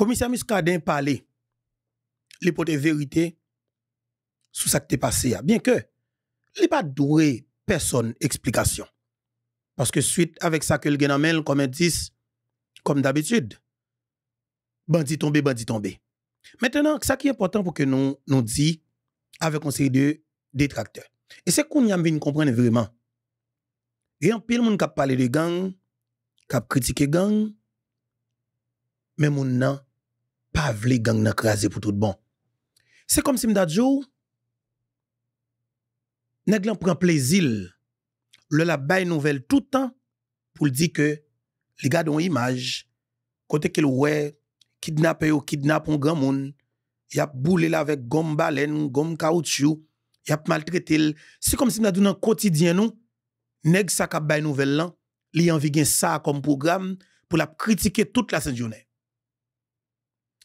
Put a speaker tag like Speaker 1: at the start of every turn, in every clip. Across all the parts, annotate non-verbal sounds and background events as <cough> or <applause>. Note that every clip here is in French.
Speaker 1: Commissaire Muscadin parlait l'hypothèse vérité sur ça qui passé. Hein. Bien que, il pas donné personne explication. Parce que suite avec ça que le genamel, comme dit, comme d'habitude, bandit tombé, bandit tombé. Maintenant, ça qui est important pour que nous nous dit avec un série de détracteurs. Et c'est qu'on y a comprendre vraiment. Il y a un de monde qui a parlé de gang, qui a critiqué gang, mais mon nom pas vle gang nan krasé pour tout bon. C'est comme si m'da djou, nèg lan prend plaisir, le la bail nouvelle tout le temps pour le dire que les gars ont image, côté qu'il ouais, kidnappé ou kidnappe un grand monde, y a boulé là avec gomme baleine, gomme caoutchouc, y a maltraité. C'est comme si nous dans quotidien nou, nèg sa k'ap bail nouvelle lan, li envie gen ça comme programme pour la critiquer toute la journée.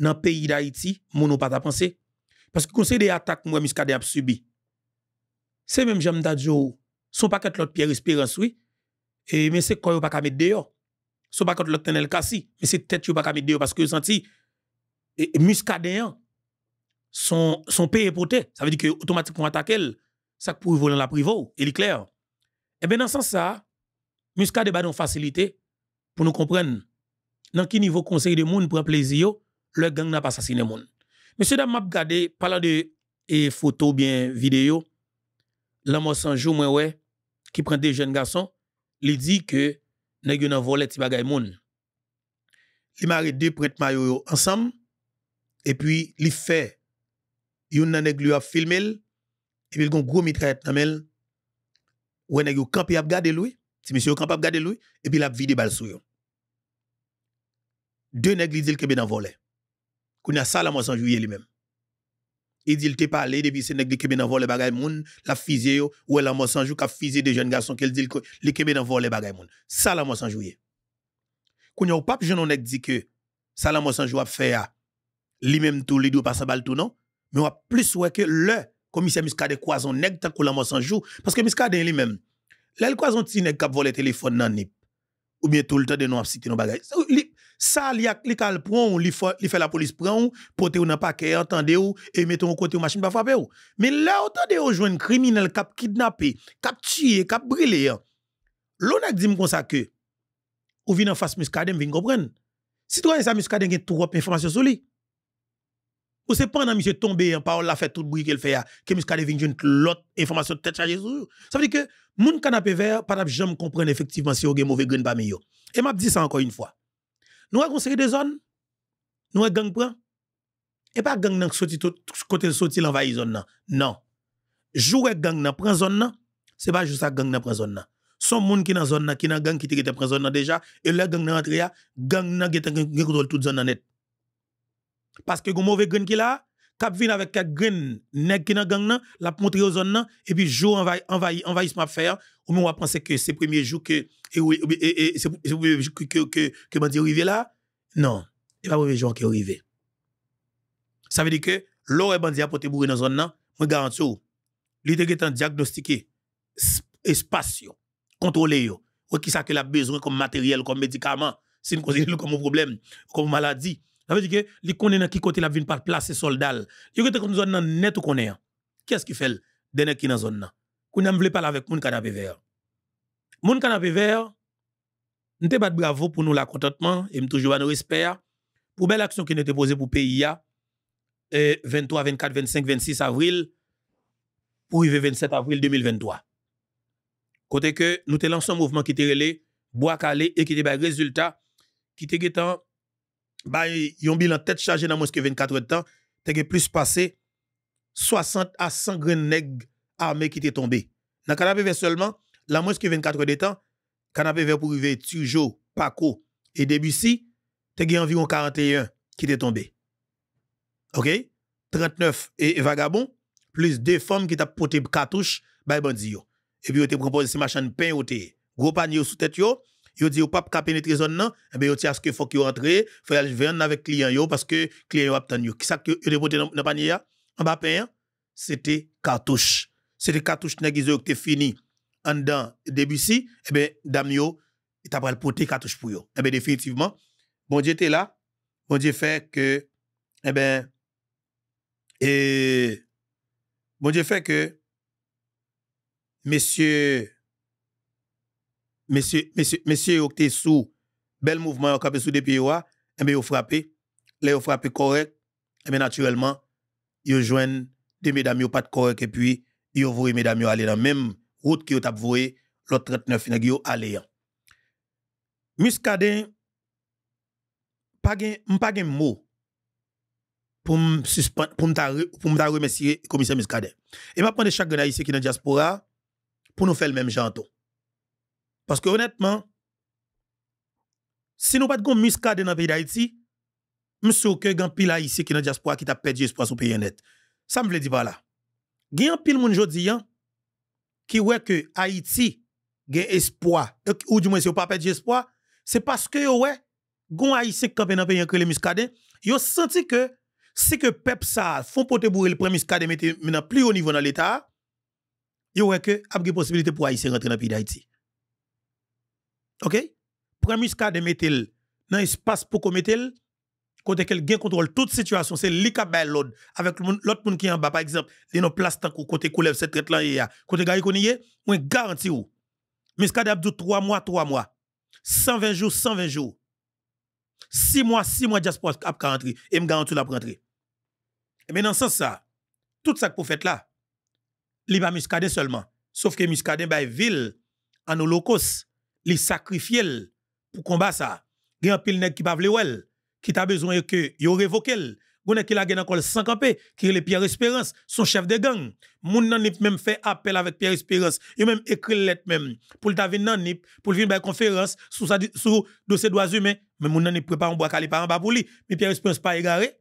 Speaker 1: dans le pays d'Haïti, mon n'ont pas pensée. Parce que conseil des attaques, moi, Miskade a subi. C'est même j'aime d'adjo, son paquet l'autre Pierre Espérance, oui. Et, mais c'est quoi, yon pas qu'à mettre dehors. Son paquet l'autre Tenel Kassi, mais c'est tête yon pas qu'à mettre dehors parce que senti, et, et hein, son, son pays poté. Ça veut dire que automatiquement attaquer, ça pour voler la privée, oh, il est clair. Et eh bien, dans ce sens, ça, Muscade va bah, nous facilité pour nous comprendre. Dans quel niveau conseil de monde prend plaisir, le gang n'a pas assassiné monde. Monsieur dame parlant de et photos bien vidéo l'amour sans jour qui prend des jeunes garçons, il dit que nèg nan volé bagay moun. Il marie deux prêtres ensemble et puis il fait yon na nèg lui filmé et puis il gon gros mitraillette nan mel. campé a regarder lui, si monsieur campé lui et puis il a vidé balle Deux nèg li dit que ben volé. Qu'on a ça la mois en lui-même. Il dit, il t'a parlé depuis c'est nègre qui dans voler bagay moun, la yo, ou elle a mois en jou qu'a jeune des jeunes garçons qu'elle dit les kebe dans voler bagay moun. Ça la mois en juillet. Qu'on a au pape n'en ai dit que ça la mois en à a fait lui-même tout les deux pas balle tout non, mais on a plus ouais que le commissaire Muscadet croison nègre tant qu'on la mois en parce que Muscadet lui-même L'el kwa zon ti nèg kap vole téléphone nan nip. Ou bien tout le temps de nous a cité nos bagages ça, li, li kal pran li, fo, li la police pran ou, pote ou nan pake, entendez ou, et mettons au côté machine pas frapper ou. Mais là, entende ou jwen criminel kap kidnappé, kap tué, cap brûlé. L'on a dit me ça que, ou vient en face muscaden, vin comprendre. Citoyen ça muscaden gen trop information sur lui. Ou c'est pendant monsieur tombé en parole la fait tout bruit qu'elle fait que Muscadet vient d'une l'autre information tête chargée sur Ça veut dire que moun canapé vert pas jamais comprendre effectivement si on mauvais grain pas meilleur. Et m'a dit ça encore une fois. Nous avons conseillé des zones, nous avons gang prend. Et pas gang dans sorti tout côté l'envahi zone Non. Jouer gang dans prend zone ce c'est pas juste ça gang dans prend zone Son monde qui dans zone là, qui des gang qui était prend zone déjà et le gang dans gang qui contrôle toute zone net. Parce que gon mauvais gang qui là, kap vin avec quelques grain nèg qui dans gang l'a montrer aux zones nan et puis jour envahi envahi envahissement faire ou nous on penser que c'est premier jour que et et, et c'est premier jour que que que, que bandi arrivé là. Non, c'est pas premier jour qui arrivé. Ça veut dire que l'or e bandi a porté bourré dans zone nan, moi garantis ou l'idée que de diagnostiqué espace contrôlé ou qui ça que la besoin comme matériel comme médicament, c'est une cause comme un problème, comme maladie ça veut dire que les connaît qui côté la vienne par placer soldat. Il était comme zone net ou connaît. Qu'est-ce qui fait dernier qui dans zone là Qu'on ne pas parler avec mon canapé vert. Mon canapé vert n'était pas de bravo pour nous la contentement et toujours à nous respect pour belle action qui était posée pour pays 23, 24, 25, 26 avril pour arriver 27 avril 2023. Côté que nous te lançons un mouvement qui était relé, bois calé et qui était résultat qui était bah, yon bilan tête chargé dans moins que 24 heures de temps, a plus passé 60 à 100 grenades armés qui sont tombées. Dans le canapé seulement, la moins 24 heures de temps, le canapé vert pour toujours, Tujo, Paco et Debussy, a environ 41 qui étaient tombés. OK 39 et vagabonds plus deux femmes qui t'a porté cartouche bay bandi Et puis on te proposé ces de pain au des Gros panier sous tête yo, yo dit pas ka pénétrer zone nan, eh ben yo dit à que faut qu'il rentre, faut aller venir avec client yo parce que client yo attend yo. ça que yo dépoté dans panier en bas pain, c'était cartouche. C'était cartouche négizo qui te fini en début si eh ben dame yo t'a pral porter cartouche pour yo. Eh ben définitivement, bon Dieu était là. Bon Dieu fait que eh ben et bon Dieu fait que monsieur monsieur, monsieur, monsieur, sous, bel mouvement, vous êtes sous des pieds, et bien vous frappé, là yo frappé correct, et eh bien naturellement, vous joignent des mesdames sont pas de correct, et puis vous voyez mesdames aller dans même route que vous avez voyé, l'autre 39 vous allez aller. Muscadin, pas gen, pas de mot pour me pour me remercier commissaire Muscadet. Et m'a prendre chaque ici qui est dans la diaspora pour nous faire le même genre. Parce que honnêtement, si nous pas de muscade dans le pays d'Haïti, monsieur que grand pile haïtien qui dans diaspora qui t'a perdu espoir sur pays net. Ça me veut dire pas là. Gen pile moun hein, jodi qui ouais que Haïti gen espoir euh, ou du moins si pas perdu espoir, c'est parce que ouais gon haïtien qui campé dans pays que les muscade, yo senti que si que peuple ça font porter bourrer le premier muscade maintenant plus haut niveau dans l'état, yo ouais que a possibilité pour haïtien rentrer dans pays d'Haïti. OK Prends miscadé mettez metel dans espace pour qu'on metel côté qu'elle gain contrôle toute situation c'est li l'autre avec l'autre monde qui en bas par exemple les non place tant côté coulève cette traite là côté gari konye moi garanti ou Miskade de 3 mois 3 mois 120 jours 120 jours 6 mois 6 mois diaspora ap ka rentrer et me garanti la rentrer et maintenant sans ça tout ça pour fait là li pas muscade seulement sauf que muscade bay ville en holocauste li sacrifier pour combat ça. Gen pile nèg qui pa vle wèl, qui t'a besoin que yo l. Gounen qui la gen encore 100 campé, qui le Pierre Espérance, son chef de gang. Moun nan nip même fait appel avec Pierre Espérance, a même écrit lettre même pour ta venir nan nip, pour venir une conférence sur sa sous dossier droits humains, mais moun nan nip prépare un bois calé par en bas pour li, mais Pierre Espérance pas égaré.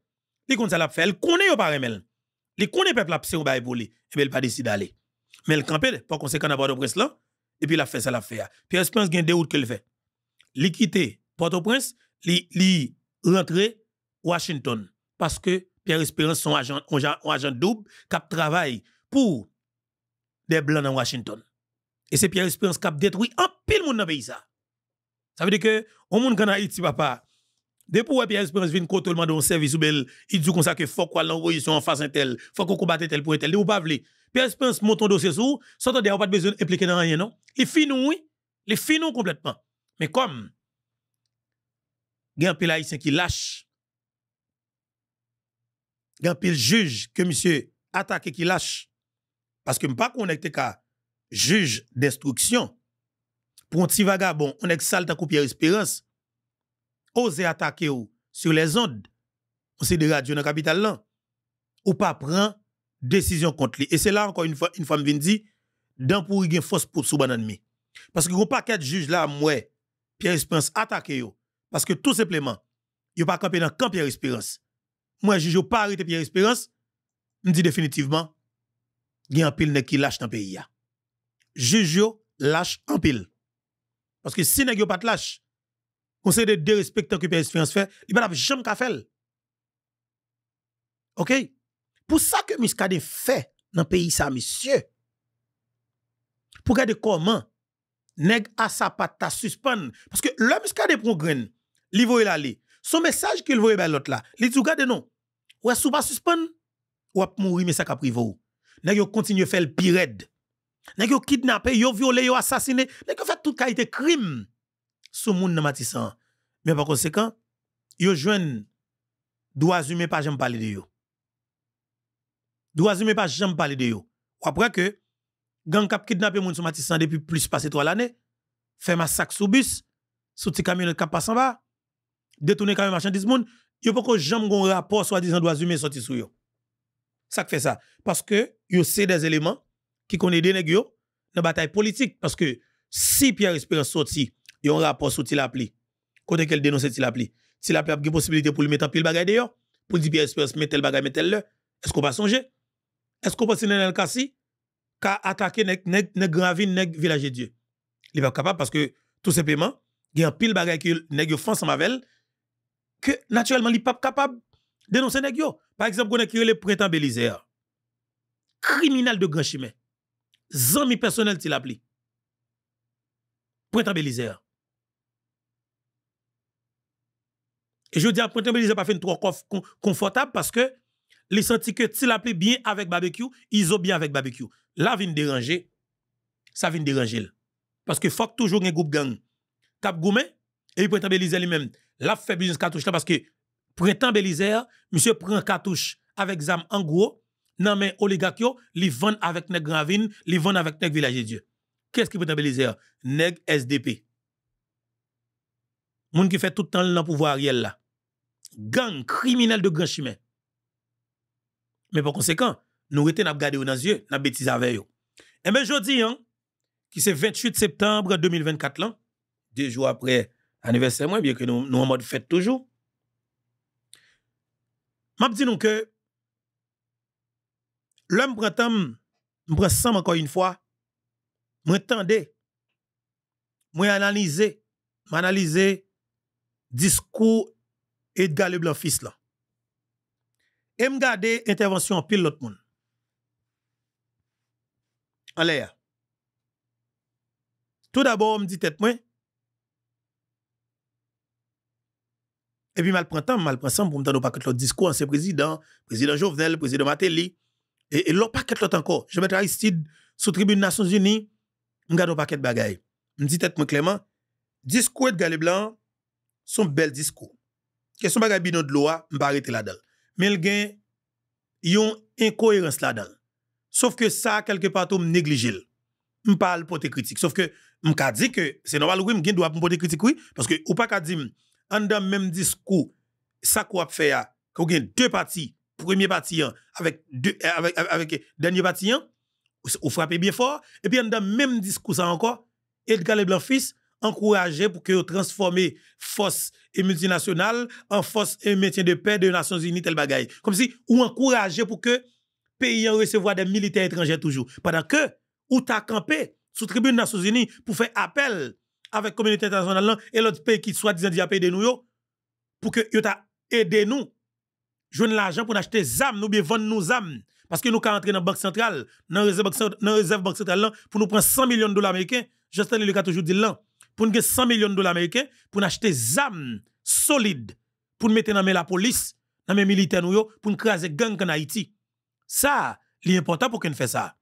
Speaker 1: Li kon ça l'a fait, il connaît yo pa remel. Li connaît peuple la pse ou bay pour lui, et eh ben il pas décidé d'aller. Mais le campé, par conséquent, n'a pas de presse là et puis il a fait ça, il fait. Pierre Espérance, a y a deux fait. Il a quitté Port-au-Prince, il est rentré Washington. Parce que Pierre Espérance, son agent, un agent, double, qui travaille pour des Blancs dans Washington. Et c'est Pierre Espérance qui a détruit un pile monde dans le pays. Ça. veut dire que, au monde qui dit, papa, dès que Pierre Espérance vient contrôler dans un service, il dit comme ça que faut qu'on l'envoie, en face tel, faut qu'on combatte tel pour tel, tel, ou pas, vous Pierre Spence monte ton dossier sous, sortant pas besoin d'impliquer dans rien, non? Il nous, oui. Il nous complètement. Mais comme, il y a un haïtien qui lâche, il y a un juge que monsieur attaque qui lâche, parce que je ne pas connecté qu'à juge destruction pour un petit vagabond, on est salte à Pierre Espérance, oser attaquer ou sur les ondes, on sait de radio dans la capitale là, ou pas prendre décision contre lui. Et c'est là, encore une fois, une femme vient dire, dans pour une fausse pour sous ennemi. Parce que vous pas de juge là, moi, Pierre Espérance attaque yo. Parce que tout simplement, n'avez pas campé dans camp Pierre Espérance. Moi, juge yo pas arrêté Pierre Espérance, me dit définitivement, il y a un pile qui lâche dans le pays Juge yo lâche en pile. Parce que si vous yo pas lâche, conseil de dérespectant que Pierre Espérance fait, il pas jamais qu'à faire. OK? Pour ça que Muscadet fait dans le pays, ça, monsieur. Pour regarder comment, nèg à sa patte suspend. Parce que le Muscadet prend graine, il voit l'aller. Son message qu'il voit eh ben, l'autre là, il dit, regardez non, ou est-ce pas suspend, ou est mourir, mais ça qu'a pris vous. Nèg continue à faire le pire. Nèg yo kidnappé, yo violé, yo assassiné, nèg fait tout qualité crime sur monde monde Matissan. Mais par conséquent, yo jeune doit humains pas j'aime parler de yo je me pas jamais parler de yo. Ou après que gang cap kidnappé moun sou Matissan depuis plus passé trois l'année, fait massacre sous bus, sous ti camion kap passe en bas, détourné camion marchandise moun, yo pas que jamais gon rapport soi-disant droits humains sorti sou yo. Ça fait ça parce que yo c'est des éléments qui connaît des nèg yo dans bataille politique parce que si Pierre Espérance sorti, yon un rapport sorti l'appli. kote qu'elle dénonce il l'appli. Si l'appli a une possibilité pour lui mettre en pile bagay dehors, pour dire Pierre Espérance met tel bagay met tel Est-ce qu'on va songer est-ce qu'on pense que Nenel Kassi a attaqué les gravines, villages village de Dieu? Il n'est pas capable parce que tout simplement, il y a un pile bagaille que qui font ensemble que naturellement, il n'est pas capable de dénoncer les Par exemple, on a créé le printemps Belizeur, Criminel de grand chemin. Zami personnel, il appelé. Printemps Bélisère. Et je dis à Printemps n'a pas fait une trop confortable parce que les senti que tu appelait bien avec barbecue, ils ont bien avec barbecue. Là, vient déranger, ça vient déranger. Parce que faut toujours un groupe gang. Cap Goumen, et il prétend Belize lui-même. Là, fait business cartouche là parce que printemps Belize, monsieur prend cartouche avec zam en gros, nan men oligak avec nèg Gravine, li vend avec nèg Village Dieu. Qu'est-ce qui prétend Belize? Nèg SDP. Moun qui fait tout le temps le pouvoir Ariel là. Gang criminel de grand chemin. Mais par conséquent, nous retenons à dans les yeux, nous bêtises avec eux. Et eh bien, dis hein, qui c'est 28 septembre 2024, là, deux jours après l'anniversaire, bien que nous, sommes en mode fête toujours. je dit donc que l'homme prend me encore une fois, je m'analyser, le discours Edgar Leblanc fils là et garder intervention pile l'autre monde. Allez. Tout d'abord, me dit tête moi. Et puis, mal prend temps, mal prend temps pour me donner pas l'autre discours, ce président, président Jovenel, président Matéli, et, et l'autre paquet l'autre encore. Je mettrai Aristide sous tribune Nations Unies, me garde un paquet de bagaille. Me dit tête moi discours de Galé sont son bel discours. Question bagaille bino de loi, vais arrêter là-dedans mais il y a une incohérence là-dedans. Sauf que ça, quelque part, on néglige. Je parle pour tes critiques. Sauf que je dis que c'est normal, oui, je dois pour tes oui, parce que ou pas dire, en dans même discours, ça qu'on fait, a deux parties, premier partie hein, avec, deux, euh, avec, avec, dernier parti, hein, on frappe bien fort, et puis en dans même discours, ça encore, Edgar Leblanc-Fils, encourager pour que transformer force et multinationale en force et maintien de paix des Nations Unies, tel bagaille. Comme si, ou encourager pour que pays en recevoir des militaires étrangers toujours. Pendant que, ou t'a campé sous tribune des Nations Unies pour faire appel avec la communauté internationale et l'autre pays qui soit disant pays de nous, pour que yo t'a aidé nous, joindre l'argent pour acheter des âmes, nous bien vendre nos âmes. Parce que nous avons entré dans la Banque centrale, dans la réserve, banque centrale, pour nous prendre 100 millions de dollars américains. Justin Lucas toujours dit là pour nous 100 millions de dollars américains pour acheter des armes solides pour mettre dans la police, dans les militaires, pour nous des gangs en Haïti. Ça, c'est important pour qu'on fasse ça.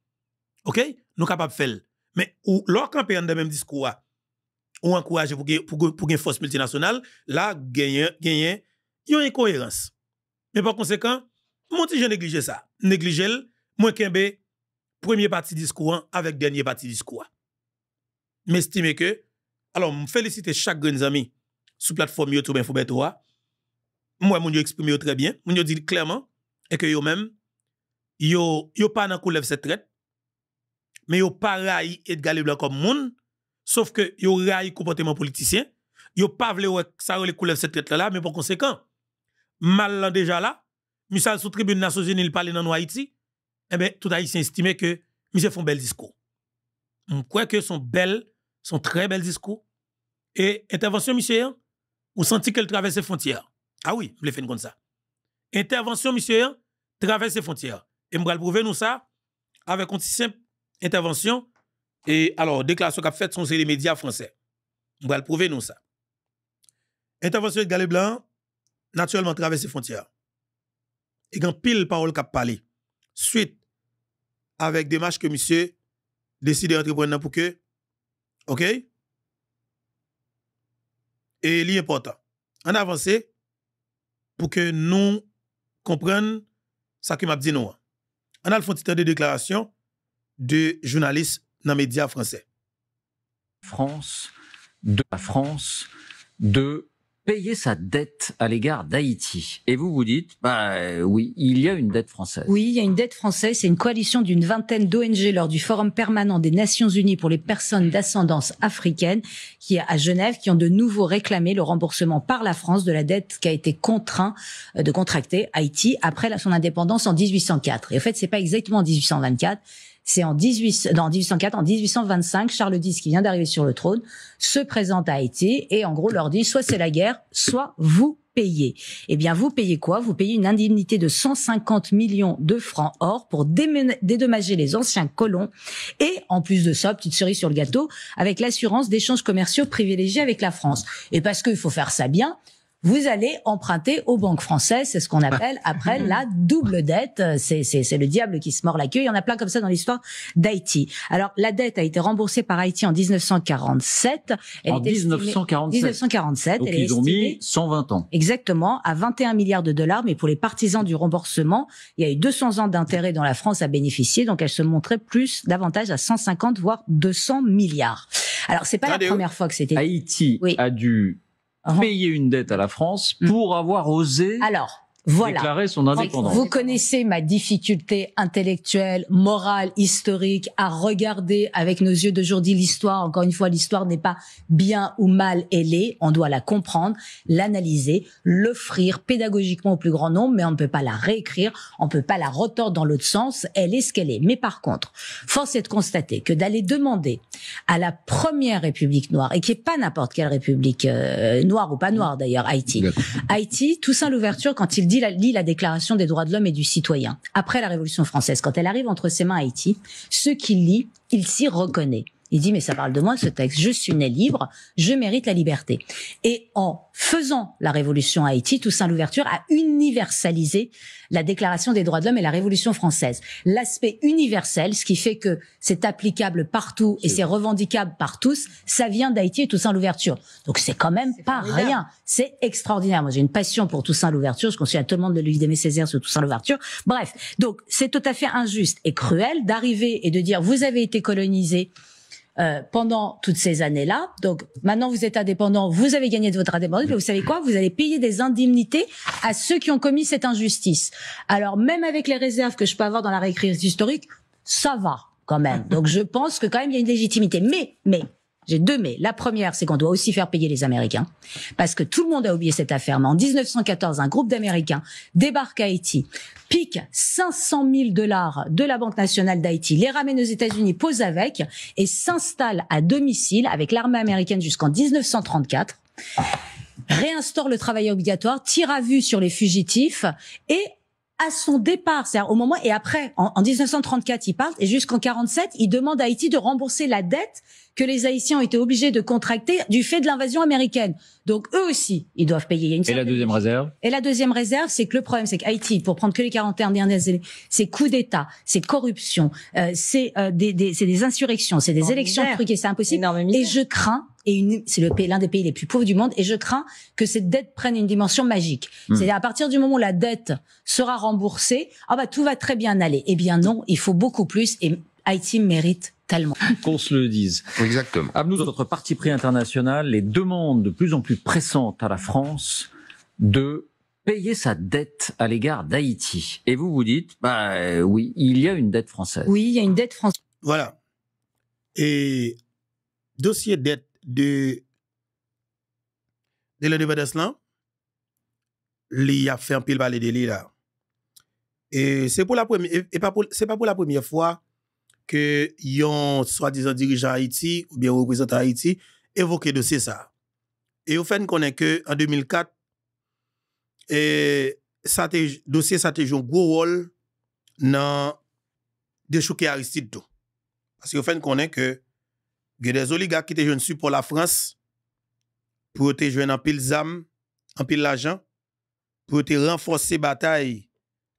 Speaker 1: OK? Nous sommes capables de faire. Mais lorsqu'on peut dans le même discours, ah, ou encourage pour pour pour une force multinationale, là gagne il y a une incohérence. Mais par conséquent, mon petit j'ai négligé ça. le, moi le premier parti discours hein, avec dernier parti discours. Ah. M'estime que alors, je félicite chaque grand ami sur la plateforme YouTube Info Betoa. Moi, je exprimé très bien. Je dis clairement et que vous-même, yo yo pas dans couleur cette traite mais yo pas raille Edgar Leblanc comme monde sauf que yo raille comportement politicien yo pas que ça les couleur cette traite là, mais par conséquent mal là déjà là monsieur sous tribune nationale, Unies il parlait dans Haïti eh ben tout haïtien estimé que monsieur font bel discours on croit que son bel son très bel discours. Et intervention, monsieur, on sentit qu'elle traverse les frontières. Ah oui, je le fait comme ça. Intervention, monsieur, traverse les frontières. Et je prouver nous ça avec une simple intervention. Et alors, déclaration qu'a faite sont les médias français. Je vais prouver nous ça. Intervention de Galé Blanc, naturellement traverse les frontières. Et quand pile parole qu'a parlé. Suite avec des marches que monsieur décide d'entreprendre pour que OK Et l'important, important. avance pour que nous nous ce que m'a m'a dit. On a le fond de déclaration de journalistes dans les médias français.
Speaker 2: France, de la France, de payer sa dette à l'égard d'Haïti. Et vous vous dites, bah euh, oui, il y a une dette française. Oui, il y a une dette française. C'est une coalition d'une vingtaine d'ONG lors du Forum permanent des Nations Unies pour les personnes d'ascendance africaine qui est à Genève, qui ont de nouveau réclamé le remboursement par la France de la dette qui a été contraint euh, de contracter Haïti après son indépendance en 1804. Et en fait, c'est pas exactement en 1824, c'est en 18, dans 1804, en 1825, Charles X, qui vient d'arriver sur le trône, se présente à Haïti et en gros leur dit soit c'est la guerre, soit vous payez. Eh bien, vous payez quoi Vous payez une indemnité de 150 millions de francs or pour dédommager les anciens colons et, en plus de ça, petite cerise sur le gâteau, avec l'assurance d'échanges commerciaux privilégiés avec la France. Et parce qu'il faut faire ça bien, vous allez emprunter aux banques françaises. C'est ce qu'on <laughs> appelle après la double dette. C'est, c'est, le diable qui se mord la queue. Il y en a plein comme ça dans l'histoire d'Haïti. Alors, la dette a été remboursée par Haïti en 1947. en 1947. 1947. ils ont mis 120 ans. Exactement, à 21 milliards de dollars. Mais pour les partisans du remboursement, il y a eu 200 ans d'intérêt dans la France à bénéficier. Donc, elle se montrait plus, davantage à 150, voire 200 milliards. Alors, c'est pas ah, la première fois que c'était. Haïti a dû Uh-huh. payer une dette à la France mm. pour avoir osé Alors, voilà. déclarer son indépendance. Vous connaissez ma difficulté intellectuelle, morale, historique à regarder avec nos yeux d'aujourd'hui l'histoire. Encore une fois, l'histoire n'est pas bien ou mal Elle est. On doit la comprendre, l'analyser, l'offrir pédagogiquement au plus grand nombre, mais on ne peut pas la réécrire, on ne peut pas la retordre dans l'autre sens. Elle est ce qu'elle est. Mais par contre, force est de constater que d'aller demander à la première République noire, et qui est pas n'importe quelle République euh, noire ou pas noire d'ailleurs, Haïti, Haïti, Toussaint Louverture, quand il dit lit la Déclaration des droits de l'homme et du citoyen. Après la Révolution française, quand elle arrive entre ses mains à Haïti, ce qu'il lit, il s'y reconnaît. Il dit, mais ça parle de moi, ce texte. Je suis né libre, je mérite la liberté. Et en faisant la révolution à Haïti, Toussaint Louverture a universalisé la Déclaration des droits de l'homme et la Révolution française. L'aspect universel, ce qui fait que c'est applicable partout et c'est revendicable par tous, ça vient d'Haïti et Toussaint Louverture. Donc c'est quand même pas rien. C'est extraordinaire. Moi, j'ai une passion pour Toussaint Louverture. Je conseille à tout le monde de lui ses Césaire sur Toussaint Louverture. Bref. Donc, c'est tout à fait injuste et cruel d'arriver et de dire, vous avez été colonisé euh, pendant toutes ces années-là. Donc maintenant vous êtes indépendant, vous avez gagné de votre indépendance, mais vous savez quoi Vous allez payer des indemnités à ceux qui ont commis cette injustice. Alors même avec les réserves que je peux avoir dans la réécriture historique, ça va quand même. Donc je pense que quand même il y a une légitimité. Mais, mais, j'ai deux mais. La première, c'est qu'on doit aussi faire payer les Américains, parce que tout le monde a oublié cette affaire. Mais en 1914, un groupe d'Américains débarque à Haïti, pique 500 000 dollars de la Banque nationale d'Haïti, les ramène aux États-Unis, pose avec, et s'installe à domicile avec l'armée américaine jusqu'en 1934 réinstaure le travail obligatoire, tire à vue sur les fugitifs et à son départ, c'est-à-dire au moment et après, en, 1934, il part et jusqu'en 47, il demande à Haïti de rembourser la dette que les Haïtiens ont été obligés de contracter du fait de l'invasion américaine. Donc eux aussi, ils doivent payer. Et la deuxième réserve Et la deuxième réserve, c'est que le problème, c'est qu'Haïti, pour prendre que les 41 dernières années, c'est coup d'État, c'est corruption, euh, c'est euh, des, insurrections, c'est des oh, élections truquées, c'est impossible. Et je crains et c'est l'un des pays les plus pauvres du monde, et je crains que cette dette prenne une dimension magique. Hmm. C'est-à-dire à partir du moment où la dette sera remboursée, ah bah tout va très bien aller. Eh bien non, il faut beaucoup plus, et Haïti mérite tellement Qu'on se le dise. Exactement. À nous, notre parti pris international, les demandes de plus en plus pressantes à la France de payer sa dette à l'égard d'Haïti. Et vous vous dites, bah euh, oui, il y a une dette française. Oui, il y a une dette française. Voilà. Et dossier dette de
Speaker 1: de l'indépendance il a fait un pile balai de là. Et c'est pour la première, et c'est pas pour la première fois ke yon swa dizan dirijan Haïti, ou bien reprezentan Haïti, evoke dosye sa. E ou fen konen ke, an 2004, e, dosye sa tejon gwo wol nan dechouke Aristide tou. Aske ou fen konen ke, gwe dezoli gak ki tejon sou pou la Frans, pou ou te jwen an pil zam, an pil la jan, pou ou te renfors se batay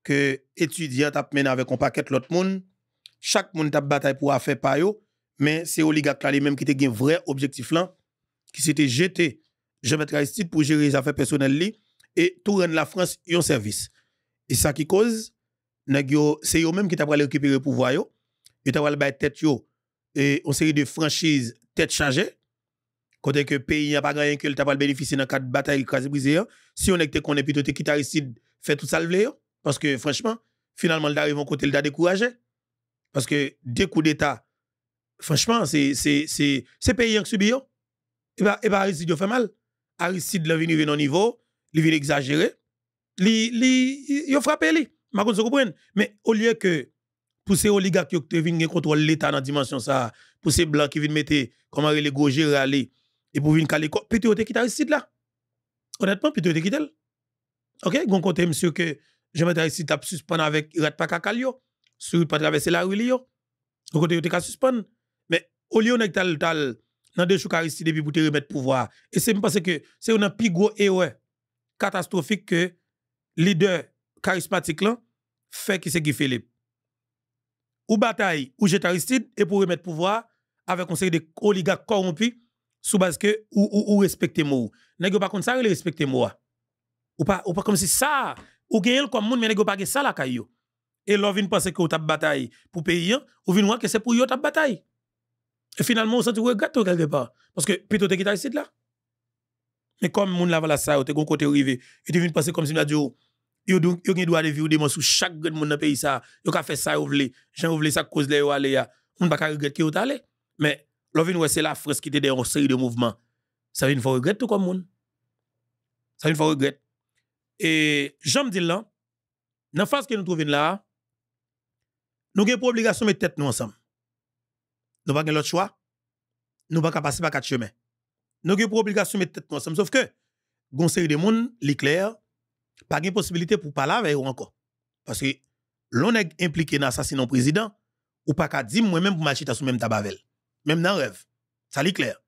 Speaker 1: ke etudiant ap men ave kompaket lot moun, chaque monde a bataille pour affaire payo, mais c'est oligarque là les mêmes qui étaient un vrai objectif là, qui s'était jeté, je mettrais Aristide pour gérer les affaires personnelles et tout rendre la France un service. Et ça qui cause, c'est eux mêmes qui t'a récupérer le pouvoir yo, et t'a le tête yo, et une série de franchises tête chargée, Côté que pays n'a pas gagné que t'a pas bénéficier dans quatre batailles écrasées brisées. Si on était qu'on est plutôt t'a Aristide, fait tout ça le parce que franchement, finalement, il arrive côté, il t'a découragé. Parce que deux coups d'État, franchement, c'est pays qui subit. Et bien, bah, il bah, Aristide fait mal. Aristide, il est venu au niveau, il vient exagérer. Il a frappé, lui. Je comprends. Mais au lieu que pour ces oligarques qui viennent contrôler l'État dans la dimension ça, pour ces blancs qui viennent mettre, comment les gros ils et pour venir caler, peut-être qu'ils quitté là. Honnêtement, peut-être qu'ils quitté. OK? Gon côté, monsieur, que je vais Aristide à suspendre avec Rat Pakakalio sur pas traverser la rue Lyon. Au côté cas suspendre. Mais au lieu de tal tal dans deux de Aristide pour te remettre pouvoir. Et c'est parce que c'est un plus gros erreur catastrophique que leader charismatique là fait qui c'est Guy Philippe. Ou bataille ou jette Aristide et pour remettre pouvoir avec un des de oligarques corrompus sous base que ou, ou, ou respecter moi. Nèg pas comme ça respecter moi. Ou pas ou pas comme si ça ou gagne comme monde mais nèg pas ça la caillou et l'on vient penser que vous avez bataille pour payer, ou vient voir que c'est pour vous avez bataille. Et finalement, on sent regret quelque part. Parce que plutôt, tu quitté ici là. Mais comme moun la vala ça, au te gon côté arrivé et tu penser comme si on a dit, yo donc yo gen droit de vivre des sous chaque grand monde dans pays ça, yo ka fait ça ou vle, j'en vle ça cause les yo aller ya. On pas regret que yo Mais l'on vient c'est la France qui était derrière une série de mouvements. Ça vient fois regret tout comme monde. Ça vient fois regret. Et j'aime dire là, dans la que nous trouvons là, nous avons une obligation de mettre tête nous ensemble. Nous n'avons pas l'autre choix. Nous n'avons pas passer par quatre chemins. Nous avons une obligation de mettre tête nous ensemble. Sauf que, conseil série de monde, l'éclair, pas de possibilité pour parler avec vous encore. Parce que l'on est impliqué dans l'assassinat du président, ou pas qu'à dire moi-même pour m'acheter sous même tabavel. Même dans le rêve. Ça l'éclair.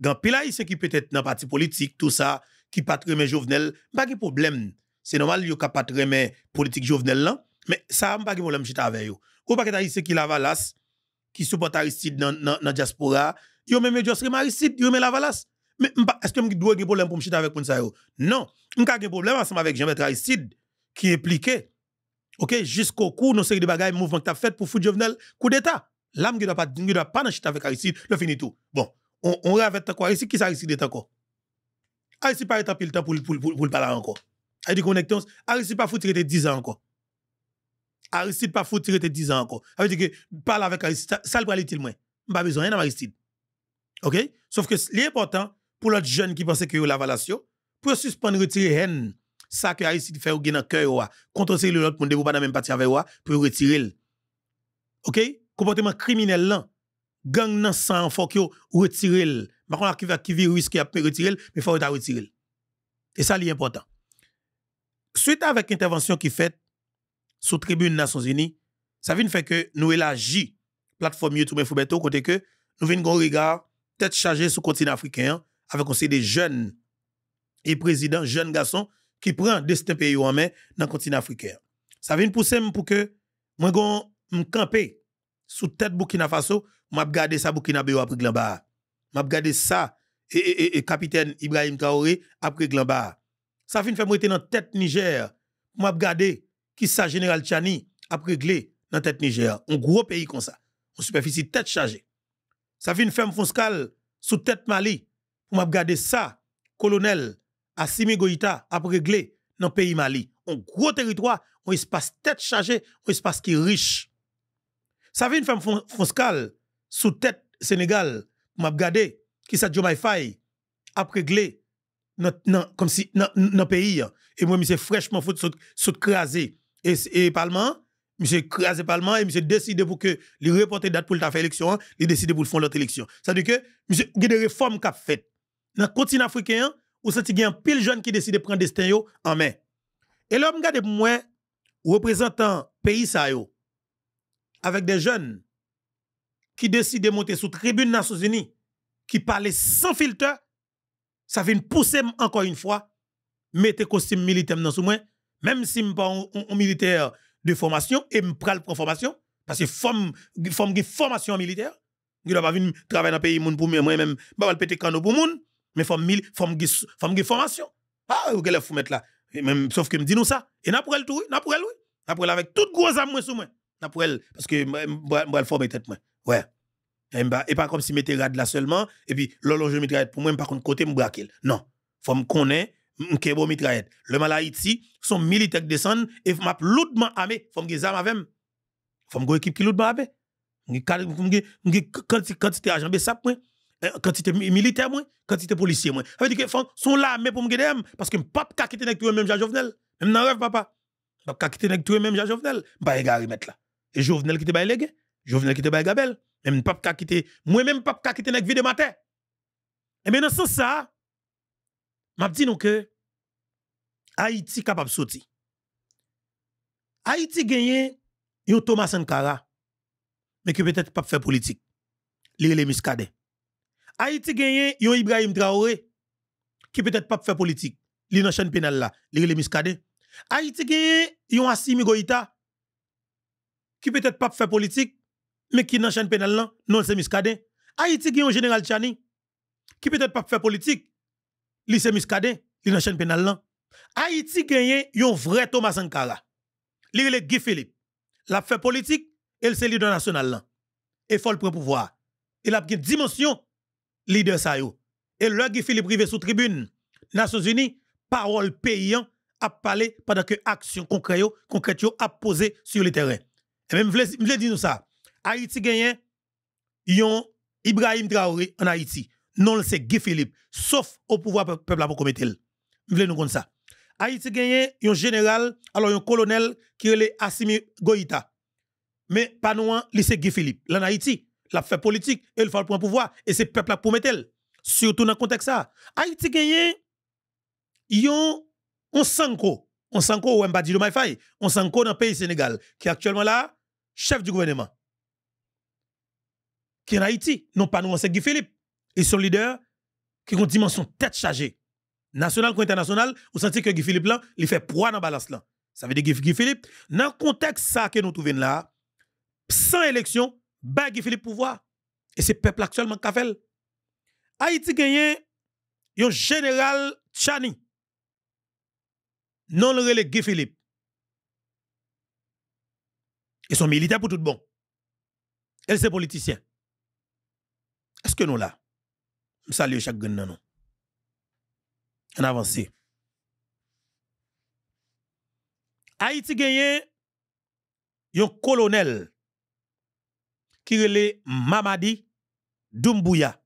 Speaker 1: Dans pile c'est qui peut-être dans parti politique, tout ça, qui pas très Jovenel, pas de problème. C'est normal, il n'y a pas très politique Jovenel là, mais ça, pas de problème, avec vous. Ou que haïtien qui la qui supporte Aristide dans la diaspora, yo même Joss Aristide, yo même la Mais est-ce que je dois avoir problème pour me chiter avec Pounsayo? Non. Je pas problème ensemble avec Jean-Bertrand Aristide, qui est impliqué. OK, jusqu'au coup, nous série de bagages, mouvement que tu as fait pour foutre Jovenel, coup d'État. L'âme qui ne doit pas, pas dans chiter avec Aristide, le finit tout. Bon, on, on avec ta quoi Aristide, qui s'arrête Aristide encore? Aristide pas étant pile temps pour, pour, pour, pour, le parler encore. Aristide n'a Aristide pas foutre 10 ans encore. Aristide pas foutre tirer tes 10 ans encore. Ça veut dire que parle avec Aristide, ça le prend il moins. Pas besoin rien Aristide. OK Sauf que l'important pour l'autre jeune qui pensait que la valation pour suspendre retirer haine ça que Aristide fait ou gain dans cœur contre c'est l'autre monde vous pas dans même partie avec ou pour retirer. OK Comportement criminel là. Gang nan sans faut que retirer. qu'on a qui va qui virus retirer mais faut retirer. Et ça l'important. Suite avec intervention qui faite sous tribune Nations Unies, ça vient faire que nous la plateforme YouTube Infobeto, côté que nous venons regarder regard tête chargée sur le continent africain, avec conseil des jeunes et présidents, jeunes garçons, qui prennent destin pays en main dans le continent africain. Ça vient pousser pour que moi me camper sous tête Burkina Faso, m'a regarder ça Burkina Faso après Je M'a regarder ça et, capitaine Ibrahim Kaori après Glamba. Ça vient faire moi dans tête Niger, m'a regarder qui ça, Général Chani, a réglé dans tête Niger. Un gros pays comme ça. Une superficie tête chargée. Ça fait une femme fiscale sous tête Mali. Pour m'abgarder ça, colonel Assimi Goïta a réglé dans le pays Mali. Un gros territoire, un espace tête chargée, un espace qui est riche. Ça fait une femme fiscale sous tête Sénégal. Pour m'abgarder qui ça, Jomai a réglé dans, comme si, dans, le pays. Et moi, je suis fraîchement foutu, sous craser et, et Parlement, monsieur crase Parlement et monsieur décidé pour que les reporter date pour le faire élection, il hein, décide pour le faire l'autre élection. Ça veut dire que monsieur y a des réformes qu'a fait. Dans le continent africain, où senti qu'il y un pile jeune qui décident de prendre destin en main. Et l'homme regarde pour moi représentant pays ça avec des jeunes qui décident de monter sous tribune des Nations Unies qui parlent sans filtre, ça vient pousser encore une fois, mettez costume militaire dans sous moi même si je suis un militaire de formation et je prends pour formation, parce que forme, forme formation militaire, je ne pas venir travailler dans le pays pour moi-même, je ne vais péter canot pour monde, mais forme mille, forme formation. Ah, vous allez vous mettre là. Même, sauf que me dit nous ça. Et n'a pour elle tout, n'a pour elle oui. N'a elle avec toute grosse amour sous moi. N'a pour elle, parce que moi vais former tête moi. Ouais. Et pas comme si je mettais rad là seulement, et puis l'olo, je mettrais pour moi, par contre, côté me braquer. Non. Faut me connaître Mkebo mitraillette. Le mal Haïti, son militaire descend et m'a lourdement armé, faut me ma avec Faut me équipe qui lourdement armé. Quantité agent ça moi, quantité militaire moi, quantité policier moi. Avec veut dire que sont là mais pour me guider parce que ka kite nek nèg même Jean Jovenel. Même dans rêve papa. kite nek nèg même Jean Jovenel, pas égaré e là. Et Jovenel qui te bail légué, Jovenel qui te bail Gabel, même ka kite. moi même ka kite nek vide matin. Et maintenant sans ça m'a dit nous que Haïti capable sortir. Haïti gagne yon Thomas Sankara mais qui peut-être pas faire politique. les Miskade. Haïti gagne yon Ibrahim Traoré qui peut-être pas faire politique. Li nan chaîne pénale là, les Miskade. Haïti gagne yon Assimi Goïta qui peut-être pas faire politique mais qui nan chaîne pénale là, non c'est miskade. Haïti gagné yon général Chani qui peut-être pas faire politique lycée Muscadet, li nan chaîne pénale Haïti gagne yon vrai Thomas Sankara. Li le Guy Philippe. La politique, elle c'est leader national là. Et faut le prendre pouvoir. Il a une dimension leader sa yo. Et le Guy Philippe rive sous tribune Nations Unies, parole payant a parlé pendant que action concrète concrète a posé sur le terrain. Et même je dire nous ça. Haïti gagne yon Ibrahim Traoré en Haïti non c'est Guy Philippe, sauf au pouvoir peuple pour commettre. Vous voulez nous comme ça. Haïti gagne un général, alors un colonel qui est Assimi Goïta. Mais pas nous, hein, c'est Guy Philippe. Là en Haïti, la fait politique, il faut prendre pouvoir, et c'est peuple pour mettre. Surtout dans le contexte ça. Haïti gagne, yon, on sanko, on sanko ou Mbadi Maifai. on sanko dans le pays Sénégal, qui est actuellement là, chef du gouvernement. Qui est en Haïti, non pas nous, hein, c'est Guy Philippe et son leader qui ont une dimension tête chargée. National ou international, vous sentez que Guy Philippe là, il fait poids dans la balance là. Ça veut dire Guy Philippe, dans le contexte ça que nous trouvons là, sans élection, ben Guy Philippe pouvoir. Et c'est le peuple actuellement qui fait. Haïti gagne un général Tchani. Non le relais Guy Philippe. Et son militaire pour tout bon. Elle c'est politicien. Est-ce que nous là? saluer chaque gagne non. En avance. Mm. Haïti gagne un colonel qui le Mamadi Doumbouya.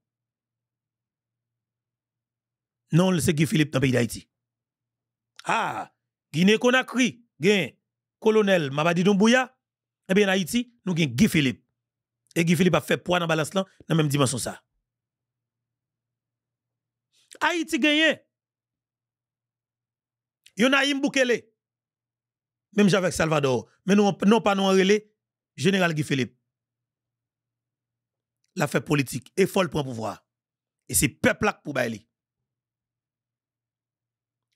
Speaker 1: Non, c'est Guy Philippe dans le pays d'Haïti. Ah, Guinée-Conakry, gen colonel Mamadi Doumbouya, et eh bien Haïti, nous gen Guy Philippe. Et Guy Philippe a fait poids dans la balance là, dans la même dimension ça. Haïti gagne. Yon a Même j'avec Salvador. Mais non, non pas non relé, Général Guy Philippe. L'affaire politique et folle pour pouvoir. Et c'est peuple pour Bailey.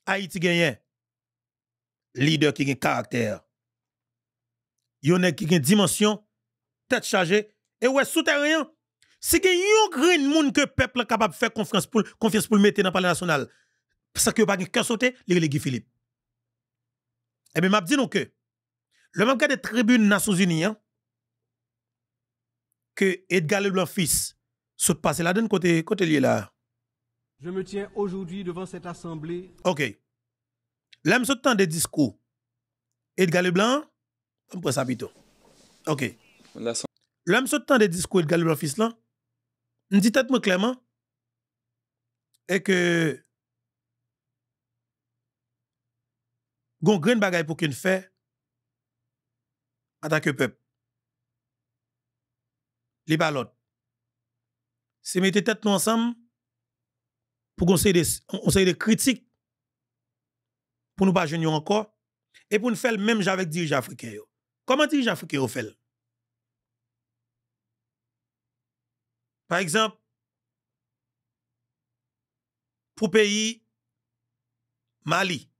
Speaker 1: Haïti gagne. Leader qui a caractère. Yon qui a dimension, tête chargée. Et ouais, souterrain c'est qu'il y a un grand monde que le peuple est capable de faire confiance pour, le mettre dans le palais national. Parce que pas qu'un sauté, il Guy Philippe. Eh bien, je vous dis que le même de des tribunes des Nations Unies, hein, que Edgar Leblanc fils se passe là-dedans côté côté là.
Speaker 3: Je me tiens aujourd'hui devant cette assemblée.
Speaker 1: OK. L'homme saute temps des discours. Edgar Leblanc, on prend ça plutôt. OK. L'homme temps des discours Edgar Leblanc fils là, dit tête-moi clairement, et que, gon une bagaille pour qu'on fait, en tant que peuple. Les balottes. C'est mettre tête nous ensemble, pour qu'on sait des critiques, pour nous pas gêner encore, et pour nous faire le même avec les dirigeants africains. Comment les dirigeants africains Par exemple, pour pays Mali,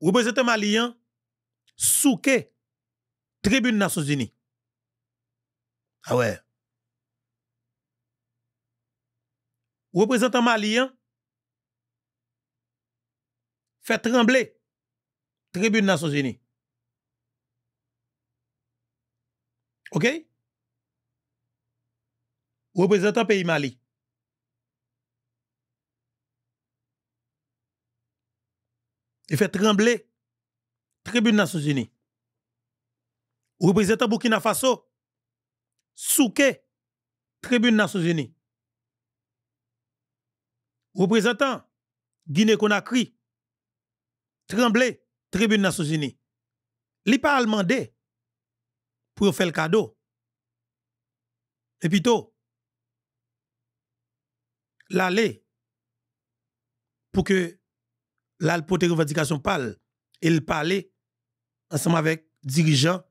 Speaker 1: représentant malien, hein? souke tribune Nations Unies. Ah ouais. Représentant malien, hein? fait trembler tribune Nations Unies. OK? représentant pays Mali. Il fait trembler tribune Nations Unies. Représentant Burkina Faso, souke, tribune Nations Unies. Représentant Guinée-Conakry, tremble tribune Nations Unies. Li pas pour faire le cadeau. Et plutôt, l'aller pour que l'alpote revendication parle et le parler ensemble avec dirigeants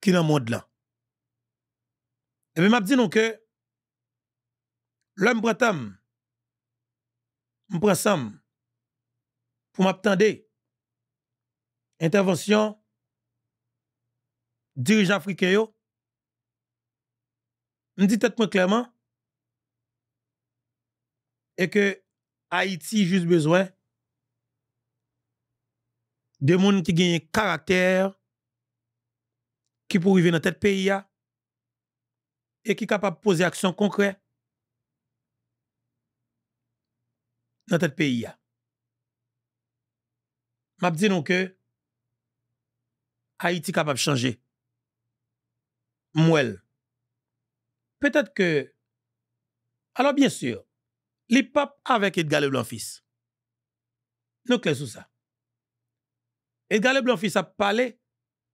Speaker 1: qui dans pas monde là. Et bien, m'a dit non que l'homme me m'prend pour m'attendre intervention dirigeant africain yo. Me dit tête clairement et que Haïti juste besoin de monde qui gagne caractère qui pour vivre dans tête pays et qui capable de poser action concrètes dans tête pays m'a dit donc que Haïti capable de changer Mouel. Peut-être que alors bien sûr les papes avec Edgar Leblanc fils. Nous clés sur ça. Edgar Leblanc fils a parlé,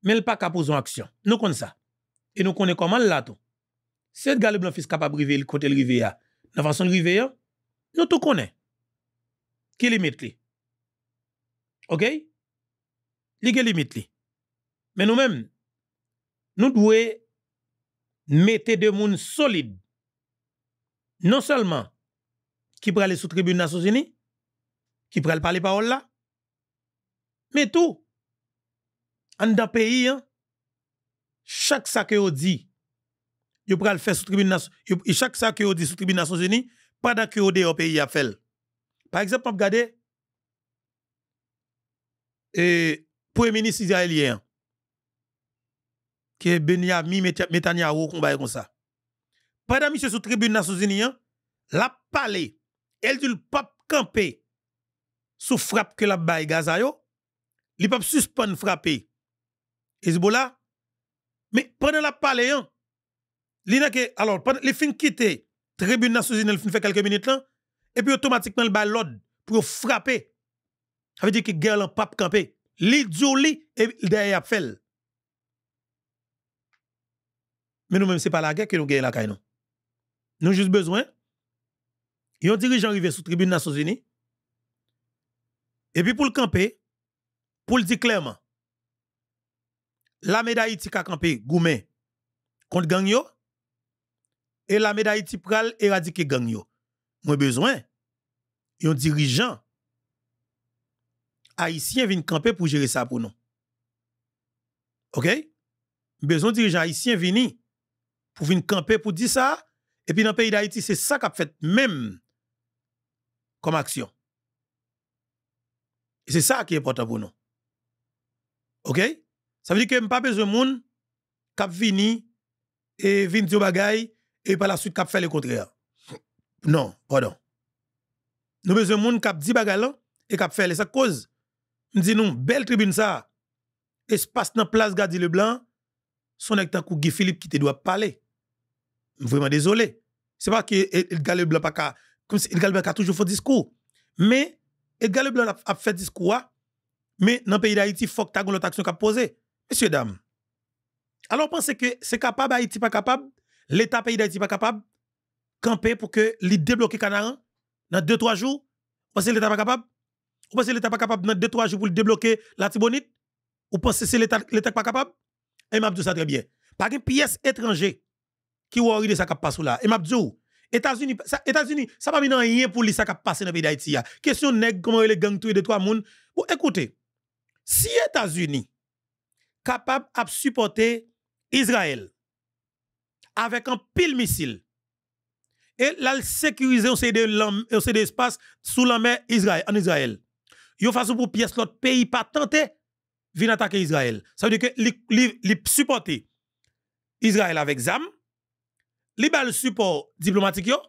Speaker 1: mais il pas qu'à poser action. Nous connaissons ça. Et nous connaissons comment là tout. Si Edgar Leblanc fils capable de le côté de la la façon de nous tout connaissons. Qui limite li? OK? Li limite li. Mais nous-mêmes, nous devons mettre des gens solides. Non seulement qui pourra aller sous tribune des Nations Unies, qui pourra aller parler parole là. Mais tout, en dans pays, hein, chaque ça que vous dit, faire sous tribune et chaque ça que vous dit sous tribune des Nations Unies, pendant que vous au pays à Par exemple, regardez, et eh, premier ministre israélien, que Benyamin Netanyahu combat comme ça. Pendant monsieur sous tribune des Nations Unies, hein, l'a parlé elle dit le pape camper sous frappe que la baye Gaza yo, le pape suspend frapper là. Mais pendant la paléon. Hein, alors, pendant, les fins quitter tribunal nationale il fait quelques minutes là, hein, et puis automatiquement le baye l'ordre pour frapper. Ça veut dire que guerre en pape camper. L'idiot li, et derrière fait. Mais nous même ce n'est pas la guerre que nous avons la Nous juste besoin Yon dirigeant arrivé sous tribune Nations Unies. Et puis pour le camper, pour le dire clairement, la médaille qui a camper Goumen contre gang et la médaille qui pral éradiquer gang yo. Moi besoin un dirigeant haïtien vient camper pour gérer ça pour nous. OK? Besoin dirigeant haïtien venir pour venir camper pour dire ça et puis dans le pays d'Haïti c'est ça qu'a fait même comme action. Et c'est ça qui est important pour nous. OK? Ça veut dire que pas besoin de monde qui vini et vient dire bagay et par la suite qui fait le contraire. Non, pardon. Nous besoin de monde qui dit bagay là et qui fait ça cause. Nous disons, belle tribune ça. Espace dans place Gadi Leblanc, son acteur Guy Philippe qui te doit parler. Vraiment désolé. C'est pas que Gadi Leblanc pas comme si Edgar Leblanc a toujours fait discours. Mais Edgar Leblanc a, fait discours, ah. mais dans le pays d'Haïti, il faut que tu aies action qui a posé. Messieurs, dames, alors pensez que c'est capable, Haïti pas capable, l'État pays d'Haïti pas capable, camper pour que les débloquer Canaran dans 2 trois jours, pensez que l'État pas capable. Ou pensez que l'État pas capable dans deux trois jours pour débloquer la Tibonite? Ou pensez que l'État pas capable? Et m'a dit ça très bien. Pas une pièce étrangère qui ou de ça qui passe là. Et m'a dit États-Unis, ça, États-Unis, ça pas dans rien pour lui ça qui passé dans le pays d'Haïti. Question nèg comment les gangs tout de trois personnes. écoutez, si États-Unis capable de supporter Israël avec un pile missile et là sécuriser de l'espace sous la mer Israël en Israël. Yo façon pour pièce l'autre pays pas tenter vient attaquer Israël. Ça veut dire que li, li, supporter Israël avec ZAM li bal le support diplomatique yo,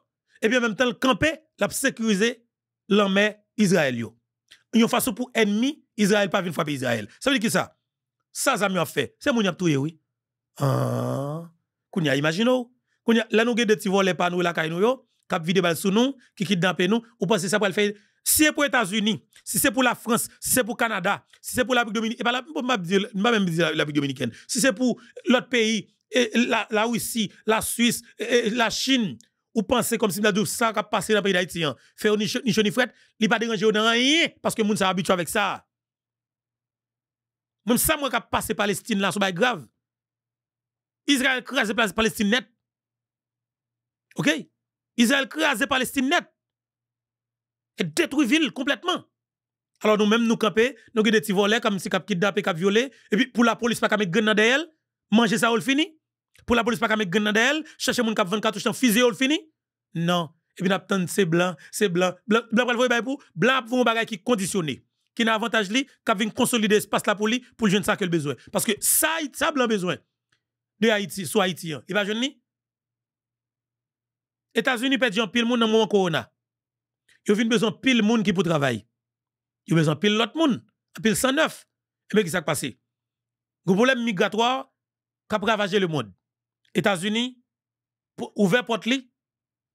Speaker 1: et bien en même temps, le camper, la sécuriser l'armée Israël yo. Yon façon pour ennemi, Israël pas venir frapper Israël. Ça veut dire que ça, ça, ça a fait. C'est mon touye, oui. Ah, kounya, imagine Kounya, là nous avons des petits volets nous, la kay nou yo, kap vide bal nous, qui kidnappent nous, ou pensez ça pour le faire. Si c'est pour les États-Unis, si c'est pour la France, si c'est pour le Canada, si c'est pour l'Afrique dominicaine, et pas la, même dire l'Afrique dominicaine, si c'est pour l'autre pays, la, la, Russie, la Suisse, la Chine, ou pensez comme si nous ça a passé dans le pays d'Haïti, hein. faire ni fret, il pas déranger dans rien, parce que les gens s'est avec ça. Même ça, moi qui a passé Palestine là, c'est grave. Israël crase Palestine net. OK? Israël crase Palestine net. Et détruit ville complètement. Alors nous-mêmes, nous camper, nous avons des petits volets comme si avons kidnappé, cap violé, et puis pour la police, pas qu'à mettre grenade elle, manger ça le fini pour la police pas mettre gun dans chercher mon cap 24 fusil ou le fini non et bien n'attend c'est blanc c'est blanc blanc blanc pour le pour blanc pour un bagage qui conditionné qui n'a avantage li k'ap vinn consolider espace là pour lui pour jeune ça qu'il besoin parce que ça ça blanc besoin de Haïti soit haïtien hein. il va jeune ni États-Unis perdent pile moun dans moment corona Ils ont besoin pile monde qui pour travailler Ils ont besoin pile l'autre monde pile 109 et bien qui s'est passé Le problème migratoire a ravager le monde. États-Unis, ouvert porte li,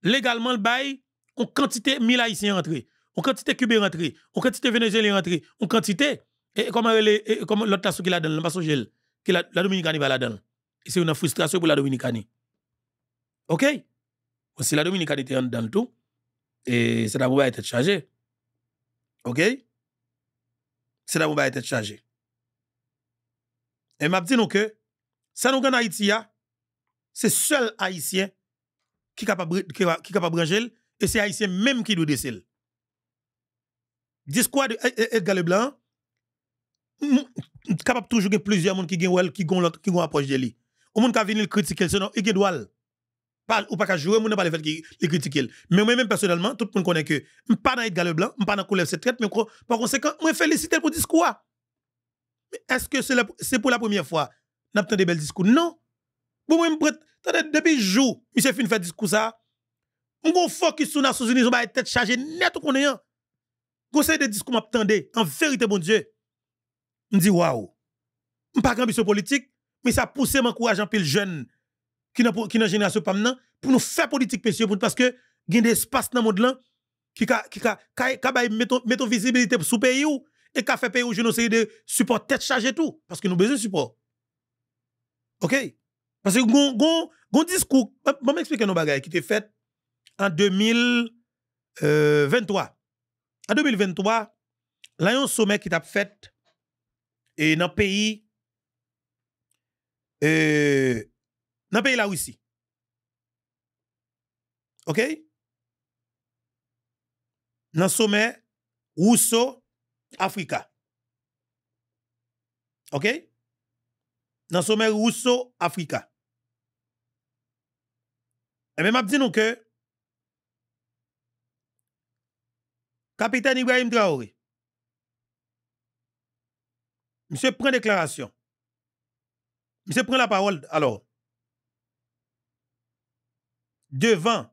Speaker 1: légalement le bail, on quantité mille haïtiens rentrés, on quantité cubains rentrés, on quantité vénézuéliens rentrés, on quantité et comment l'autre qui la donné, pas gel, la, la Dominicanie va la donner. C'est une frustration pour la Dominicanie. OK Si la Dominicanie était dans le tout, et c'est va être chargé. OK C'est va être chargé. Et m'a dit que ça nous gagne Haïti, c'est seul Haïtien qui est capable de et c'est Haïtien même qui doit déceler. Discours de Edgar Leblanc, capable toujours de plusieurs personnes qui ont qui qui approche de lui. Au monde qui vient le critiquer, sinon non, il doit pas ou pas jouer, on a pas le qui le critiquer. Mais moi-même, personnellement, tout le monde connaît que je ne suis pas dans Edgar Leblanc, je ne suis pas dans Couleur cette traite, mais par conséquent, je félicite pour le discours. Est-ce que c'est pour la première fois n'a pas des belles discours. Non. Bon, moi, prête, attendez, depuis jour, monsieur fin fait discours ça. Mon focus sur les Nations Unies, on va être chargé net qu'on est. Conseil de discours m'attendait. En vérité, bon Dieu. On dit waouh. Je pas ambition politique, mais ça pousser m'encourage en pile jeune qui n'a qui n'a génération pas pour nous faire politique, parce que il y a des espaces dans monde là qui ka, qui ka, ka, ka mettre visibilité sous pays ou et qui fait pays ou je ne sais de support tête chargée tout parce que nous besoin de support OK? Parce que gon, gon, gon discours, je vais m'expliquer nos bagages qui était fait en 2023. Euh, en 2023, il y a un sommet qui t'a fait dans le pays, euh, dans le pays la Russie. OK? Dans le sommet Rousseau-Africa. OK? dans le sommet Rousseau-Africa. Et même, dit dis que capitaine Ibrahim Traoré, monsieur prend déclaration. Monsieur prend la parole alors. Devant.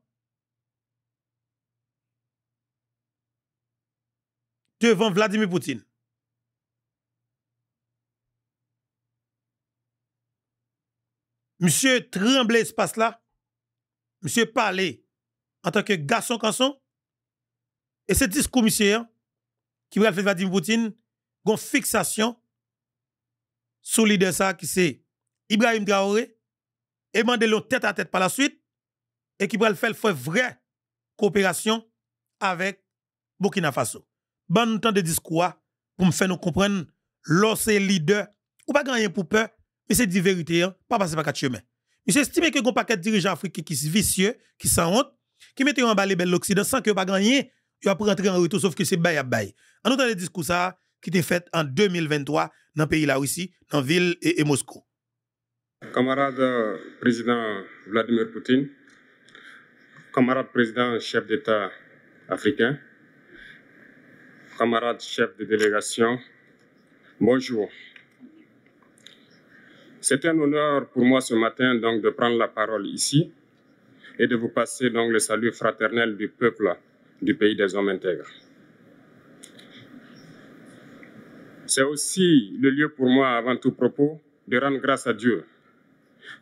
Speaker 1: Devant Vladimir Poutine. Monsieur ce espace là. Monsieur parler en tant que garçon canson. Et ce discours, monsieur, hein, qui va faire Vladimir Poutine, une fixation sur le leader ça qui c'est Ibrahim Traoré et le tête à tête par la suite et qui va faire une vraie coopération avec Burkina Faso. Bon temps de discours hein, pour me faire nous comprendre lorsque leader ou pas gagner pour peur mais c'est dit vérité, hein. pas passer par quatre chemins. Monsieur estime que un paquet de dirigeants africains qui sont vicieux, qui sont honte, qui mettent en bas les belles l'Occident sans que pas gagner, ils vont rentrer en retour, sauf que c'est bail à bail. En entendant les discours ça, qui été fait en 2023 dans le pays la Russie, dans la ville et, et Moscou.
Speaker 4: Camarade euh, président Vladimir Poutine, camarade président chef d'État africain, camarade chef de délégation, bonjour. C'est un honneur pour moi ce matin donc de prendre la parole ici et de vous passer donc le salut fraternel du peuple du pays des hommes intègres. C'est aussi le lieu pour moi, avant tout propos, de rendre grâce à Dieu,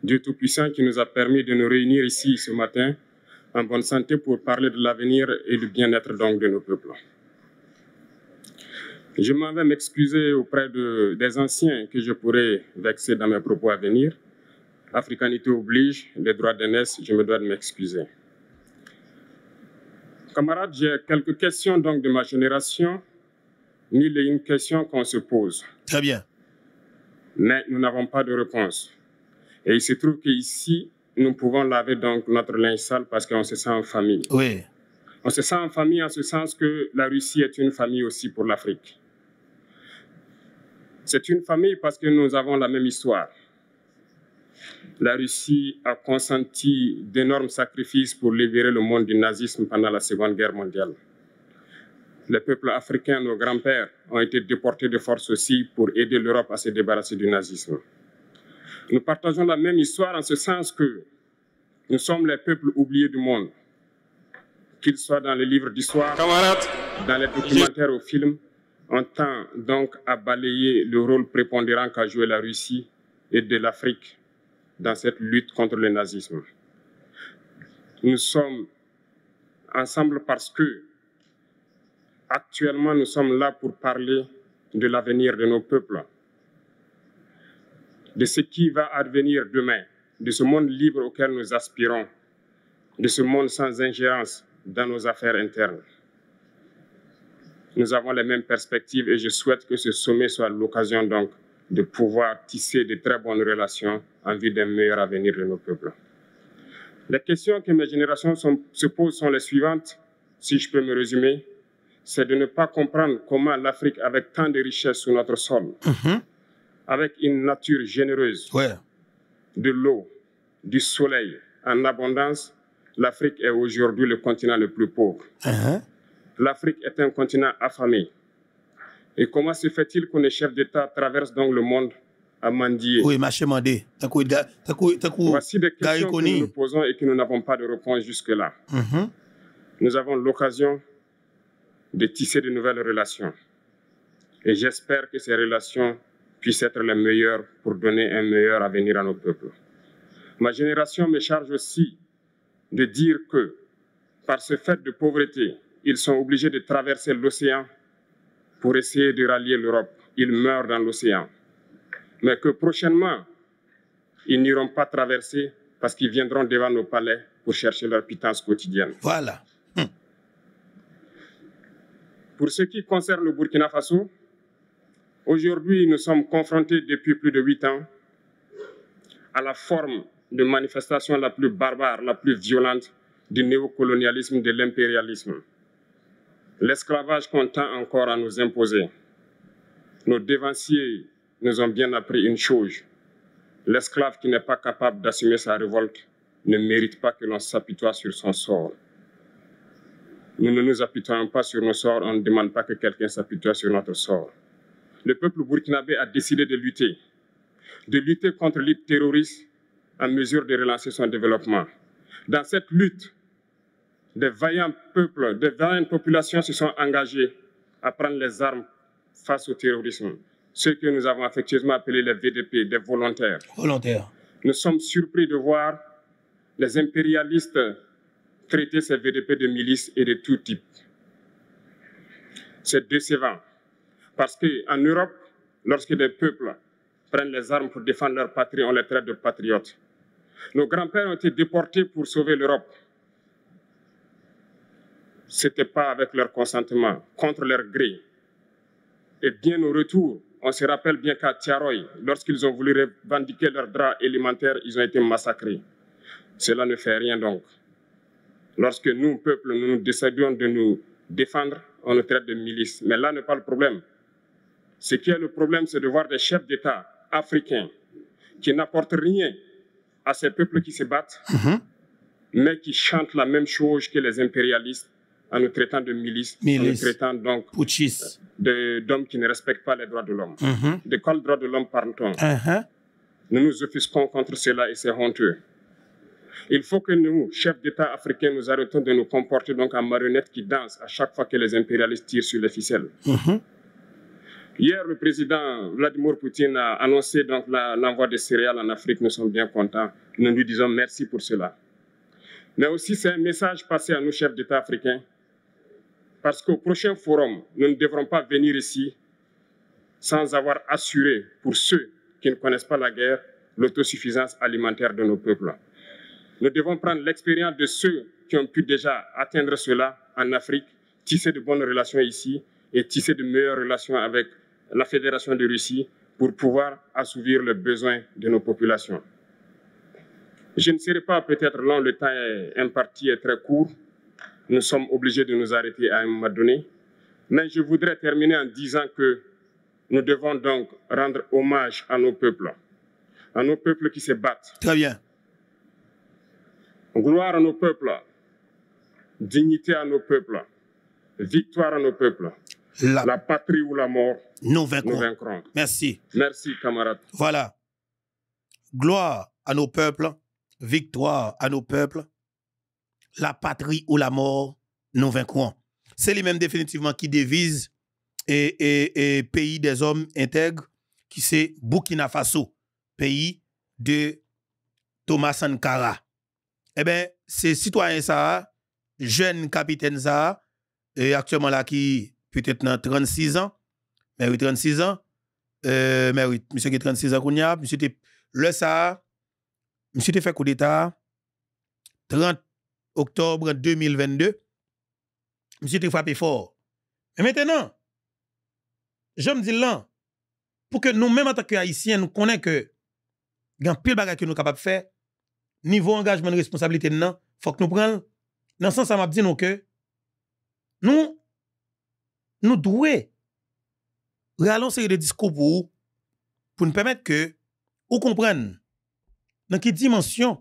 Speaker 4: Dieu Tout-Puissant qui nous a permis de nous réunir ici ce matin en bonne santé pour parler de l'avenir et du bien-être donc de nos peuples. Je m'en vais m'excuser auprès de, des anciens que je pourrais vexer dans mes propos à venir. Africanité oblige, les droits d'aînesse, je me dois de m'excuser. Camarades, j'ai quelques questions donc de ma génération, mille une questions qu'on se pose. Très bien. Mais nous n'avons pas de réponse. Et il se trouve qu'ici, nous pouvons laver donc notre linge sale parce qu'on se sent en famille. Oui. On se sent en famille en ce sens que la Russie est une famille aussi pour l'Afrique. C'est une famille parce que nous avons la même histoire. La Russie a consenti d'énormes sacrifices pour libérer le monde du nazisme pendant la Seconde Guerre mondiale. Les peuples africains, nos grands-pères, ont été déportés de force aussi pour aider l'Europe à se débarrasser du nazisme. Nous partageons la même histoire en ce sens que nous sommes les peuples oubliés du monde, qu'ils soient dans les livres d'histoire, dans les documentaires ou films, on tend donc à balayer le rôle prépondérant qu'a joué la Russie et de l'Afrique dans cette lutte contre le nazisme. Nous sommes ensemble parce que actuellement nous sommes là pour parler de l'avenir de nos peuples, de ce qui va advenir demain, de ce monde libre auquel nous aspirons, de ce monde sans ingérence dans nos affaires internes. Nous avons les mêmes perspectives et je souhaite que ce sommet soit l'occasion donc de pouvoir tisser de très bonnes relations en vue d'un meilleur avenir de nos peuples. Les questions que mes générations se posent sont les suivantes, si je peux me résumer. C'est de ne pas comprendre comment l'Afrique, avec tant de richesses sur notre sol, mhm. avec une nature généreuse, de l'eau, du soleil en abondance, l'Afrique est aujourd'hui le continent le plus pauvre. Uh-huh l'Afrique est un continent affamé. Et comment se fait-il qu'on est chefs d'État traversent donc le monde à mendier Oui, Voici des questions que nous nous posons et que nous n'avons pas de réponse jusque-là. Mm-hmm. Nous avons l'occasion de tisser de nouvelles relations. Et j'espère que ces relations puissent être les meilleures pour donner un meilleur avenir à nos peuples. Ma génération me charge aussi de dire que, par ce fait de pauvreté, ils sont obligés de traverser l'océan pour essayer de rallier l'Europe. Ils meurent dans l'océan. Mais que prochainement, ils n'iront pas traverser parce qu'ils viendront devant nos palais pour chercher leur pitance quotidienne. Voilà. Hum. Pour ce qui concerne le Burkina Faso, aujourd'hui nous sommes confrontés depuis plus de huit ans à la forme de manifestation la plus barbare, la plus violente du néocolonialisme, de l'impérialisme. L'esclavage qu'on encore à nous imposer. Nos dévanciers nous ont bien appris une chose. L'esclave qui n'est pas capable d'assumer sa révolte ne mérite pas que l'on s'apitoie sur son sort. Nous ne nous apitoyons pas sur nos sorts, on ne demande pas que quelqu'un s'apitoie sur notre sort. Le peuple burkinabé a décidé de lutter, de lutter contre les terroristes en mesure de relancer son développement. Dans cette lutte, des vaillants peuples, des vaillantes populations se sont engagés à prendre les armes face au terrorisme. Ce que nous avons affectueusement appelé les VDP, des volontaires. Volontaires. Nous sommes surpris de voir les impérialistes traiter ces VDP de milices et de tout type. C'est décevant parce qu'en Europe, lorsque des peuples prennent les armes pour défendre leur patrie, on les traite de patriotes. Nos grands-pères ont été déportés pour sauver l'Europe c'était pas avec leur consentement, contre leur gré. Et bien au retour, on se rappelle bien qu'à Tiaroy, lorsqu'ils ont voulu revendiquer leurs droits élémentaires, ils ont été massacrés. Cela ne fait rien donc. Lorsque nous, peuple, nous nous décidions de nous défendre, on nous traite de milices. Mais là n'est pas le problème. Ce qui est le problème, c'est de voir des chefs d'État africains qui n'apportent rien à ces peuples qui se battent, mhm. mais qui chantent la même chose que les impérialistes en nous traitant de milices, en nous traitant donc d'hommes qui ne respectent pas les droits de l'homme. Mm-hmm. De quels droits de l'homme parle-t-on uh-huh. Nous nous offusquons contre cela et c'est honteux. Il faut que nous, chefs d'État africains, nous arrêtons de nous comporter donc en marionnettes qui dansent à chaque fois que les impérialistes tirent sur les ficelles. Mm-hmm. Hier, le président Vladimir Poutine a annoncé l'envoi des céréales en Afrique. Nous sommes bien contents. Nous lui disons merci pour cela. Mais aussi, c'est un message passé à nos chefs d'État africains parce qu'au prochain forum, nous ne devrons pas venir ici sans avoir assuré, pour ceux qui ne connaissent pas la guerre, l'autosuffisance alimentaire de nos peuples. Nous devons prendre l'expérience de ceux qui ont pu déjà atteindre cela en Afrique, tisser de bonnes relations ici et tisser de meilleures relations avec la Fédération de Russie pour pouvoir assouvir les besoins de nos populations. Je ne serai pas peut-être long, le temps imparti est très court, nous sommes obligés de nous arrêter à un moment donné. Mais je voudrais terminer en disant que nous devons donc rendre hommage à nos peuples, à nos peuples qui se battent. Très bien. Gloire à nos peuples, dignité à nos peuples, victoire à nos peuples. La, patrie ou la mort, nous vaincrons. Merci. Merci, camarades. Voilà. Gloire
Speaker 1: à nos peuples, victoire à nos peuples, la patrie ou la mort, nous vaincrons. C'est lui-même définitivement qui devise et, pays des hommes intègres, qui c'est Burkina Faso, pays de Thomas Sankara. Eh bien, ces citoyens ça, jeune capitaine ça, et actuellement là qui peut-être dans 36 ans, mais oui, 36 ans, euh, mais oui, monsieur qui 36 ans monsieur le ça, monsieur fait coup d'État 30 Oktobre 2022 Misi tri fapi for E meten nan Je mdi lan Pou ke nou men matak ya isyen nou konen ke Gan pil baga ki nou kapap fe Nivo angajmen responsabilite nan Fok nou pran Nan san sa map di nou ke Nou Nou dwe Ralon seye de disko pou Pou nou pemet ke Ou kompren Nan ki dimensyon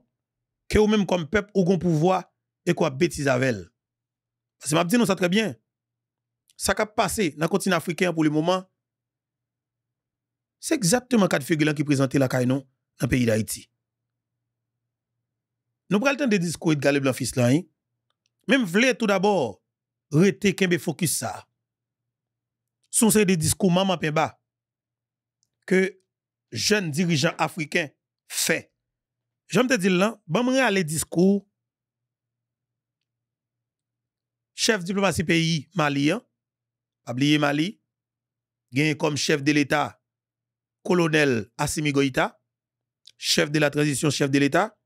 Speaker 1: Ke ou men kom pep ou gon pouvoa quoi bêtise avec elle. Parce que m'a dit nous ça très bien. Ça qui a passé dans le continent africain pour le moment, c'est exactement quatre figure qui présentait la dans le pays d'Haïti. Nous prenons le de discours de Galé Blanc fils là, hein. Même tout d'abord, rete est focus ça. Son ces des discours maman pemba que jeunes dirigeants africains fait. J'aime te dire là, bon me les discours chef diplomatie pays Mali. Hein. oublier Mali, gagné comme chef de l'État, colonel Assimi Goïta, chef de la transition, chef de l'État,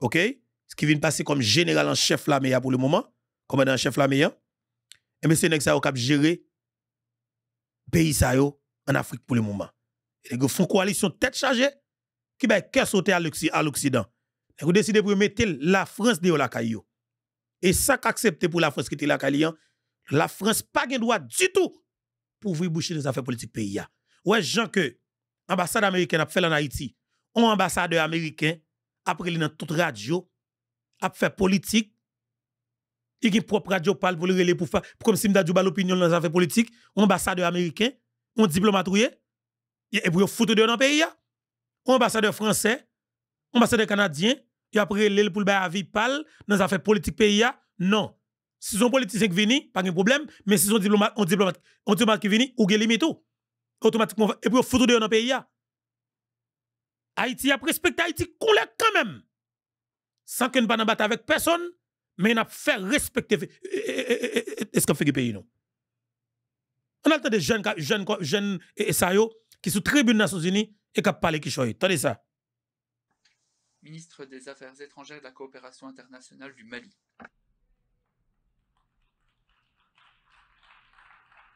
Speaker 1: ok? Ce qui vient passer comme général en chef meilleur hein, pour le moment, commandant en chef Laméa. Hein. Et monsieur c'est ça gérer pays ça en Afrique pour le moment. ils font coalition tête chargée qui va ben, sauter à l'Occident. Vous décidez de mettre la France de la caillou. Et ça qu'accepter pour la France qui était là, hein, la France pas de droit du tout pour ouvrir boucher les affaires politiques pays. Ouais, gens que ambassade américaine a fait en Haïti, un ambassadeur américain, après il dans toute radio, a fait politique, il a propre radio parle pour le pour faire, comme si je pas l'opinion dans les affaires politiques, un ambassadeur américain, un diplomate et pour foutre de pays. Un ambassadeur français, un ambassadeur canadien, et après, pris pour le avis dans les affaires politiques pays non si son politicien qui vient pas de problème mais si son diplomate on diplomate on diplomate qui vient ou limite tout automatiquement et puis foutre de dans pays Haïti a respecté Haïti quand même sans que ne pas battre avec personne mais a fait respecter eh, eh, eh, est-ce qu'on fait des pays on a des jeunes jeunes jeunes et qui sont tribune des Nations Unies et qui parlent qui Tu Tenez ça
Speaker 2: ministre des Affaires étrangères et de la coopération internationale du Mali.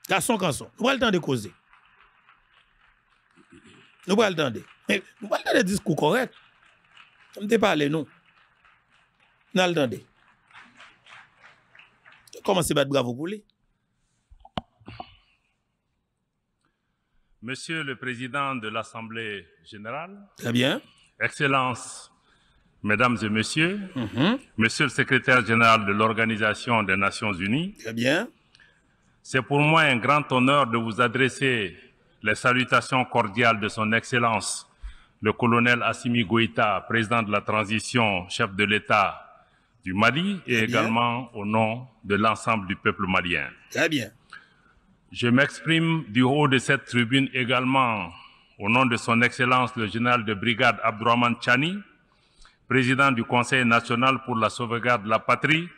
Speaker 1: Garçon, garçon, nous le temps de causer. Nous avons le temps de. Nous parlons le temps de discours correct. On ne parlé, non. Nous le temps de. Comment c'est battre bravo pour lui?
Speaker 5: Monsieur le Président de l'Assemblée générale. Très bien. Excellence, Mesdames et messieurs, mhm. monsieur le secrétaire général de l'Organisation des Nations Unies, Très bien. c'est pour moi un grand honneur de vous adresser les salutations cordiales de son Excellence, le colonel Assimi Goïta, président de la transition, chef de l'État du Mali, et également au nom de l'ensemble du peuple malien. bien. Je m'exprime du haut de cette tribune également au nom de son Excellence le général de brigade Abdourahman Chani, président du Conseil national pour la sauvegarde de la patrie,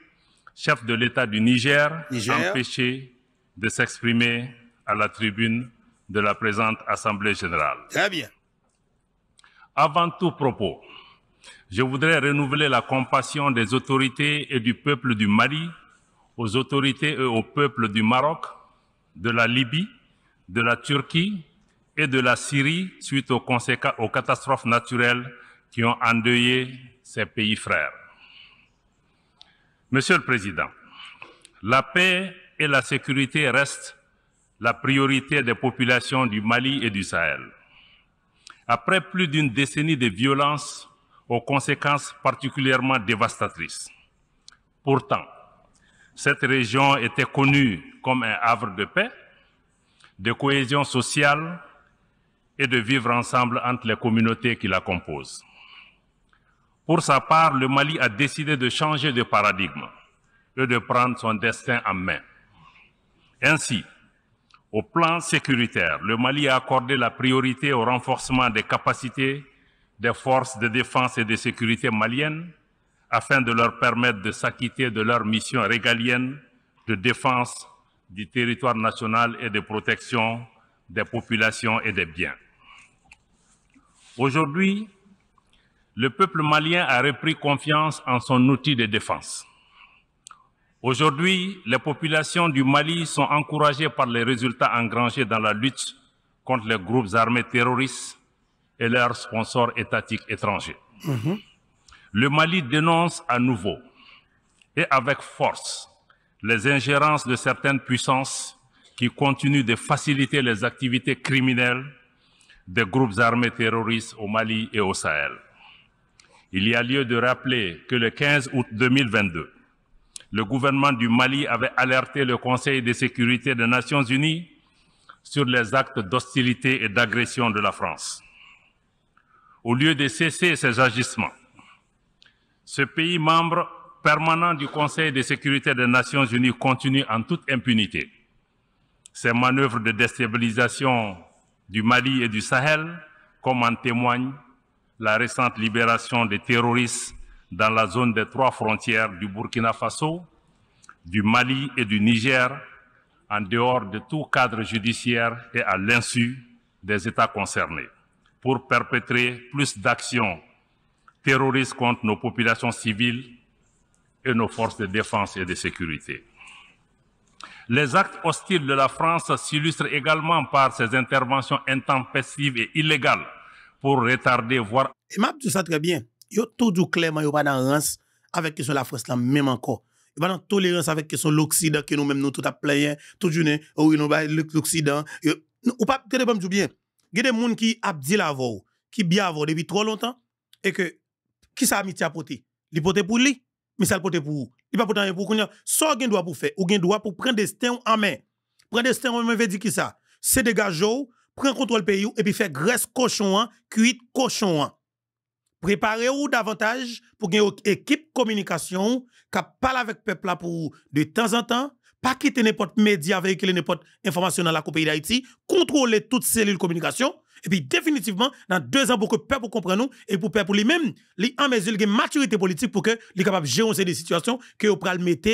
Speaker 5: chef de l'État du Niger, empêché de s'exprimer à la tribune de la présente Assemblée générale. Très bien. Avant tout propos, je voudrais renouveler la compassion des autorités et du peuple du Mali aux autorités et au peuple du Maroc, de la Libye, de la Turquie et de la Syrie suite aux catastrophes naturelles qui ont endeuillé ces pays frères. Monsieur le Président, la paix et la sécurité restent la priorité des populations du Mali et du Sahel. Après plus d'une décennie de violences aux conséquences particulièrement dévastatrices. Pourtant, cette région était connue comme un havre de paix, de cohésion sociale et de vivre ensemble entre les communautés qui la composent. Pour sa part, le Mali a décidé de changer de paradigme et de prendre son destin en main. Ainsi, au plan sécuritaire, le Mali a accordé la priorité au renforcement des capacités des forces de défense et de sécurité maliennes afin de leur permettre de s'acquitter de leur mission régalienne de défense du territoire national et de protection des populations et des biens. Aujourd'hui, le peuple malien a repris confiance en son outil de défense. Aujourd'hui, les populations du Mali sont encouragées par les résultats engrangés dans la lutte contre les groupes armés terroristes et leurs sponsors étatiques étrangers. Mhm. Le Mali dénonce à nouveau et avec force les ingérences de certaines puissances qui continuent de faciliter les activités criminelles des groupes armés terroristes au Mali et au Sahel il y a lieu de rappeler que le 15 août 2022, le gouvernement du Mali avait alerté le Conseil de sécurité des Nations Unies sur les actes d'hostilité et d'agression de la France. Au lieu de cesser ces agissements, ce pays membre permanent du Conseil de sécurité des Nations Unies continue en toute impunité ses manœuvres de déstabilisation du Mali et du Sahel, comme en témoignent la récente libération des terroristes dans la zone des trois frontières du Burkina Faso, du Mali et du Niger, en dehors de tout cadre judiciaire et à l'insu des États concernés, pour perpétrer plus d'actions terroristes contre nos populations civiles et nos forces de défense et de sécurité. Les actes hostiles de la France s'illustrent également par ces interventions intempestives et illégales pour retarder, voire... Et m'a dit ça très
Speaker 1: bien. Yo tout dou clairement, yo pas d'arrance avec sur la France là, même encore. Yo pas tolérance avec sont l'Occident que nous même nous tout à plein, tout journée, ou nous pas l'Occident. Ou pas, tenez pas me bien. Il y a des monde qui abdi la voix, qui bien avant depuis trop longtemps, et que, qui ça a mis à poter? pour lui, mais ça le pour vous. Il pas pour rien pour qu'on soit gain droit pour faire, ou gain droit pour prendre des steins en main. Prendre des steins en main veut dire qui ça? C'est dégager prend contrôle pays et puis fait graisse cochon, cuit cochon. Préparez-vous davantage pour une équipe communication qui parle avec le peuple pour de temps en temps, pas quitter n'importe média, avec n'importe information dans la pays d'Haïti, contrôler toutes cellule communication. Et puis définitivement, dans deux ans, pour que le peuple comprenne nous et pour le peuple lui-même, lui en mesure une maturité politique pour que soit capable de gérer des situations que vous de mettre,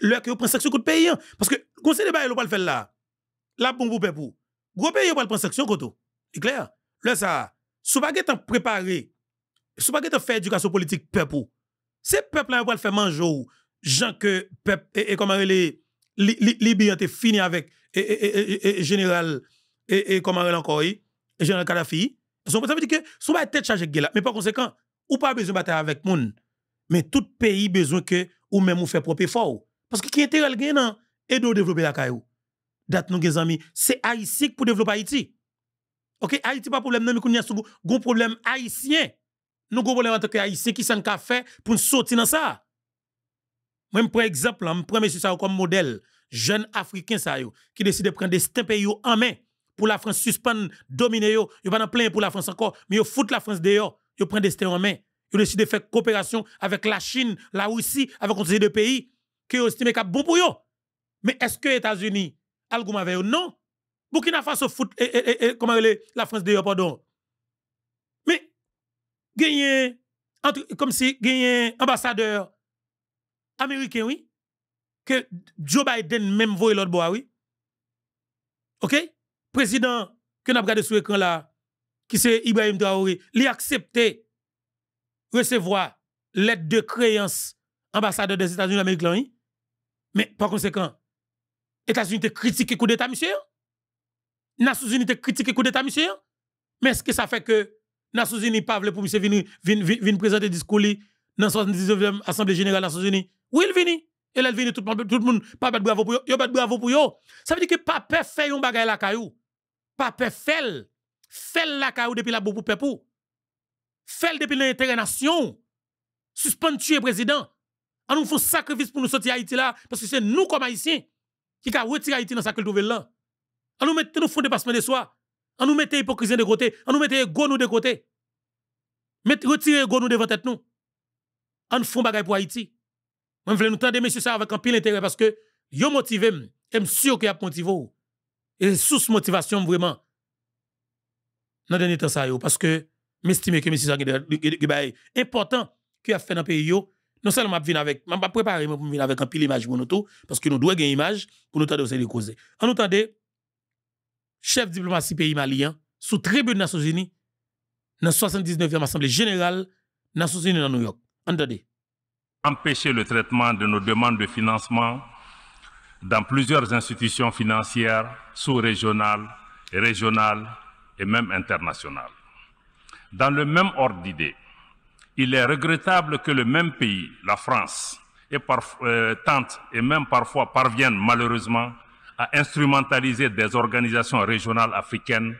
Speaker 1: l'heure que vous prenez section pays. Hein. Parce que, conseil de bail, pas le faire là. Là, bon, vous, gros pays pour prendre sanction koto. C'est clair. Là ça, sous pas en préparer, sous pas en faire éducation politique peuple. C'est peuple là veulent le faire manger gens que peuple et comment les Libyens, ont fini avec général et comment elle encore général Kadhafi. Ça veut dire que sous pas tête de là, mais par conséquent, ou pas besoin de bataille avec monde. Mais tout pays besoin que ou même ou fait propre fort. Parce que qui intérêt le gain et de développer la caillou c'est Haïti pour développer Haïti. OK, Haïti pas problème, nous avons un problème haïtien. Nous avons un problème en tant haïtien qui sont a fait pour nous sortir dans ça. Moi, je exemple, je prends monsieur ça comme modèle, jeune africain qui décide de prendre des pays en main pour la France suspendre, dominer yo, yo pas de plein pour la France encore, mais il fout la France dehors, yo prend des en main. Yo décide de faire coopération avec la Chine, la Russie, avec un de pays qui estime cap bon pour yo. Mais est-ce que les États-Unis Algoum avec Non. Burkina Faso foot, et, et, et, la France d'ailleurs, pardon. Mais, gagné, comme si gagné ambassadeur américain, oui, que Joe Biden même voit l'autre bois, oui. OK? Président que n'a regardé sur l'écran là, qui c'est Ibrahim Traoré, il a accepté recevoir l'aide de créance ambassadeur des États-Unis d'Amérique, oui. Mais par conséquent, États-Unis te critiqué coup d'État, monsieur. Nations Unies te critiqué coup d'État, monsieur. Mais est-ce que ça fait que Nations Unies pas pour monsieur venir venir présenter discours dans la 79e Assemblée Générale de Nations Unies? Oui, il vient. Et là, il vient tout le monde, pas de bravo pour Yo, pas bravo pour Ça veut dire que papa fait un bagay la caillou. Papa fait. Fait la caillou depuis la boue pour pepou. Fait depuis l'intérêt nation. Suspend tuer président. On nous fait sacrifice pour nous sortir Haïti là, parce que c'est nous comme Haïtiens qui a retiré Haïti dans sa culture là. On nous mettait nos fonds de passement de soi. On nous mettait hypocrisie de côté. On nous met gonou de côté. Met, retirer gonou devant tête nous. On nous fait bagaille pour Haïti. Moi, je voulais nous tendre, Monsieur ça avec un pile intérêt parce que yo motivé, je suis sûr qu'il y a motivé. Et source motivation vraiment. Dans le dernier temps, ça, parce que m'estime que monsieur, ça est important qu'il a fait dans le pays. Yo, non seulement je venir avec, je vais préparer pour venir avec un pile image pour parce que nous devons gagner une image pour nous tenter de causer. En nous chef diplomatie pays malien, sous tribune des Nations Unies, dans 79e Assemblée générale
Speaker 5: Nations Unies dans New York. Entendez. Empêcher le traitement de nos demandes de financement dans plusieurs institutions financières sous-régionales, régionales et même internationales. Dans le même ordre d'idées, il est regrettable que le même pays, la France, euh, tente et même parfois parvienne malheureusement à instrumentaliser des organisations régionales africaines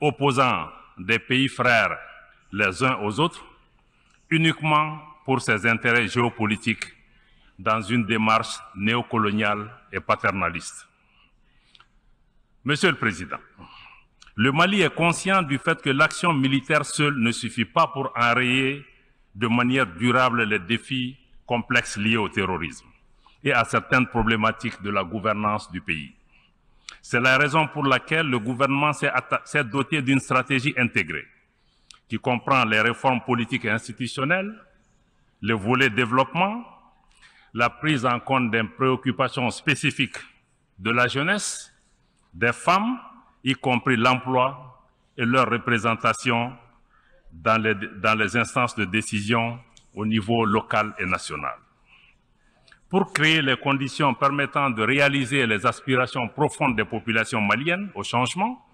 Speaker 5: opposant des pays frères les uns aux autres uniquement pour ses intérêts géopolitiques dans une démarche néocoloniale et paternaliste. Monsieur le Président, le Mali est conscient du fait que l'action militaire seule ne suffit pas pour enrayer de manière durable les défis complexes liés au terrorisme et à certaines problématiques de la gouvernance du pays. C'est la raison pour laquelle le gouvernement s'est doté d'une stratégie intégrée qui comprend les réformes politiques et institutionnelles, le volet développement, la prise en compte des préoccupations spécifiques de la jeunesse, des femmes, y compris l'emploi et leur représentation dans les, instances de décision au niveau local et national. Pour créer les conditions permettant de réaliser les aspirations profondes des populations maliennes au changement,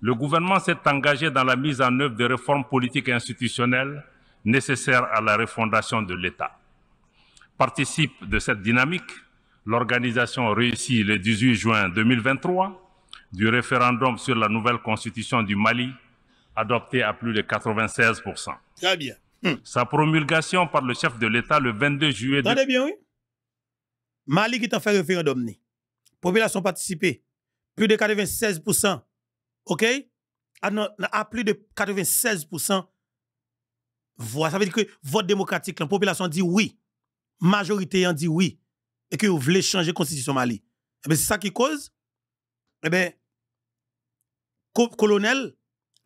Speaker 5: le gouvernement s'est engagé dans la mise en œuvre des réformes politiques et institutionnelles nécessaires à la refondation de l'État. Participe de cette dynamique l'organisation réussit le 18 juin 2023 du référendum sur la nouvelle constitution du Mali, adopté à plus de 96%. Très bien. Hmm. Sa promulgation par le chef de l'État le 22 juillet... de... bien, oui. Mali
Speaker 1: qui t'a fait référendum, Population participée, plus de 96%, ok? À, plus de 96% voix. Ça veut dire que vote démocratique, la population dit oui. Majorité en dit oui. Et que vous voulez changer la constitution Mali. Eh bien, c'est ça qui cause. Eh bien, colonel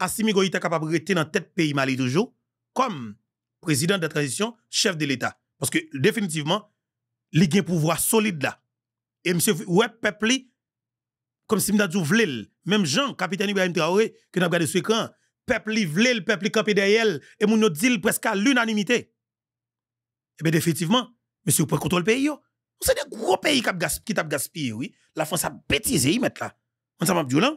Speaker 1: Assimi Goïta capable de rester dans tête pays Mali toujours comme président de la transition, chef de l'État. Parce que définitivement, il a un pouvoir solide là. Et M. peuple, comme si m'da vlel, même Jean, capitaine Ibrahim Traoré, que n'a regardé sur écran, hein. peuple le peuple campé derrière, et nous dit presque à l'unanimité. Et eh bien, définitivement, monsieur, vous contrôler le pays. C'est des gros pays qui ont gaspillé, oui. La France a bêtisé, ils mettent là. On s'en va là.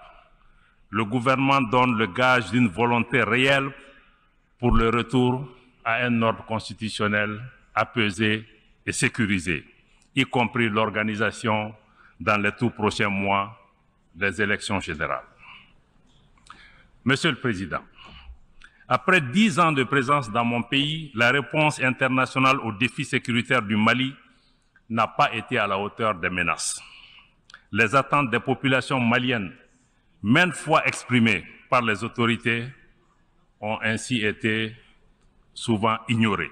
Speaker 5: le gouvernement donne le gage d'une volonté réelle pour le retour à un ordre constitutionnel apaisé et sécurisé, y compris l'organisation dans les tout prochains mois des élections générales. Monsieur le Président, après dix ans de présence dans mon pays, la réponse internationale aux défis sécuritaires du Mali n'a pas été à la hauteur des menaces. Les attentes des populations maliennes maintes fois exprimées par les autorités ont ainsi été souvent ignorées.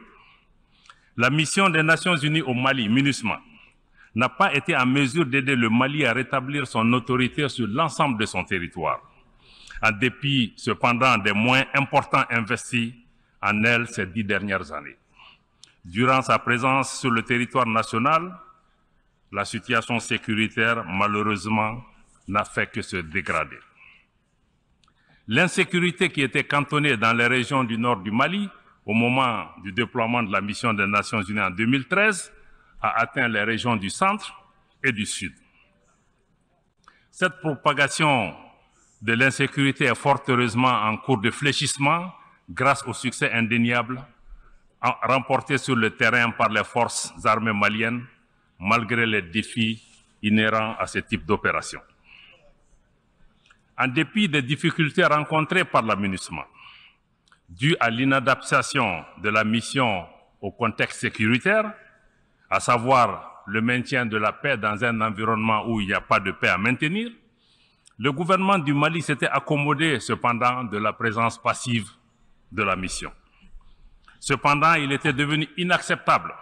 Speaker 5: La mission des Nations Unies au Mali, MINUSMA, n'a pas été en mesure d'aider le Mali à rétablir son autorité sur l'ensemble de son territoire, en dépit cependant des moyens importants investis en elle ces dix dernières années. Durant sa présence sur le territoire national, la situation sécuritaire, malheureusement, n'a fait que se dégrader. L'insécurité qui était cantonnée dans les régions du nord du Mali au moment du déploiement de la mission des Nations Unies en 2013 a atteint les régions du centre et du sud. Cette propagation de l'insécurité est fort heureusement en cours de fléchissement grâce au succès indéniable remporté sur le terrain par les forces armées maliennes malgré les défis inhérents à ce type d'opération en dépit des difficultés rencontrées par l'aménissement, dues à l'inadaptation de la mission au contexte sécuritaire, à savoir le maintien de la paix dans un environnement où il n'y a pas de paix à maintenir, le gouvernement du Mali s'était accommodé cependant de la présence passive de la mission. Cependant, il était devenu inacceptable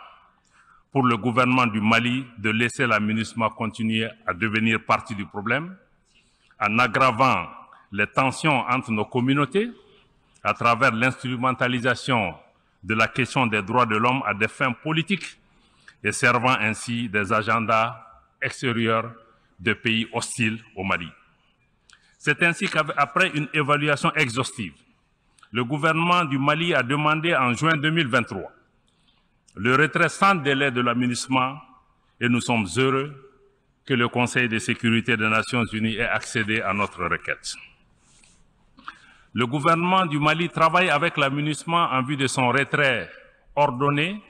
Speaker 5: pour le gouvernement du Mali de laisser la continuer à devenir partie du problème en aggravant les tensions entre nos communautés à travers l'instrumentalisation de la question des droits de l'homme à des fins politiques et servant ainsi des agendas extérieurs de pays hostiles au Mali. C'est ainsi qu'après une évaluation exhaustive, le gouvernement du Mali a demandé en juin 2023 le retrait sans délai de l'aménissement et nous sommes heureux que le Conseil de sécurité des Nations Unies ait accédé à notre requête. Le gouvernement du Mali travaille avec la en vue de son retrait ordonné,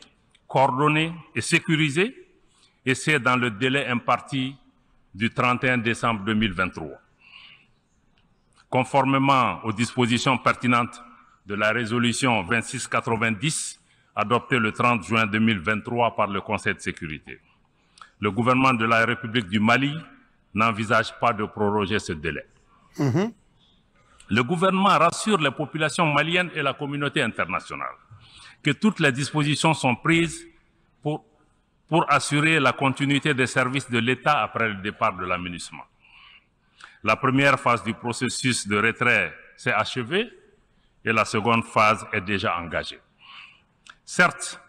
Speaker 5: coordonné et sécurisé, et c'est dans le délai imparti du 31 décembre 2023. Conformément aux dispositions pertinentes de la résolution 2690 adoptée le 30 juin 2023 par le Conseil de sécurité le gouvernement de la République du Mali n'envisage pas de proroger ce délai. Mhm. Le gouvernement rassure les populations maliennes et la communauté internationale que toutes les dispositions sont prises pour, pour assurer la continuité des services de l'État après le départ de l'aménagement. La première phase du processus de retrait s'est achevée et la seconde phase est déjà engagée. Certes,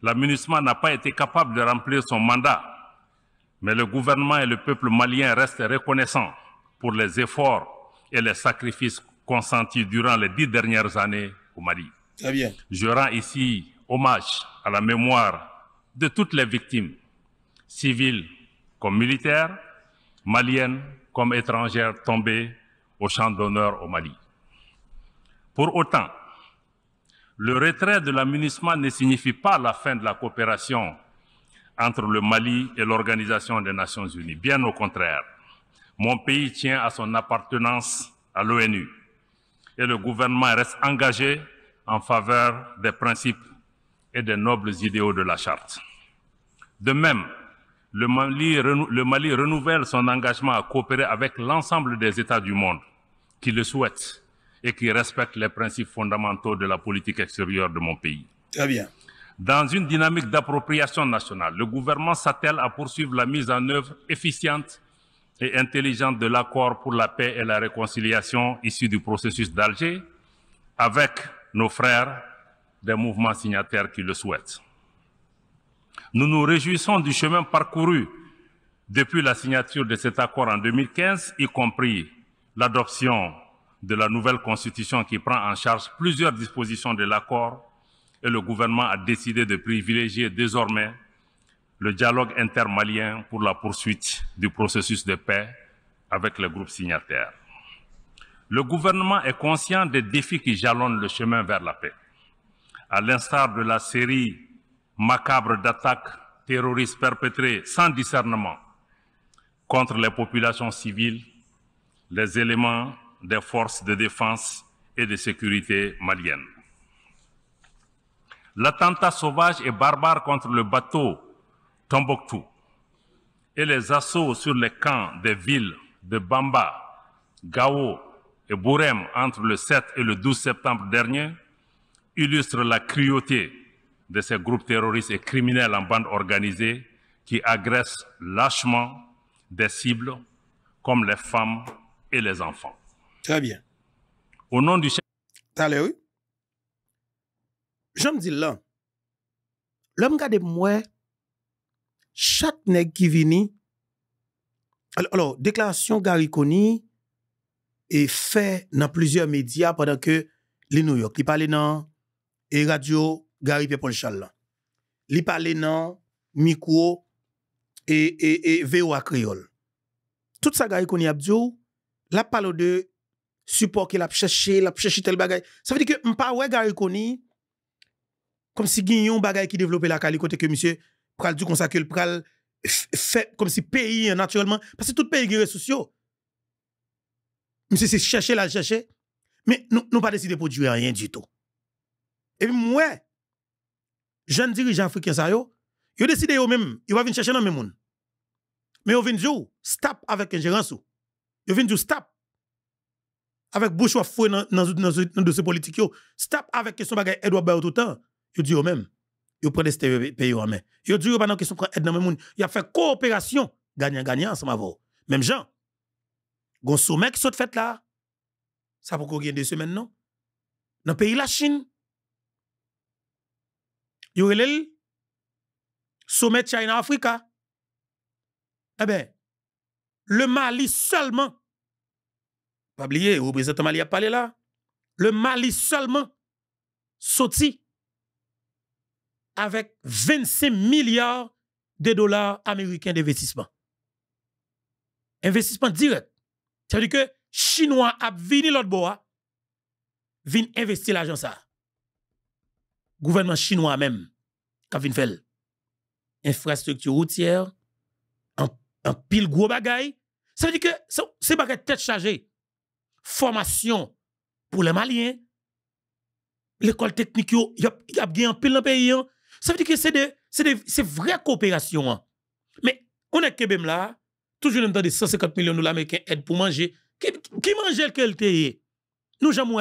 Speaker 5: l'aménagement n'a pas été capable de remplir son mandat mais le gouvernement et le peuple malien restent reconnaissants pour les efforts et les sacrifices consentis durant les dix dernières années au Mali. Très bien. Je rends ici hommage à la mémoire de toutes les victimes, civiles comme militaires, maliennes comme étrangères tombées au champ d'honneur au Mali. Pour autant, le retrait de l'amunissement ne signifie pas la fin de la coopération entre le Mali et l'Organisation des Nations Unies. Bien au contraire, mon pays tient à son appartenance à l'ONU et le gouvernement reste engagé en faveur des principes et des nobles idéaux de la charte. De même, le Mali, renouvelle son engagement à coopérer avec l'ensemble des États du monde qui le souhaitent et qui respectent les principes fondamentaux de la politique extérieure de mon pays. Très bien. Dans une dynamique d'appropriation nationale, le gouvernement s'attelle à poursuivre la mise en œuvre efficiente et intelligente de l'accord pour la paix et la réconciliation issu du processus d'Alger avec nos frères des mouvements signataires qui le souhaitent. Nous nous réjouissons du chemin parcouru depuis la signature de cet accord en 2015, y compris l'adoption de la nouvelle constitution qui prend en charge plusieurs dispositions de l'accord et le gouvernement a décidé de privilégier désormais le dialogue intermalien pour la poursuite du processus de paix avec les groupes signataires. Le gouvernement est conscient des défis qui jalonnent le chemin vers la paix. À l'instar de la série macabre d'attaques terroristes perpétrées sans discernement contre les populations civiles, les éléments des forces de défense et de sécurité maliennes l'attentat sauvage et barbare contre le bateau Tombouctou et les assauts sur les camps des villes de Bamba, Gao et Bourem entre le 7 et le 12 septembre dernier illustrent la cruauté de ces groupes terroristes et criminels en bande organisée qui agressent lâchement des cibles comme les femmes et les enfants. Très bien. Au nom du chef.
Speaker 1: Je me dis là, l'homme garde moi, chaque nègre qui vient, alors, déclaration déclaration Gariconi est fait dans plusieurs médias pendant que les New York, il parle dans et radio Gary Peponchal. Chal, Il parle dans micro et, et, et VOA Creole. Tout ça Gariconi a dit, la parle de support qu'il a cherché, il a cherché tel bagage. Ça veut dire que m'pa ouais Gariconi comme si un bagage qui développait la Cali côté que monsieur pral du consacré pral fait comme si pays hein, naturellement parce que tout pays qui ressources monsieur c'est chercher l'a chercher mais nous n'avons pas décidé de produire rien du tout et puis moi jeune dirigeant africain, ça yo yo décidé yo même yo va venir chercher dans même monde mais yo vient dire stop avec ingérence yo vient dire stop avec bouche ou fouet dans dans dossier politique yo stop avec question bagaille Edouard Bayo tout le temps Yo dit eux-mêmes. Yo prend ce pays en main. Yo dit yo pendant que question prend aide dans même monde. Il fait coopération gagnant-gagnant ensemble avec Même gens. Gon sommet qui saute fait là. Ça pour qu'on gagne deux semaines non. Dans pays la Chine. Yo relèl sommet China Africa. Eh ben, le Mali seulement. Pas oublier, le représentant Mali a parlé là. Le Mali seulement sorti avec 25 milliards de dollars américains d'investissement. Investissement direct. C'est-à-dire que Chinois a vini l'autre bois, investir l'argent ça. Gouvernement chinois même, qui vient fait Infrastructure routière, un, pile gros bagaille. Ça veut dire que c'est bagages tête chargée. Formation pour les Maliens. L'école technique, il y a un pile dans le pays. Hein. Ça veut dire que c'est vraie coopération. Hein. Mais on est même là, toujours dans des 150 millions de dollars américains aide pour manger. Qui, qui mange quel thé? Nous, j'aime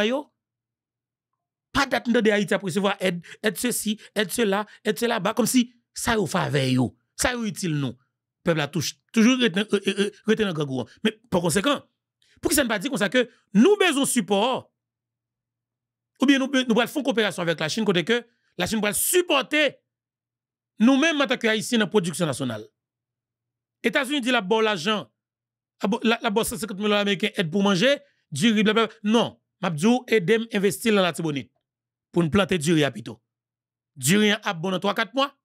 Speaker 1: Pas d'attendre de Haïti à recevoir aide, aide ceci, aide cela, aide cela bas, comme si ça y fait yo. Ça est utile nous. Peuple a touche, toujours retenu euh, euh, euh, dans gagou. Hein. Mais par conséquent, pour que ça ne pas dire comme ça que nous besoin support, ou bien nous, nous faire coopération avec la Chine, côté que la Chine va supporter nous-mêmes en tant Haïtiens dans la production nationale. États-Unis dit la bonne l'argent, la bonne 150 millions d'Américains aide pour manger, du riz, blablabla. Non, Mabdou oh, aide investir dans la Tibonite pour nous planter du riz à Pito. Du riz à bon dans 3-4 mois.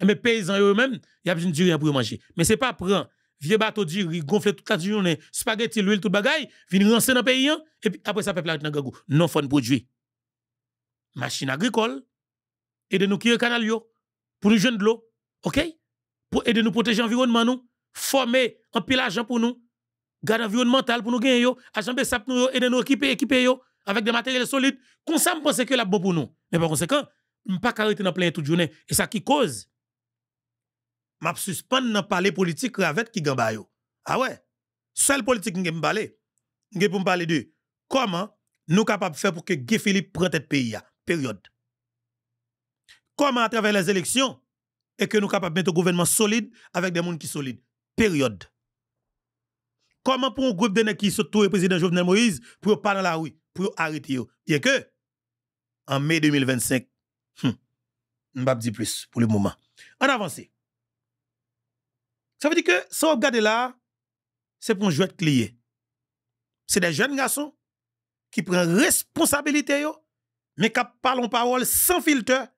Speaker 1: Et mes paysans eux-mêmes, ils ont besoin de riz pour manger. Mais ce n'est pas prendre vieux bateau du riz, gonflé toute la journée, spaghetti, l'huile, tout bagaille, venir renseigner dans le pays, hein. et puis après ça, peuple dans le Non, faut produire. Machine agricole, de nous le canal yo, pour nous joindre de l'eau, OK Pour aider nous protéger l'environnement nous, former un pile pour nous, garder environnemental pour nous gagner yo, agent pour nous aider nous équiper équiper avec des matériels solides. Comme ça pense que la bon pour nous. Mais par conséquent, pouvons pas arrêter dans plein toute journée et ça qui cause m'a suspendre dans parler politique avec qui gamba yo. Ah ouais. Seule politique que me parler. Je pour me parler de comment nous capables de faire pour que Guy Philippe prenne tête pays période comment à travers les élections et que nous sommes capables de mettre un gouvernement solide avec des gens qui sont solides. Période. Comment pour un groupe de qui sont le président Jovenel Moïse pour pas dans la rue, pour arrêter Il a que, en mai 2025, nous hmm, ne vais dire plus pour le moment. En avance. Ça veut dire que, ça, regardez là, c'est pour un jouet client. C'est des jeunes garçons qui prennent responsabilité, mais qui parlent en parole sans filtre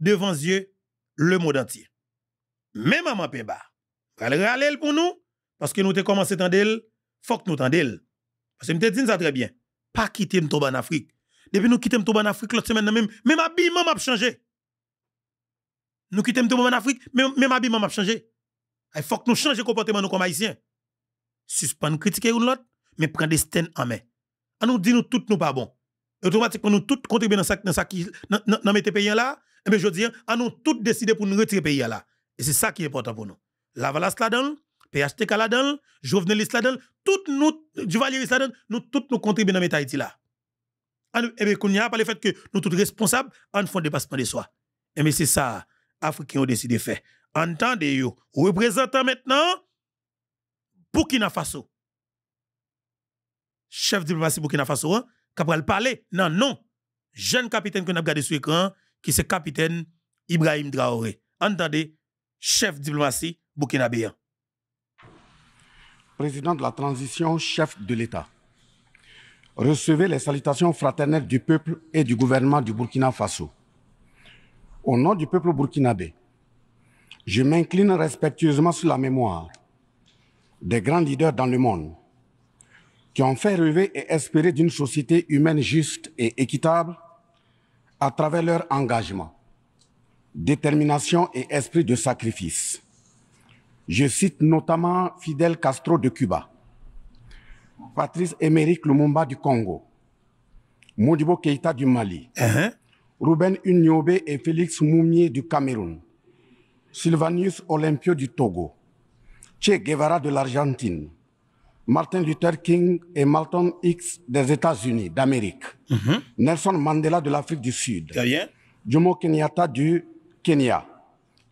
Speaker 1: devant Dieu le monde entier. même maman Pemba, elle râle pour nous, parce que nous avons commencé à tendre, faut que nous tendions. Parce que nous te dit ça très bien. Pas quitter nous en Afrique. Depuis nous quittons en Afrique l'autre semaine, même, même bille m'a changé. Nous quittons en Afrique, même, ma bille m'a changé. Il faut que nous changions comportement nous comme haïtiens. Suspendre critiquer une l'autre, mais prendre des stènes en main. On ah, nous dit nous tout nous pas bon. Automatiquement nous tous contribuons dans ça qui dans, dans, pays là, eh bien, je veux dire, on tous décidé pour nous retirer pays là. Et c'est ça qui est important pour nous. Lavalas là-dedans, PHTK là-dedans, Jovenelis là-dedans, toutes nous, Duvalieris là-dedans, nous tous nous contribuons dans Haïti là. Ah, Et eh bien, nous y a le fait que nous tous responsables, on font dépassement de soi. Et eh bien, c'est ça, Africains ont décidé de faire. Entendez-vous, représentant maintenant Burkina Faso. Chef diplomatie Burkina Faso, hein, qui parler, non, non, jeune capitaine que nous avons gardé sur l'écran, qui capitaine Ibrahim Draoré. Entendez, chef
Speaker 3: diplomatie burkinabéen. Président de la transition, chef de l'État. Recevez les salutations fraternelles du peuple et du gouvernement du Burkina Faso. Au nom du peuple burkinabé, je m'incline respectueusement sur la mémoire des grands leaders dans le monde qui ont fait rêver et espérer d'une société humaine juste et équitable à travers leur engagement, détermination et esprit de sacrifice. Je cite notamment Fidel Castro de Cuba, Patrice Émeric Lumumba du Congo, Modibo Keita du Mali, uh-huh. Ruben Uniobe et Félix Moumier du Cameroun, Sylvanus Olympio du Togo, Che Guevara de l'Argentine, Martin Luther King et Malcolm X des États-Unis d'Amérique, mhm. Nelson Mandela de l'Afrique du Sud, bien. Jomo Kenyatta du Kenya,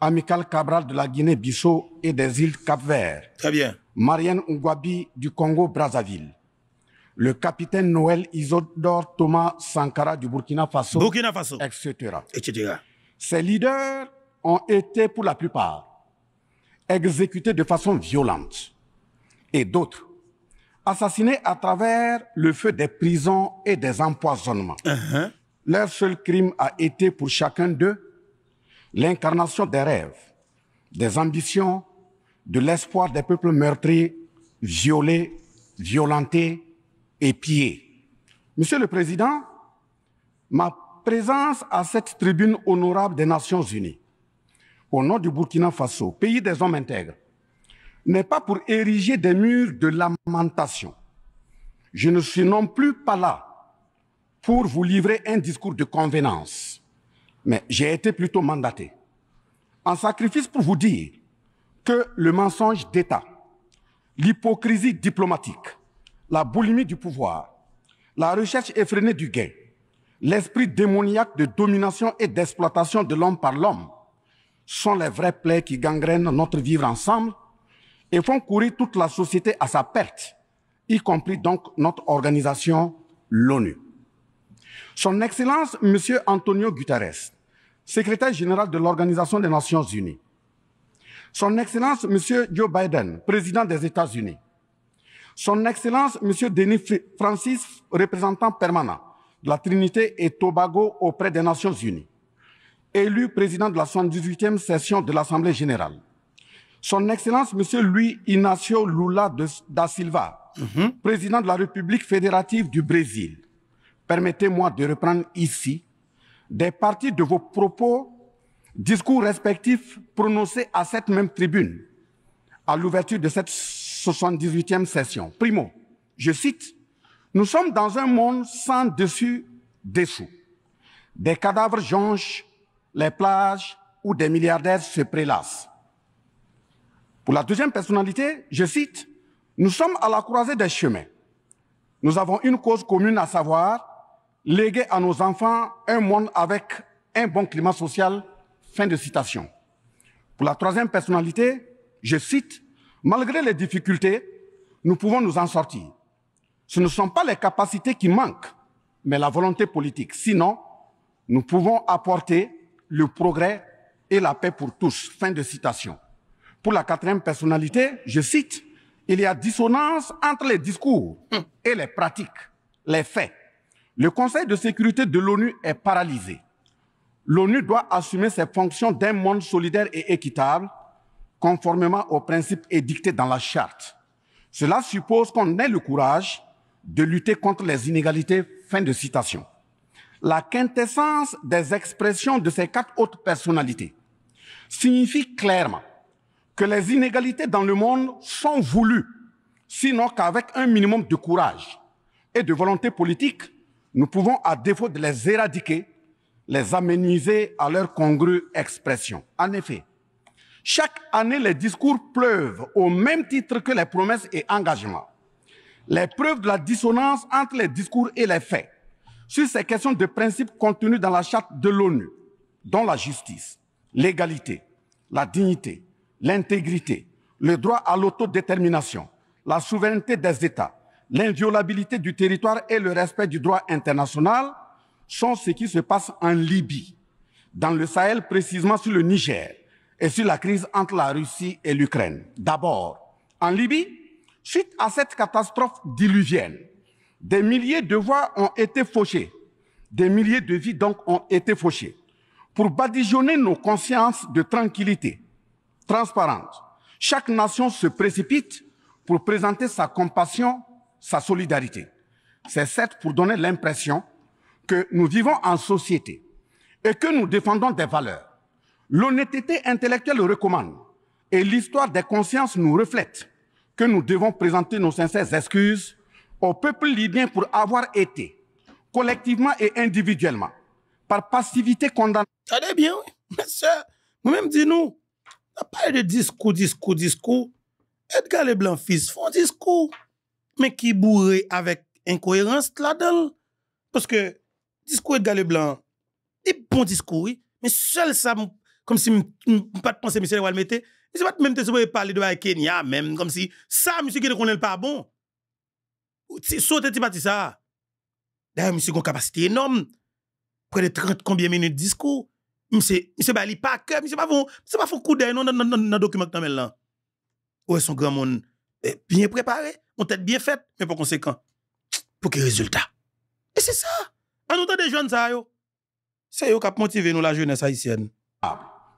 Speaker 3: Amical Cabral de la Guinée-Bissau et des îles Cap-Vert, Marianne Ngwabi du Congo-Brazzaville, le capitaine Noël Isodore Thomas Sankara du Burkina Faso, Burkina Faso. etc. Ces leaders ont été pour la plupart exécutés de façon violente et d'autres assassinés à travers le feu des prisons et des empoisonnements. Uh-huh. Leur seul crime a été pour chacun d'eux l'incarnation des rêves, des ambitions, de l'espoir des peuples meurtris, violés, violentés et pillés. Monsieur le Président, ma présence à cette tribune honorable des Nations Unies, au nom du Burkina Faso, pays des hommes intègres, n'est pas pour ériger des murs de lamentation. Je ne suis non plus pas là pour vous livrer un discours de convenance, mais j'ai été plutôt mandaté en sacrifice pour vous dire que le mensonge d'État, l'hypocrisie diplomatique, la boulimie du pouvoir, la recherche effrénée du gain, l'esprit démoniaque de domination et d'exploitation de l'homme par l'homme sont les vraies plaies qui gangrènent notre vivre ensemble et font courir toute la société à sa perte, y compris donc notre organisation, l'ONU. Son Excellence, M. Antonio Guterres, secrétaire général de l'Organisation des Nations Unies. Son Excellence, Monsieur Joe Biden, président des États-Unis. Son Excellence, Monsieur Denis Francis, représentant permanent de la Trinité et Tobago auprès des Nations Unies. Élu président de la 78e session de l'Assemblée générale. Son Excellence, Monsieur Louis Inacio Lula da Silva, mhm. président de la République fédérative du Brésil, permettez-moi de reprendre ici des parties de vos propos, discours respectifs prononcés à cette même tribune à l'ouverture de cette 78e session. Primo, je cite, Nous sommes dans un monde sans dessus, dessous. Des cadavres jonchent les plages où des milliardaires se prélassent. Pour la deuxième personnalité, je cite, Nous sommes à la croisée des chemins. Nous avons une cause commune, à savoir léguer à nos enfants un monde avec un bon climat social. Fin de citation. Pour la troisième personnalité, je cite, Malgré les difficultés, nous pouvons nous en sortir. Ce ne sont pas les capacités qui manquent, mais la volonté politique. Sinon, nous pouvons apporter le progrès et la paix pour tous. Fin de citation pour la quatrième personnalité, je cite, il y a dissonance entre les discours hmm. et les pratiques, les faits. Le Conseil de sécurité de l'ONU est paralysé. L'ONU doit assumer ses fonctions d'un monde solidaire et équitable, conformément aux principes édictés dans la charte. Cela suppose qu'on ait le courage de lutter contre les inégalités. Fin de citation. La quintessence des expressions de ces quatre autres personnalités signifie clairement que les inégalités dans le monde sont voulues, sinon qu'avec un minimum de courage et de volonté politique, nous pouvons, à défaut de les éradiquer, les améniser à leur congrue expression. En effet, chaque année, les discours pleuvent au même titre que les promesses et engagements. Les preuves de la dissonance entre les discours et les faits sur ces questions de principes contenus dans la charte de l'ONU, dont la justice, l'égalité, la dignité, l'intégrité, le droit à l'autodétermination, la souveraineté des États, l'inviolabilité du territoire et le respect du droit international sont ce qui se passe en Libye, dans le Sahel précisément sur le Niger et sur la crise entre la Russie et l'Ukraine. D'abord, en Libye, suite à cette catastrophe diluvienne, des milliers de voies ont été fauchées, des milliers de vies donc ont été fauchées. Pour badigeonner nos consciences de tranquillité, transparente. Chaque nation se précipite pour présenter sa compassion, sa solidarité. C'est certes pour donner l'impression que nous vivons en société et que nous défendons des valeurs. L'honnêteté intellectuelle le recommande et l'histoire des consciences nous reflète que nous devons présenter nos sincères excuses au peuple libyen pour avoir été, collectivement et individuellement, par passivité condamnée. Allez bien, oui. monsieur, même dis-nous, n'a pas de discours,
Speaker 1: discours, discours. Edgar Leblanc fils font discours, mais qui bourré avec incohérence là-dedans. Parce que discours Edgar Leblanc, des bon discours, oui. Mais seul ça, comme si je pas pensé, monsieur, le mettre. Mais c'est pas même si vous parler de Kenya, même comme si ça, monsieur, qui ne connaît pas bon. Tu et tu pas ça. D'ailleurs, monsieur, une capacité énorme. Près de 30 combien minutes de discours. Monsieur, monsieur Bali pas cœur, monsieur pas bon c'est pas faux coup d'œil non non non dans document dans mail là. Ouais, son grand monde eh, bien préparé, on tête bien faite, mais par conséquent, pour que résultat. Et c'est ça. En autant des jeunes ça yo. C'est yo
Speaker 3: qui a motivé nous la jeunesse haïtienne.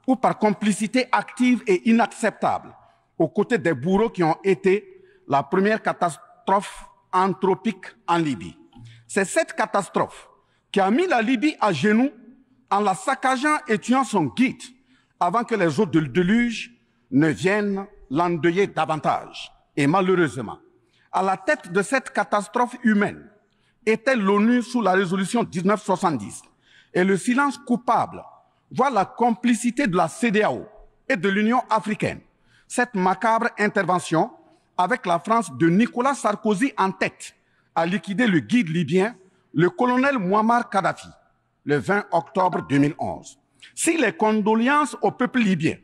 Speaker 3: Ou par complicité active et inacceptable aux côtés des bourreaux qui ont été la première catastrophe anthropique en Libye. C'est cette catastrophe qui a mis la Libye à genoux en la saccageant et tuant son guide, avant que les eaux de déluge ne viennent l'endeuiller davantage. Et malheureusement, à la tête de cette catastrophe humaine était l'ONU sous la résolution 1970. Et le silence coupable voit la complicité de la CDAO et de l'Union africaine. Cette macabre intervention, avec la France de Nicolas Sarkozy en tête, a liquidé le guide libyen, le colonel Muammar Kadhafi le 20 octobre 2011. Si les condoléances au peuple libyen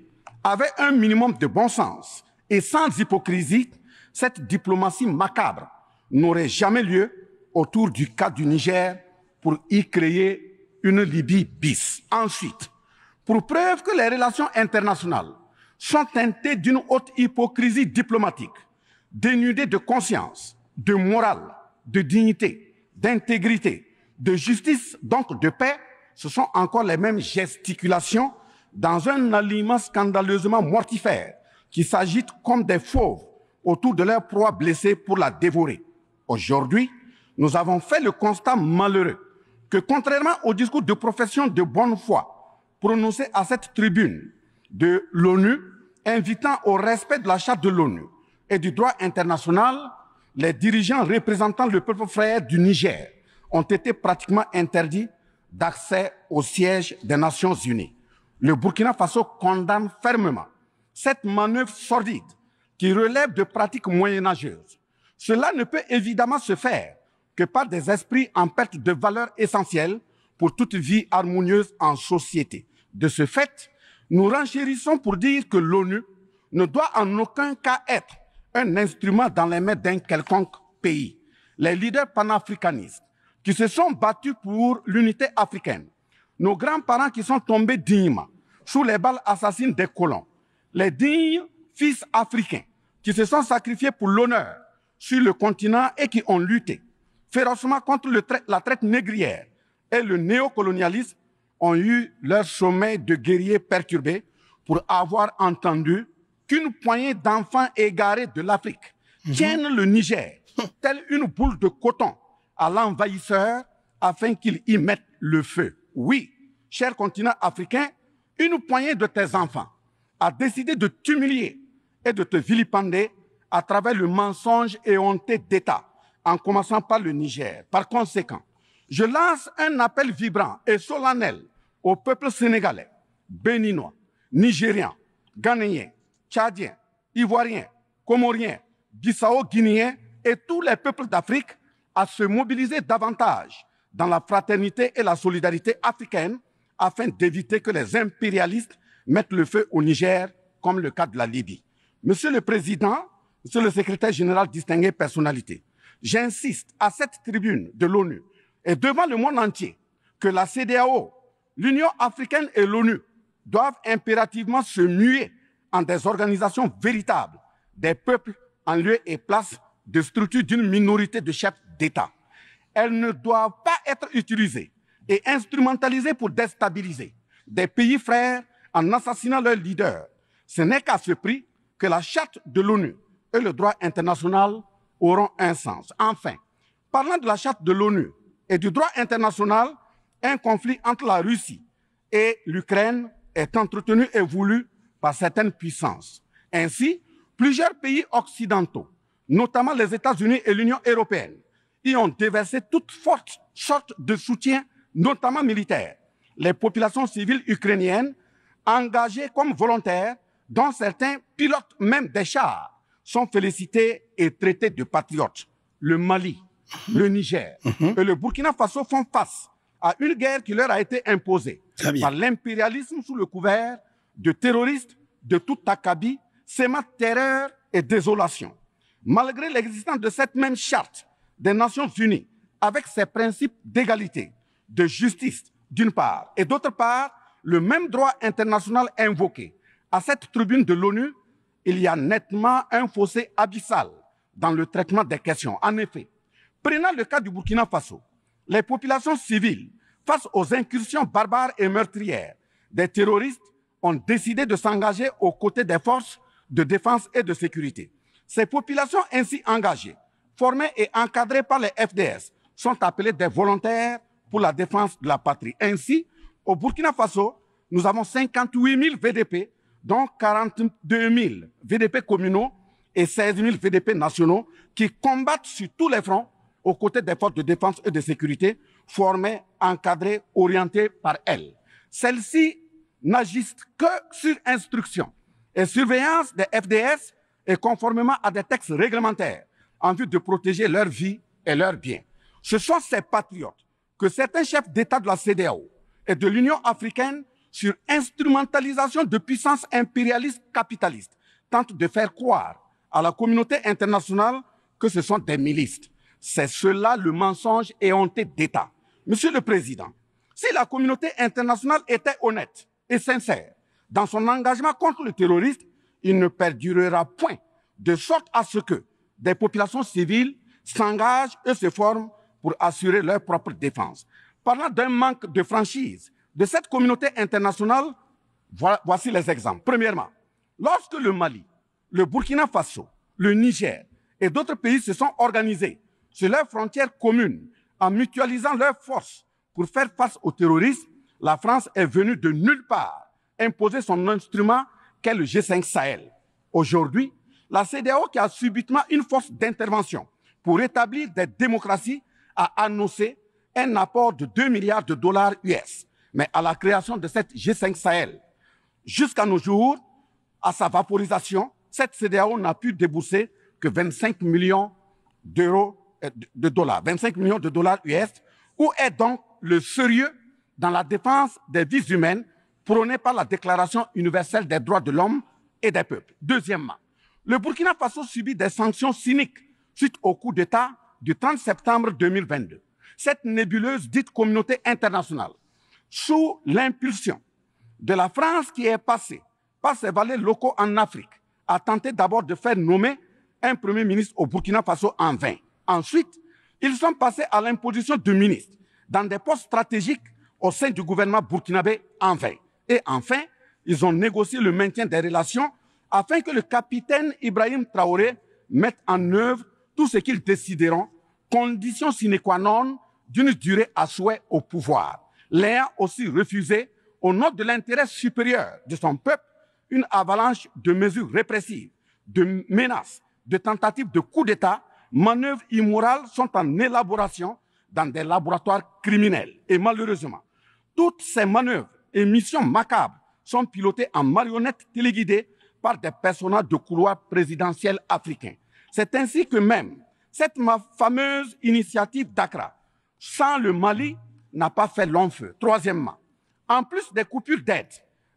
Speaker 3: avaient un minimum de bon sens et sans hypocrisie, cette diplomatie macabre n'aurait jamais lieu autour du cas du Niger pour y créer une Libye bis. Ensuite, pour preuve que les relations internationales sont teintées d'une haute hypocrisie diplomatique, dénudées de conscience, de morale, de dignité, d'intégrité, de justice, donc de paix, ce sont encore les mêmes gesticulations dans un aliment scandaleusement mortifère qui s'agitent comme des fauves autour de leur proie blessée pour la dévorer. Aujourd'hui, nous avons fait le constat malheureux que contrairement au discours de profession de bonne foi prononcé à cette tribune de l'ONU, invitant au respect de la charte de l'ONU et du droit international, les dirigeants représentant le peuple frère du Niger ont été pratiquement interdits d'accès au siège des Nations Unies. Le Burkina Faso condamne fermement cette manœuvre sordide qui relève de pratiques moyenâgeuses. Cela ne peut évidemment se faire que par des esprits en perte de valeur essentielles pour toute vie harmonieuse en société. De ce fait, nous renchérissons pour dire que l'ONU ne doit en aucun cas être un instrument dans les mains d'un quelconque pays. Les leaders panafricanistes qui se sont battus pour l'unité africaine. Nos grands-parents qui sont tombés dignes sous les balles assassines des colons. Les dignes fils africains qui se sont sacrifiés pour l'honneur sur le continent et qui ont lutté férocement contre la traite négrière et le néocolonialisme ont eu leur sommeil de guerriers perturbés pour avoir entendu qu'une poignée d'enfants égarés de l'Afrique mhm. tiennent le Niger, hum. telle une boule de coton à l'envahisseur afin qu'il y mette le feu. Oui, cher continent africain, une poignée de tes enfants a décidé de t'humilier et de te vilipender à travers le mensonge et honté d'État, en commençant par le Niger. Par conséquent, je lance un appel vibrant et solennel au peuple sénégalais, béninois, nigérien, ghanéen, tchadien, ivoirien, comorien, bissau-guinéen et tous les peuples d'Afrique à se mobiliser davantage dans la fraternité et la solidarité africaine afin d'éviter que les impérialistes mettent le feu au Niger, comme le cas de la Libye. Monsieur le Président, Monsieur le Secrétaire général distingué personnalité, j'insiste à cette tribune de l'ONU et devant le monde entier que la CDAO, l'Union africaine et l'ONU doivent impérativement se muer en des organisations véritables des peuples en lieu et place de structures d'une minorité de chefs d'État. Elles ne doivent pas être utilisées et instrumentalisées pour déstabiliser des pays frères en assassinant leurs leaders. Ce n'est qu'à ce prix que la charte de l'ONU et le droit international auront un sens. Enfin, parlant de la charte de l'ONU et du droit international, un conflit entre la Russie et l'Ukraine est entretenu et voulu par certaines puissances. Ainsi, plusieurs pays occidentaux, notamment les États-Unis et l'Union européenne, y ont déversé toute forte sorte de soutien, notamment militaire. Les populations civiles ukrainiennes, engagées comme volontaires, dont certains pilotes même des chars, sont félicités et traités de patriotes. Le Mali, le Niger mhm. et le Burkina Faso font face à une guerre qui leur a été imposée par l'impérialisme sous le couvert de terroristes de tout acabit, ma terreur et désolation. Malgré l'existence de cette même charte des Nations Unies avec ses principes d'égalité, de justice d'une part, et d'autre part, le même droit international invoqué. À cette tribune de l'ONU, il y a nettement un fossé abyssal dans le traitement des questions. En effet, prenant le cas du Burkina Faso, les populations civiles, face aux incursions barbares et meurtrières des terroristes, ont décidé de s'engager aux côtés des forces de défense et de sécurité. Ces populations ainsi engagées formés et encadrés par les FDS, sont appelés des volontaires pour la défense de la patrie. Ainsi, au Burkina Faso, nous avons 58 000 VDP, dont 42 000 VDP communaux et 16 000 VDP nationaux qui combattent sur tous les fronts aux côtés des forces de défense et de sécurité formées, encadrées, orientées par elles. Celles-ci n'agissent que sur instruction et surveillance des FDS et conformément à des textes réglementaires en vue de protéger leur vie et leur bien, Ce sont ces patriotes que certains chefs d'État de la CDAO et de l'Union africaine, sur instrumentalisation de puissances impérialistes capitalistes, tentent de faire croire à la communauté internationale que ce sont des milices. C'est cela le mensonge et honté d'État. Monsieur le Président, si la communauté internationale était honnête et sincère dans son engagement contre le terrorisme, il ne perdurera point, de sorte à ce que des populations civiles s'engagent et se forment pour assurer leur propre défense. Parlant d'un manque de franchise de cette communauté internationale, voici les exemples. Premièrement, lorsque le Mali, le Burkina Faso, le Niger et d'autres pays se sont organisés sur leurs frontières communes en mutualisant leurs forces pour faire face au terroristes, la France est venue de nulle part imposer son instrument qu'est le G5 Sahel. Aujourd'hui, la CDAO, qui a subitement une force d'intervention pour rétablir des démocraties, a annoncé un apport de 2 milliards de dollars US, mais à la création de cette G5 Sahel. Jusqu'à nos jours, à sa vaporisation, cette CDAO n'a pu débourser que 25 millions d'euros euh, de dollars, 25 millions de dollars US. Où est donc le sérieux dans la défense des vies humaines prônée par la Déclaration universelle des droits de l'homme et des peuples Deuxièmement, le Burkina Faso subit des sanctions cyniques suite au coup d'État du 30 septembre 2022. Cette nébuleuse dite communauté internationale, sous l'impulsion de la France qui est passée par ses valets locaux en Afrique, a tenté d'abord de faire nommer un premier ministre au Burkina Faso en vain. Ensuite, ils sont passés à l'imposition de ministres dans des postes stratégiques au sein du gouvernement burkinabé en vain. Et enfin, ils ont négocié le maintien des relations afin que le capitaine Ibrahim Traoré mette en œuvre tout ce qu'ils décideront, condition sine qua non d'une durée à souhait au pouvoir. L'ayant aussi refusé, au nom de l'intérêt supérieur de son peuple, une avalanche de mesures répressives, de menaces, de tentatives de coups d'État, manœuvres immorales sont en élaboration dans des laboratoires criminels. Et malheureusement, toutes ces manœuvres et missions macabres sont pilotées en marionnettes téléguidées par des personnages de couloirs présidentiels africains. C'est ainsi que même cette fameuse initiative d'Accra, sans le Mali, n'a pas fait long feu. Troisièmement, en plus des coupures d'aide,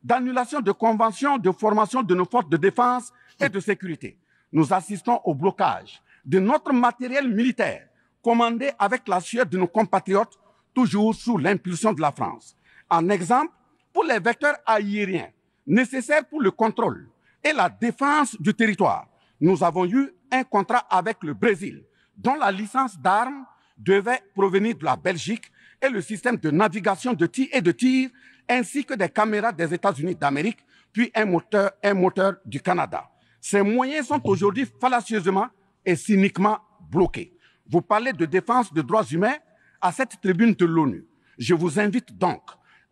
Speaker 3: d'annulation de conventions de formation de nos forces de défense et de sécurité, nous assistons au blocage de notre matériel militaire commandé avec la sueur de nos compatriotes, toujours sous l'impulsion de la France. En exemple, pour les vecteurs aériens nécessaires pour le contrôle et la défense du territoire, nous avons eu un contrat avec le Brésil, dont la licence d'armes devait provenir de la Belgique et le système de navigation de tir et de tir, ainsi que des caméras des États-Unis d'Amérique, puis un moteur, un moteur du Canada. Ces moyens sont aujourd'hui fallacieusement et cyniquement bloqués. Vous parlez de défense des droits humains à cette tribune de l'ONU. Je vous invite donc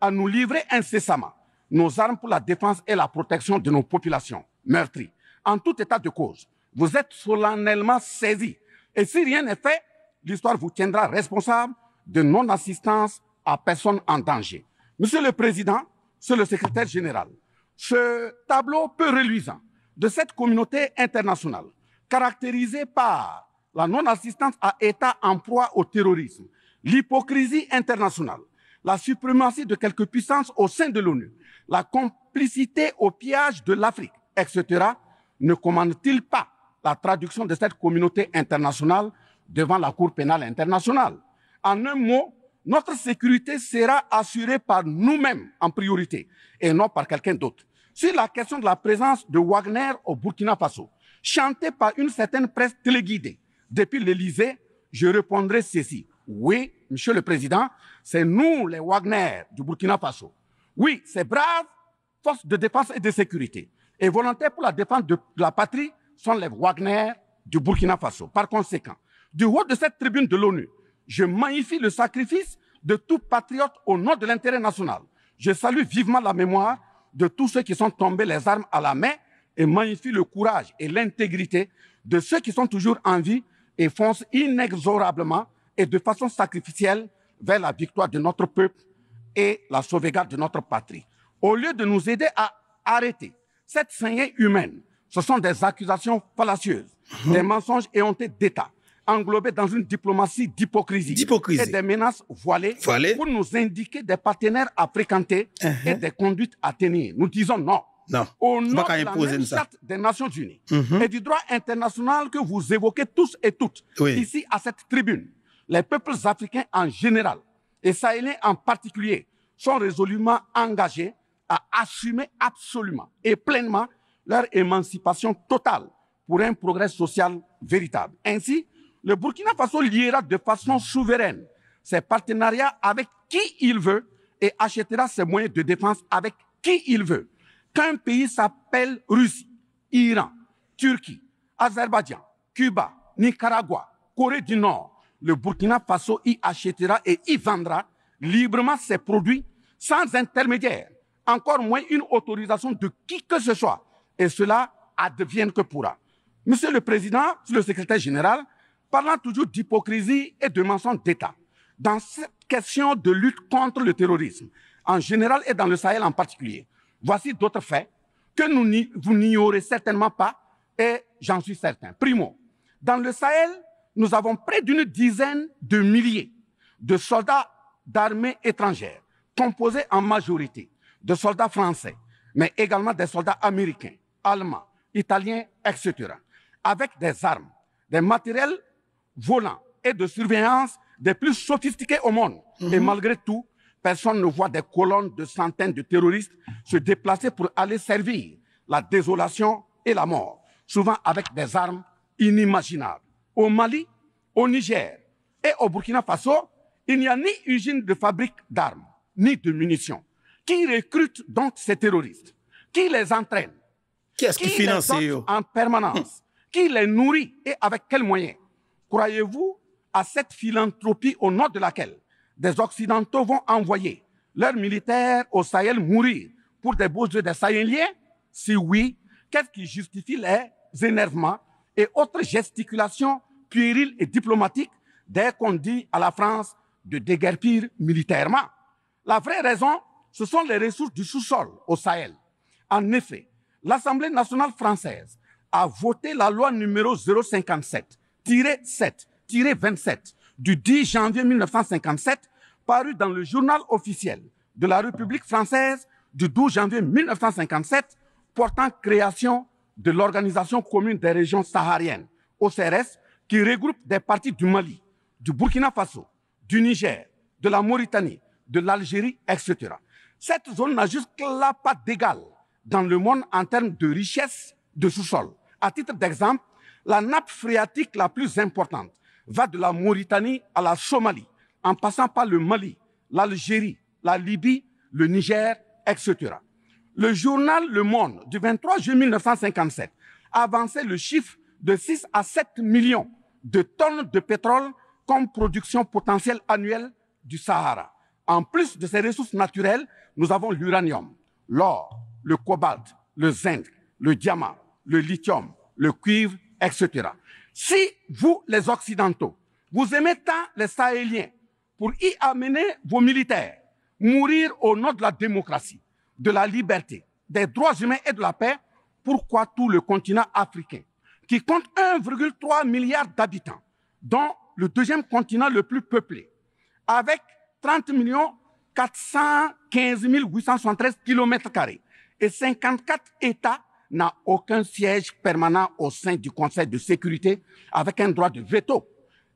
Speaker 3: à nous livrer incessamment nos armes pour la défense et la protection de nos populations meurtries. En tout état de cause, vous êtes solennellement saisis. Et si rien n'est fait, l'histoire vous tiendra responsable de non-assistance à personne en danger. Monsieur le Président, Monsieur le Secrétaire général, ce tableau peu reluisant de cette communauté internationale, caractérisée par la non-assistance à États en proie au terrorisme, l'hypocrisie internationale, la suprématie de quelques puissances au sein de l'ONU, la complicité au pillage de l'Afrique, etc., ne commande-t-il pas la traduction de cette communauté internationale devant la Cour pénale internationale En un mot, notre sécurité sera assurée par nous-mêmes en priorité et non par quelqu'un d'autre. Sur la question de la présence de Wagner au Burkina Faso, chantée par une certaine presse téléguidée depuis l'Élysée, je répondrai ceci. Oui, Monsieur le Président, c'est nous les Wagner du Burkina Faso oui, ces braves forces de défense et de sécurité et volontaires pour la défense de la patrie sont les Wagner du Burkina Faso. Par conséquent, du haut de cette tribune de l'ONU, je magnifie le sacrifice de tout patriote au nom de l'intérêt national. Je salue vivement la mémoire de tous ceux qui sont tombés les armes à la main et magnifie le courage et l'intégrité de ceux qui sont toujours en vie et foncent inexorablement et de façon sacrificielle vers la victoire de notre peuple et la sauvegarde de notre patrie. Au lieu de nous aider à arrêter cette saignée humaine, ce sont des accusations fallacieuses, mhm. des mensonges éhontés d'État, englobés dans une diplomatie d'hypocrisie et des menaces voilées, pour nous indiquer des partenaires à fréquenter mhm. et des conduites à tenir. Nous disons non. Non. Au nom la des Nations Unies mhm. et du droit international que vous évoquez tous et toutes ici à cette tribune, les peuples africains en général et sahéliens en particulier sont résolument engagés à assumer absolument et pleinement leur émancipation totale pour un progrès social véritable. Ainsi, le Burkina Faso liera de façon souveraine ses partenariats avec qui il veut et achètera ses moyens de défense avec qui il veut. Qu'un pays s'appelle Russie, Iran, Turquie, Azerbaïdjan, Cuba, Nicaragua, Corée du Nord, le Burkina Faso y achètera et y vendra librement ses produits sans intermédiaire, encore moins une autorisation de qui que ce soit. Et cela advienne que pourra. Monsieur le Président, le secrétaire général, parlant toujours d'hypocrisie et de mensonge d'État, dans cette question de lutte contre le terrorisme, en général et dans le Sahel en particulier, voici d'autres faits que nous, vous n'ignorez certainement pas et j'en suis certain. Primo, dans le Sahel, nous avons près d'une dizaine de milliers de soldats d'armées étrangères, composés en majorité de soldats français, mais également des soldats américains, allemands, italiens, etc., avec des armes, des matériels volants et de surveillance des plus sophistiqués au monde. Mhm. Et malgré tout, personne ne voit des colonnes de centaines de terroristes se déplacer pour aller servir la désolation et la mort, souvent avec des armes inimaginables au Mali, au Niger et au Burkina Faso, il n'y a ni usine de fabrique d'armes, ni de munitions. Qui recrute donc ces terroristes Qui les entraîne Qui les finance En permanence. <laughs> qui les nourrit et avec quels moyens Croyez-vous à cette philanthropie au nord de laquelle des Occidentaux vont envoyer leurs militaires au Sahel mourir pour des beaux de des Sahéliens Si oui, qu'est-ce qui justifie les énervements et autres gesticulations puériles et diplomatiques dès qu'on dit à la France de déguerpir militairement. La vraie raison, ce sont les ressources du sous-sol au Sahel. En effet, l'Assemblée nationale française a voté la loi numéro 057-7-27 du 10 janvier 1957, parue dans le journal officiel de la République française du 12 janvier 1957, portant création de l'Organisation commune des régions sahariennes, OCRS, qui regroupe des parties du Mali, du Burkina Faso, du Niger, de la Mauritanie, de l'Algérie, etc. Cette zone n'a jusque-là pas d'égal dans le monde en termes de richesse de sous-sol. À titre d'exemple, la nappe phréatique la plus importante va de la Mauritanie à la Somalie, en passant par le Mali, l'Algérie, la Libye, le Niger, etc. Le journal Le Monde du 23 juin 1957 avançait le chiffre de 6 à 7 millions de tonnes de pétrole comme production potentielle annuelle du Sahara. En plus de ces ressources naturelles, nous avons l'uranium, l'or, le cobalt, le zinc, le diamant, le lithium, le cuivre, etc. Si vous, les Occidentaux, vous aimez tant les Sahéliens pour y amener vos militaires, mourir au nom de la démocratie, de la liberté, des droits humains et de la paix, pourquoi tout le continent africain, qui compte 1,3 milliard d'habitants, dont le deuxième continent le plus peuplé, avec 30 millions 415 873 km et 54 États n'a aucun siège permanent au sein du Conseil de sécurité avec un droit de veto.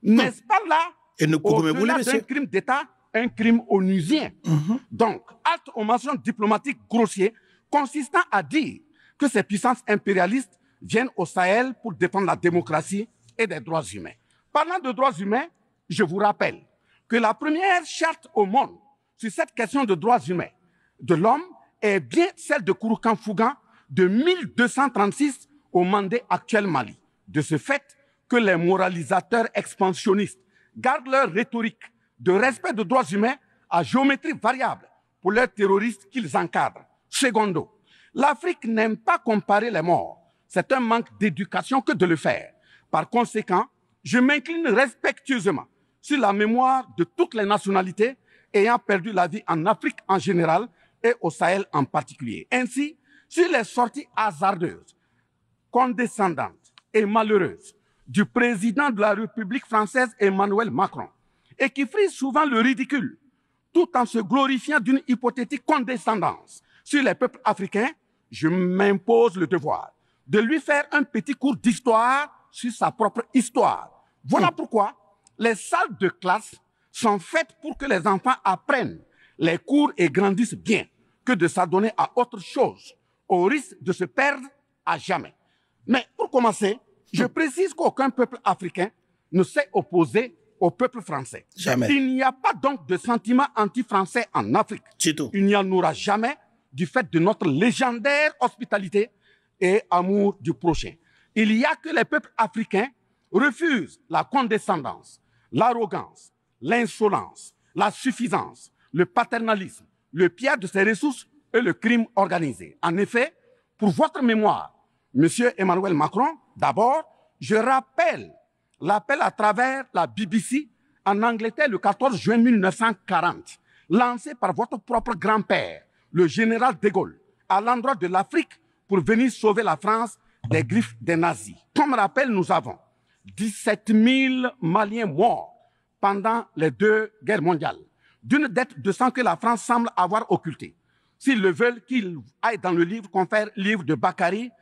Speaker 3: N'est-ce pas là, au-delà d'un crime d'État, un crime onusien. Mhm. Donc, acte aux mentions diplomatiques grossiers consistant à dire que ces puissances impérialistes viennent au Sahel pour défendre la démocratie et des droits humains. Parlant de droits humains, je vous rappelle que la première charte au monde sur cette question de droits humains de l'homme est bien celle de Kouroukan Fougan de 1236 au Mandé actuel Mali. De ce fait que les moralisateurs expansionnistes gardent leur rhétorique de respect de droits humains à géométrie variable pour les terroristes qu'ils encadrent. Secondo, l'Afrique n'aime pas comparer les morts. C'est un manque d'éducation que de le faire. Par conséquent, je m'incline respectueusement sur la mémoire de toutes les nationalités ayant perdu la vie en Afrique en général et au Sahel en particulier. Ainsi, sur les sorties hasardeuses, condescendantes et malheureuses du président de la République française Emmanuel Macron, et qui frise souvent le ridicule, tout en se glorifiant d'une hypothétique condescendance sur les peuples africains, je m'impose le devoir de lui faire un petit cours d'histoire sur sa propre histoire. Voilà hmm. pourquoi les salles de classe sont faites pour que les enfants apprennent les cours et grandissent bien, que de s'adonner à autre chose, au risque de se perdre à jamais. Mais pour commencer, je hmm. précise qu'aucun peuple africain ne s'est opposé au peuple français. Jamais. Il n'y a pas donc de sentiment anti-français en Afrique. Tout. Il n'y en aura jamais du fait de notre légendaire hospitalité et amour du prochain. Il y a que les peuples africains refusent la condescendance, l'arrogance, l'insolence, la suffisance, le paternalisme, le pillage de ses ressources et le crime organisé. En effet, pour votre mémoire, Monsieur Emmanuel Macron, d'abord, je rappelle L'appel à travers la BBC en Angleterre le 14 juin 1940, lancé par votre propre grand-père, le général de Gaulle, à l'endroit de l'Afrique pour venir sauver la France des griffes des nazis. Comme rappel, nous avons 17 000 Maliens morts pendant les deux guerres mondiales, d'une dette de sang que la France semble avoir occultée. S'ils le veulent, qu'ils aillent dans le livre, confère livre de Bakary,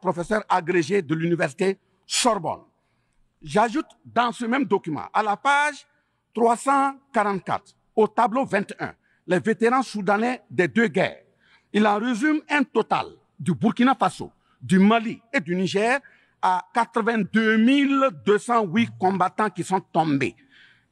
Speaker 3: professeur agrégé de l'université Sorbonne. J'ajoute dans ce même document, à la page 344, au tableau 21, les vétérans soudanais des deux guerres. Il en résume un total du Burkina Faso, du Mali et du Niger à 82 208 combattants qui sont tombés.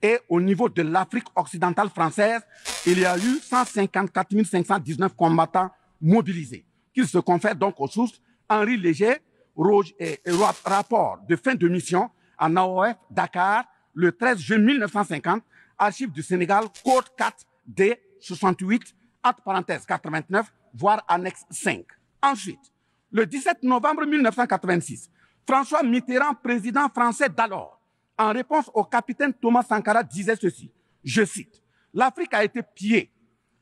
Speaker 3: Et au niveau de l'Afrique occidentale française, il y a eu 154 519 combattants mobilisés, qui se confèrent donc aux sources Henri Léger, Roger et, et rapport de fin de mission à AOF Dakar le 13 juin 1950, archives du Sénégal, code 4 D 68, entre parenthèses 89, voire annexe 5. Ensuite, le 17 novembre 1986, François Mitterrand, président français d'alors, en réponse au capitaine Thomas Sankara, disait ceci, je cite, L'Afrique a été pillée.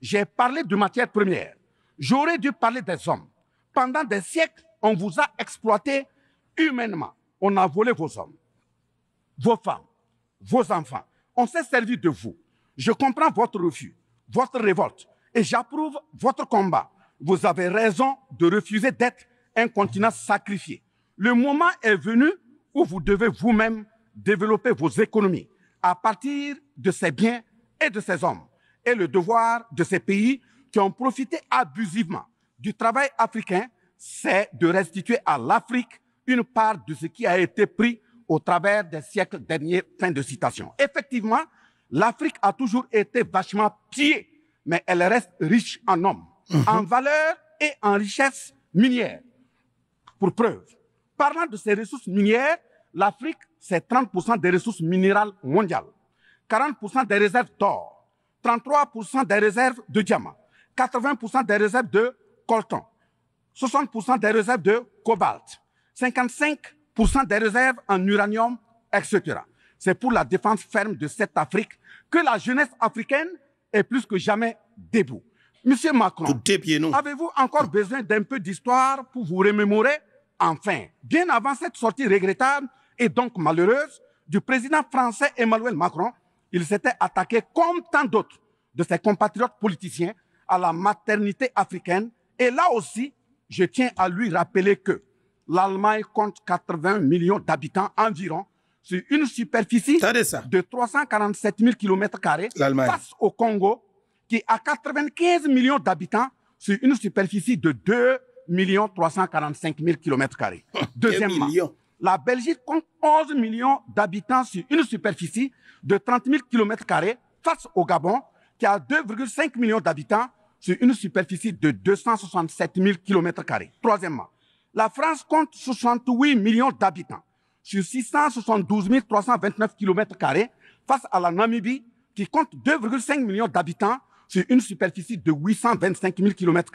Speaker 3: J'ai parlé de matières premières. J'aurais dû parler des hommes. Pendant des siècles, on vous a exploité humainement. On a volé vos hommes vos femmes, vos enfants. On s'est servi de vous. Je comprends votre refus, votre révolte, et j'approuve votre combat. Vous avez raison de refuser d'être un continent sacrifié. Le moment est venu où vous devez vous-même développer vos économies à partir de ces biens et de ces hommes, et le devoir de ces pays qui ont profité abusivement du travail africain, c'est de restituer à l'Afrique une part de ce qui a été pris au travers des siècles derniers. Fin de citation. Effectivement, l'Afrique a toujours été vachement pillée, mais elle reste riche en hommes, mhm. en valeurs et en richesses minières. Pour preuve, parlant de ces ressources minières, l'Afrique, c'est 30% des ressources minérales mondiales, 40% des réserves d'or, 33% des réserves de diamants, 80% des réserves de coltan, 60% des réserves de cobalt, 55 des réserves en uranium, etc. C'est pour la défense ferme de cette Afrique que la jeunesse africaine est plus que jamais debout. Monsieur Macron, avez-vous encore besoin d'un peu d'histoire pour vous remémorer Enfin, bien avant cette sortie regrettable et donc malheureuse du président français Emmanuel Macron, il s'était attaqué comme tant d'autres de ses compatriotes politiciens à la maternité africaine. Et là aussi, je tiens à lui rappeler que l'Allemagne compte 80 millions d'habitants environ sur une superficie de 347 000 km face au Congo qui a 95 millions d'habitants sur une superficie de 2 345 000 km. Deuxièmement, la Belgique compte 11 millions d'habitants sur une superficie de 30 000 km face au Gabon qui a 2,5 millions d'habitants sur une superficie de 267 000 km. Troisièmement, la France compte 68 millions d'habitants sur 672 329 km face à la Namibie qui compte 2,5 millions d'habitants sur une superficie de 825 000 km.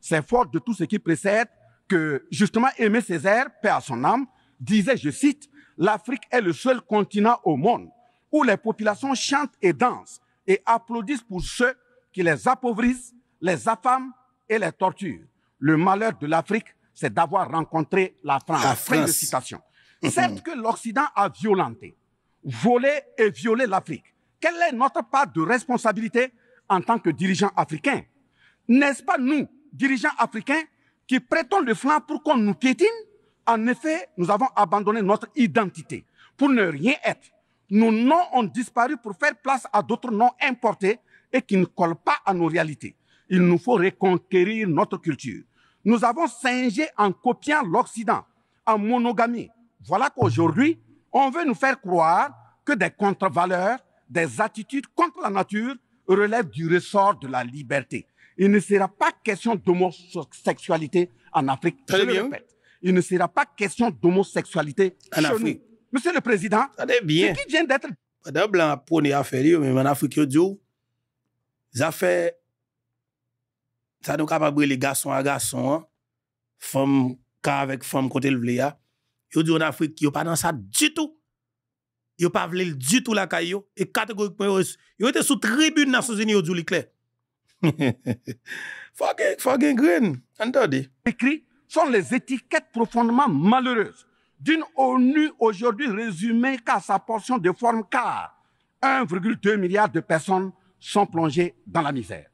Speaker 3: C'est fort de tout ce qui précède que justement Aimé Césaire, paix à son âme, disait, je cite, L'Afrique est le seul continent au monde où les populations chantent et dansent et applaudissent pour ceux qui les appauvrissent, les affament et les torturent. Le malheur de l'Afrique, c'est d'avoir rencontré la France. La France. <laughs> Mhm. Certes que l'Occident a violenté, volé et violé l'Afrique. Quelle est notre part de responsabilité en tant que dirigeants africains N'est-ce pas nous, dirigeants africains, qui prêtons le flanc pour qu'on nous piétine En effet, nous avons abandonné notre identité pour ne rien être. Nos noms ont disparu pour faire place à d'autres noms importés et qui ne collent pas à nos réalités. Il nous faut reconquérir notre culture, nous avons singé en copiant l'Occident, en monogamie. Voilà qu'aujourd'hui, on veut nous faire croire que des contre-valeurs, des attitudes contre la nature relèvent du ressort de la liberté. Il ne sera pas question d'homosexualité en Afrique. je répète. Il ne sera pas question d'homosexualité en Afrique. Monsieur le Président, c'est qui vient d'être... Madame
Speaker 1: mais en Afrique, ça nous capable les garçons à garçons, hein. femmes cas avec femmes côté le vléa. Yo dit en Afrique, yo pas dans ça du tout. Yo pas vle du tout la caillou et catégoriquement yo était sous tribune Nations Unies unis dit clair. <laughs>
Speaker 3: Fucking fucking green. qui entendez. Écrit sont les étiquettes profondément malheureuses d'une ONU aujourd'hui résumée qu'à sa portion de forme car 1,2 milliard de personnes sont plongées dans la misère.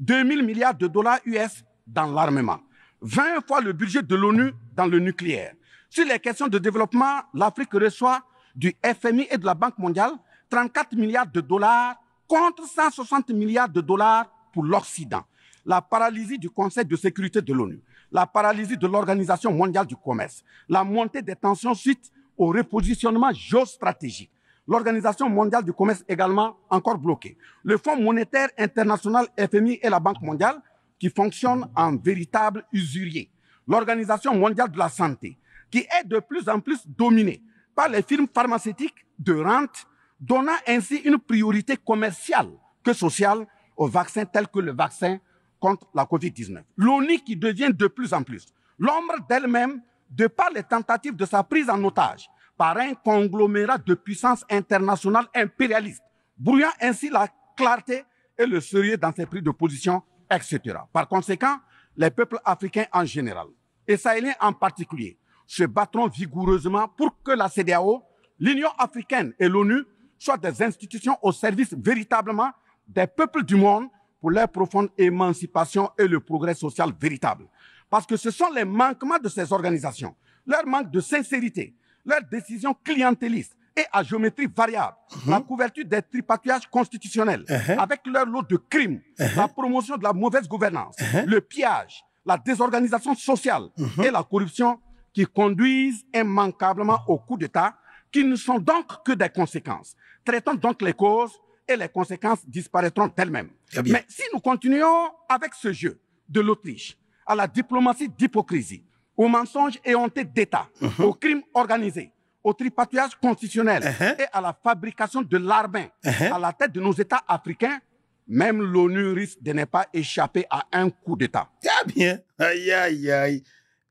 Speaker 3: 2 000 milliards de dollars US dans l'armement, 20 fois le budget de l'ONU dans le nucléaire. Sur les questions de développement, l'Afrique reçoit du FMI et de la Banque mondiale 34 milliards de dollars contre 160 milliards de dollars pour l'Occident. La paralysie du Conseil de sécurité de l'ONU, la paralysie de l'Organisation mondiale du commerce, la montée des tensions suite au repositionnement géostratégique, l'Organisation mondiale du commerce également encore bloquée. Le Fonds monétaire international FMI et la Banque mondiale qui fonctionnent en véritable usurier. L'Organisation mondiale de la santé qui est de plus en plus dominée par les firmes pharmaceutiques de rente, donnant ainsi une priorité commerciale que sociale aux vaccins tels que le vaccin contre la COVID-19. L'ONU qui devient de plus en plus l'ombre d'elle-même de par les tentatives de sa prise en otage par un conglomérat de puissances internationales impérialistes, brouillant ainsi la clarté et le sérieux dans ses prises de position, etc. Par conséquent, les peuples africains en général, et sahéliens en particulier, se battront vigoureusement pour que la CDAO, l'Union africaine et l'ONU soient des institutions au service véritablement des peuples du monde pour leur profonde émancipation et le progrès social véritable. Parce que ce sont les manquements de ces organisations, leur manque de sincérité, leurs décisions clientélistes et à géométrie variable, mhm. la couverture des tripatouillages constitutionnels uh-huh. avec leur lot de crimes, uh-huh. la promotion de la mauvaise gouvernance, uh-huh. le pillage, la désorganisation sociale et la corruption qui conduisent immanquablement au coup d'État, qui ne sont donc que des conséquences. Traitons donc les causes et les conséquences disparaîtront elles mêmes Mais si nous continuons avec ce jeu de l'Autriche à la diplomatie d'hypocrisie, aux mensonges et honte d'État, uh-huh. au crime organisé, au tripatouillage constitutionnel uh-huh. et à la fabrication de l'arbin uh-huh. à la tête de nos États africains, même l'ONU risque de ne pas échapper à un coup d'État. bien, aïe,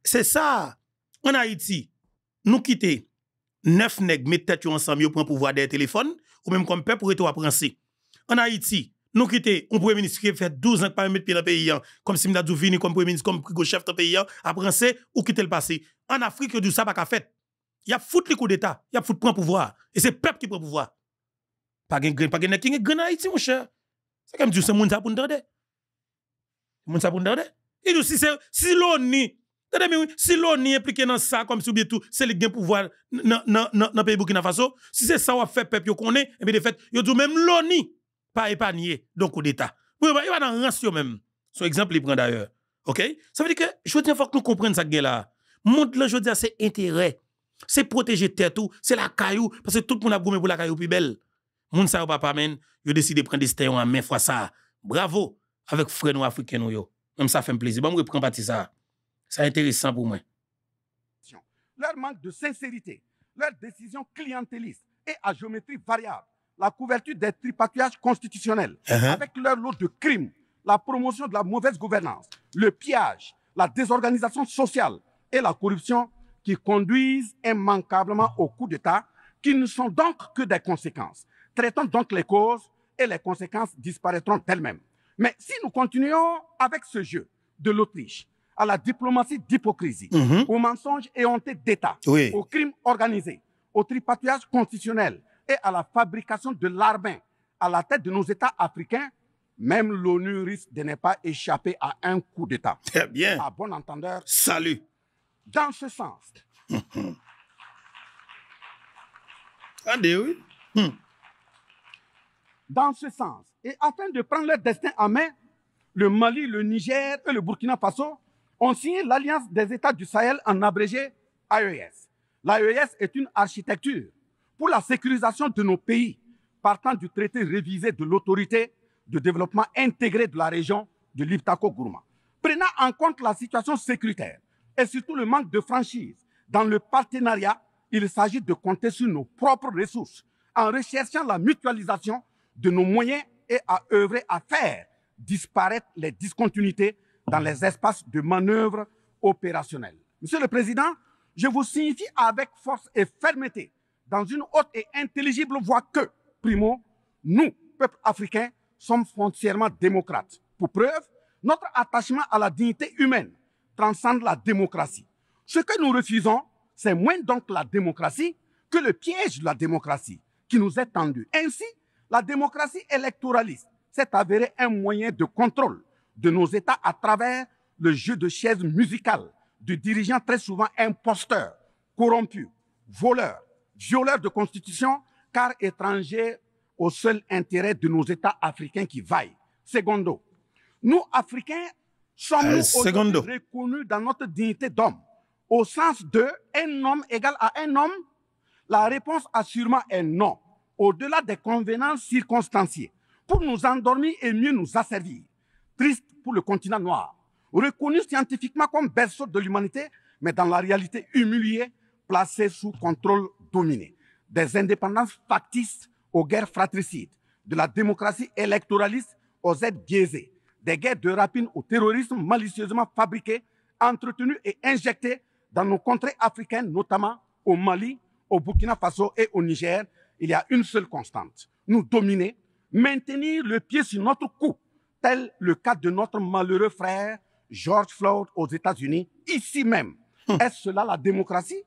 Speaker 3: C'est ça. En Haïti,
Speaker 1: nous quitter neuf nègres mettent ensemble pour pouvoir des téléphones, ou même comme peuple pour être En Haïti, nous quittons un premier ministre qui fait 12 ans pas mettre pied dans le pays, hein. comme si Mdadou vini comme premier ministre, comme chef dans le pays, hein. après c'est ou quitter le passé. En Afrique, du ça pas fait. Il y a foutu les coup d'État, il y a foutu prend pouvoir. Et c'est le peuple qui prend pouvoir. Pas de pas de qui est Haïti, mon cher. C'est comme si c'est moun ça pour nous monde ça pour nous Et aussi si c'est, si l'ONI, si l'ONI impliqué dans ça, comme si tout, c'est le gain pouvoir dans le pays Burkina Faso, si c'est ça qu'on fait, peuple, qu'on connaît, et eh bien de fait, il dit même l'ONI, pas épanier donc au d'État. Oui, bah, il va dans rancio même. Son exemple, il prend d'ailleurs. OK Ça veut dire que je dis, il faut que nous comprenions ça là. Montre là, je dis, c'est intérêt. C'est protéger tête tout. c'est la caillou parce que tout le monde a gommé pour la caillou plus belle. Moun sa papa men, yo décide de prendre des à main fois ça. Bravo avec frère nous africain yo. Même ça fait un plaisir. Bon, je reprends partie ça. C'est intéressant pour moi.
Speaker 3: Leur manque de sincérité, leur décision clientéliste et à géométrie variable la couverture des tripatouillages constitutionnels, uh-huh. avec leur lot de crimes, la promotion de la mauvaise gouvernance, le pillage, la désorganisation sociale et la corruption qui conduisent immanquablement au coup d'État, qui ne sont donc que des conséquences. Traitons donc les causes et les conséquences disparaîtront elles-mêmes. Mais si nous continuons avec ce jeu de l'Autriche, à la diplomatie d'hypocrisie, mm-hmm. au aux mensonges et honte d'État, au aux crimes organisés, au tripatouillage constitutionnel, et à la fabrication de l'arbin, à la tête de nos États africains, même l'ONU risque de ne pas échapper à un coup d'État. Très bien. À ah, bon entendeur. Salut. Dans ce sens. <laughs> Ah, ben oui. Hmm. Dans ce sens, et afin de prendre leur destin en main, le Mali, le Niger et le Burkina Faso ont signé l'Alliance des États du Sahel en abrégé AES. L'AES est une architecture pour la sécurisation de nos pays, partant du traité révisé de l'autorité de développement intégré de la région de l'Iptako-Gourma, prenant en compte la situation sécuritaire et surtout le manque de franchise dans le partenariat, il s'agit de compter sur nos propres ressources en recherchant la mutualisation de nos moyens et à œuvrer à faire disparaître les discontinuités dans les espaces de manœuvre opérationnelle. Monsieur le Président, je vous signifie avec force et fermeté dans une haute et intelligible voie que, primo, nous, peuple africain, sommes foncièrement démocrates. Pour preuve, notre attachement à la dignité humaine transcende la démocratie. Ce que nous refusons, c'est moins donc la démocratie que le piège de la démocratie qui nous est tendu. Ainsi, la démocratie électoraliste s'est avérée un moyen de contrôle de nos États à travers le jeu de chaises musicales de dirigeants très souvent imposteurs, corrompus, voleurs, violeur de constitution, car étranger au seul intérêt de nos États africains qui vaillent. Secondo, nous, Africains, sommes-nous euh, reconnus dans notre dignité d'homme, au sens de un homme égal à un homme La réponse assurément est non, au-delà des convenances circonstanciées, pour nous endormir et mieux nous asservir. Triste pour le continent noir, reconnu scientifiquement comme berceau de l'humanité, mais dans la réalité humilié placés sous contrôle dominé, des indépendances factices aux guerres fratricides, de la démocratie électoraliste aux aides biaisées, des guerres de rapine au terrorisme malicieusement fabriquées, entretenues et injectées dans nos contrées africaines, notamment au Mali, au Burkina Faso et au Niger. Il y a une seule constante, nous dominer, maintenir le pied sur notre cou, tel le cas de notre malheureux frère George Floyd aux États-Unis, ici même. Hum. Est-ce cela la démocratie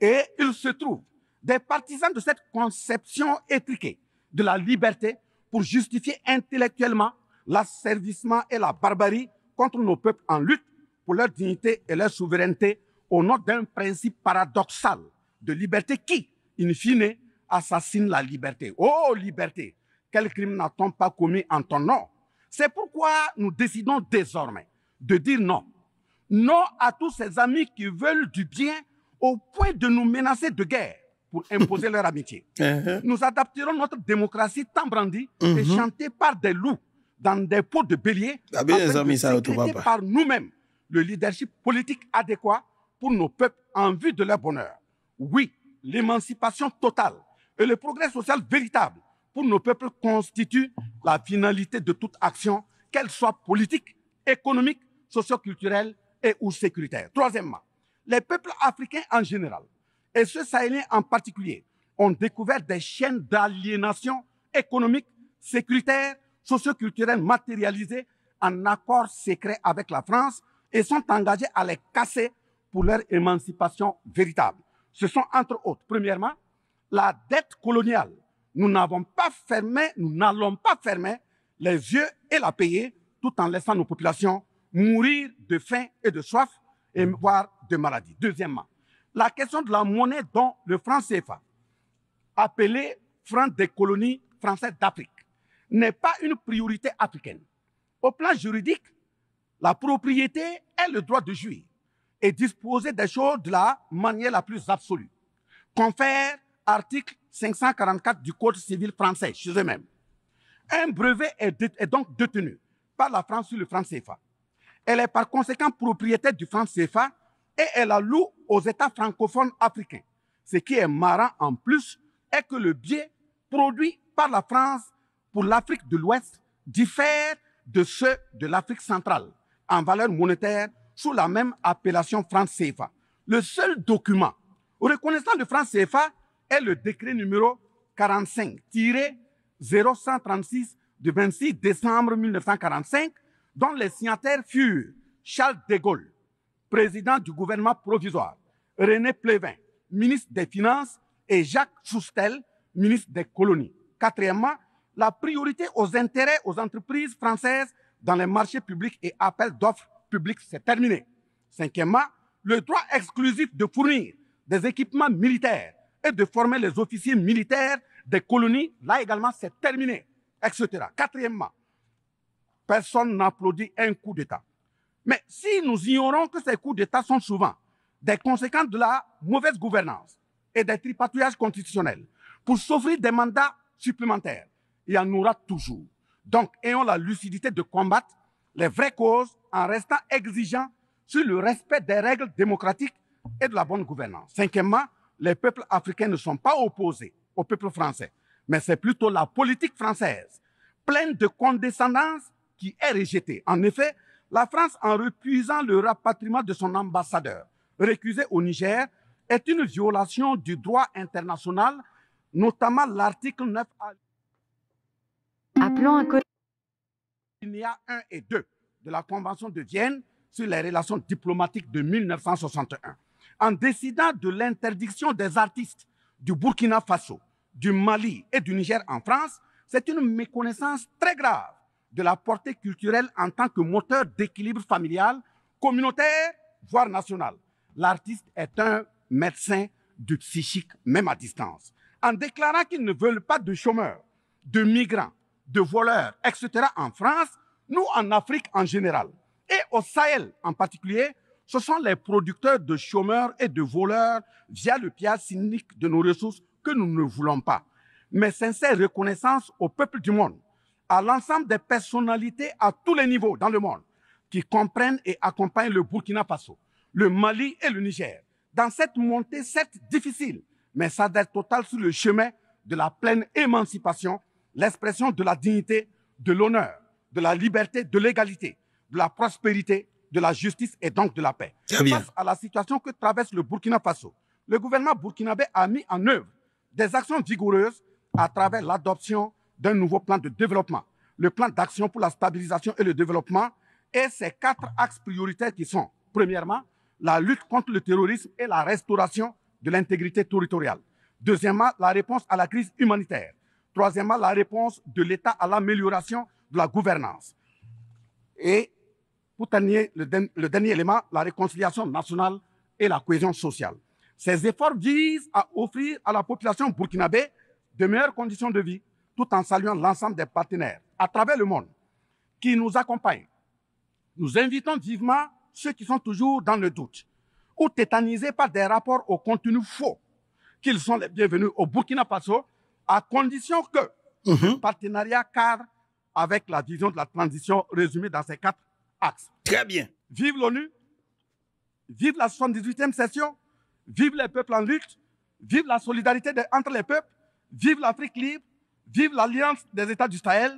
Speaker 3: et il se trouve des partisans de cette conception étriquée de la liberté pour justifier intellectuellement l'asservissement et la barbarie contre nos peuples en lutte pour leur dignité et leur souveraineté au nom d'un principe paradoxal de liberté qui, in fine, assassine la liberté. Oh liberté, quel crime n'a-t-on pas commis en ton nom C'est pourquoi nous décidons désormais de dire non. Non à tous ces amis qui veulent du bien au point de nous menacer de guerre pour imposer leur amitié. <laughs> Uh-huh. Nous adapterons notre démocratie tant brandie et mm-hmm. chantée par des loups dans des pots de bélier ah afin de par nous-mêmes le leadership politique adéquat pour nos peuples en vue de leur bonheur. Oui, l'émancipation totale et le progrès social véritable pour nos peuples constituent la finalité de toute action, qu'elle soit politique, économique, socioculturelle et ou sécuritaire. Troisièmement, les peuples africains en général, et ceux sahéliens en particulier, ont découvert des chaînes d'aliénation économique, sécuritaire, socioculturelle matérialisées en accord secret avec la France et sont engagés à les casser pour leur émancipation véritable. Ce sont entre autres, premièrement, la dette coloniale. Nous n'avons pas fermé, nous n'allons pas fermer les yeux et la payer tout en laissant nos populations mourir de faim et de soif et voir de maladie. Deuxièmement, la question de la monnaie dont le franc CFA, appelé franc des colonies françaises d'Afrique, n'est pas une priorité africaine. Au plan juridique, la propriété est le droit de jouir et disposer des choses de la manière la plus absolue. Confère article 544 du Code civil français chez eux-mêmes. Un brevet est, est, donc détenu par la France sur le franc CFA. Elle est par conséquent propriétaire du franc CFA et elle a loue aux États francophones africains. Ce qui est marrant en plus est que le biais produit par la France pour l'Afrique de l'Ouest diffère de ceux de l'Afrique centrale en valeur monétaire sous la même appellation France CFA. Le seul document reconnaissant le France CFA est le décret numéro 45-0136 du 26 décembre 1945, dont les signataires furent Charles de Gaulle, président du gouvernement provisoire, René Plévin, ministre des Finances, et Jacques Choustel, ministre des Colonies. Quatrièmement, la priorité aux intérêts aux entreprises françaises dans les marchés publics et appels d'offres publics, c'est terminé. Cinquièmement, le droit exclusif de fournir des équipements militaires et de former les officiers militaires des colonies, là également, c'est terminé, etc. Quatrièmement, personne n'applaudit un coup d'État. Mais si nous ignorons que ces coups d'État sont souvent des conséquences de la mauvaise gouvernance et des tripatouillages constitutionnels pour s'offrir des mandats supplémentaires, il y en aura toujours. Donc, ayons la lucidité de combattre les vraies causes en restant exigeants sur le respect des règles démocratiques et de la bonne gouvernance. Cinquièmement, les peuples africains ne sont pas opposés au peuple français, mais c'est plutôt la politique française, pleine de condescendance, qui est rejetée. En effet, la France, en refusant le rapatriement de son ambassadeur récusé au Niger, est une violation du droit international, notamment l'article 9 Appelons 1 et 2 de la Convention de Vienne sur les relations diplomatiques de 1961. En décidant de l'interdiction des artistes du Burkina Faso, du Mali et du Niger en France, c'est une méconnaissance très grave de la portée culturelle en tant que moteur d'équilibre familial, communautaire, voire national. L'artiste est un médecin du psychique, même à distance. En déclarant qu'ils ne veulent pas de chômeurs, de migrants, de voleurs, etc. en France, nous en Afrique en général, et au Sahel en particulier, ce sont les producteurs de chômeurs et de voleurs via le pillage cynique de nos ressources que nous ne voulons pas. Mais sincère reconnaissance au peuple du monde à l'ensemble des personnalités à tous les niveaux dans le monde qui comprennent et accompagnent le Burkina Faso, le Mali et le Niger dans cette montée, certes difficile, mais sa totale sur le chemin de la pleine émancipation, l'expression de la dignité, de l'honneur, de la liberté, de l'égalité, de la prospérité, de la justice et donc de la paix. Face à la situation que traverse le Burkina Faso, le gouvernement burkinabé a mis en œuvre des actions vigoureuses à travers l'adoption d'un nouveau plan de développement, le plan d'action pour la stabilisation et le développement, et ses quatre axes prioritaires qui sont, premièrement, la lutte contre le terrorisme et la restauration de l'intégrité territoriale. Deuxièmement, la réponse à la crise humanitaire. Troisièmement, la réponse de l'État à l'amélioration de la gouvernance. Et pour terminer, le, le, dernier élément, la réconciliation nationale et la cohésion sociale. Ces efforts visent à offrir à la population burkinabé de meilleures conditions de vie, tout en saluant l'ensemble des partenaires à travers le monde qui nous accompagnent. Nous invitons vivement ceux qui sont toujours dans le doute ou tétanisés par des rapports au contenu faux qu'ils sont les bienvenus au Burkina Faso à condition que le mhm. partenariat cadre avec la vision de la transition résumée dans ces quatre axes. Très bien. Vive l'ONU, vive la 78e session, vive les peuples en lutte, vive la solidarité entre les peuples, vive l'Afrique libre, Vive l'Alliance des États du Sahel.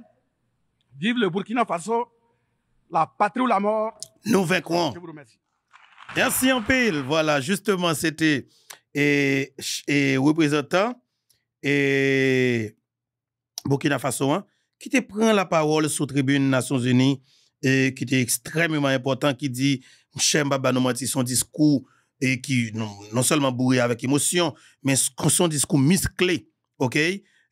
Speaker 3: Vive le Burkina Faso. La patrie ou la mort. Nous vaincrons. Merci en pile. Voilà, justement, c'était et,
Speaker 1: représentant et Burkina Faso hein, qui te prend la parole sous tribune Nations Unies et qui était extrêmement important, qui dit son discours et qui non, seulement bourré avec émotion, mais son discours misclé, ok?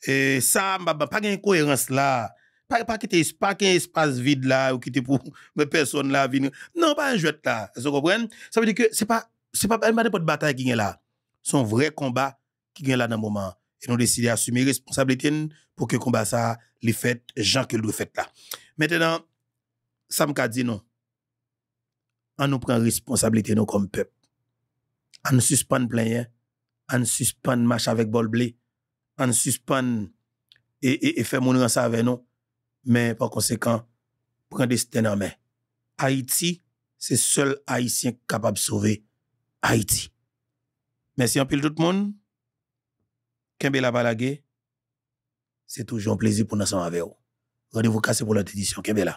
Speaker 1: Et ça, pas de cohérence là. Pas pas qu'il y pas qu'un espace vide là, ou qu'il pour <laughs> mais personnes là, Non, pas un jeu là. Vous comprenez? Ça veut dire que c'est pas, c'est pas, pas de bataille qui est là. C'est un vrai combat qui est là dans le moment. Et nous décidons d'assumer responsabilité pour que le combat ça, les les gens qui le fait là. Maintenant, ça me dit non. On nous prend responsabilité nous comme peuple. On suspend plein, on suspend marche avec bol blé. En suspend et, et, et faire mon rang avec nous. Mais par conséquent, prendre destin en main. Haïti, c'est seul Haïtien capable de sauver Haïti. Merci à tout le monde. Kembe la balagé. C'est toujours un plaisir pour nous avec vous. Rendez-vous cassé pour l'autre édition. Kembe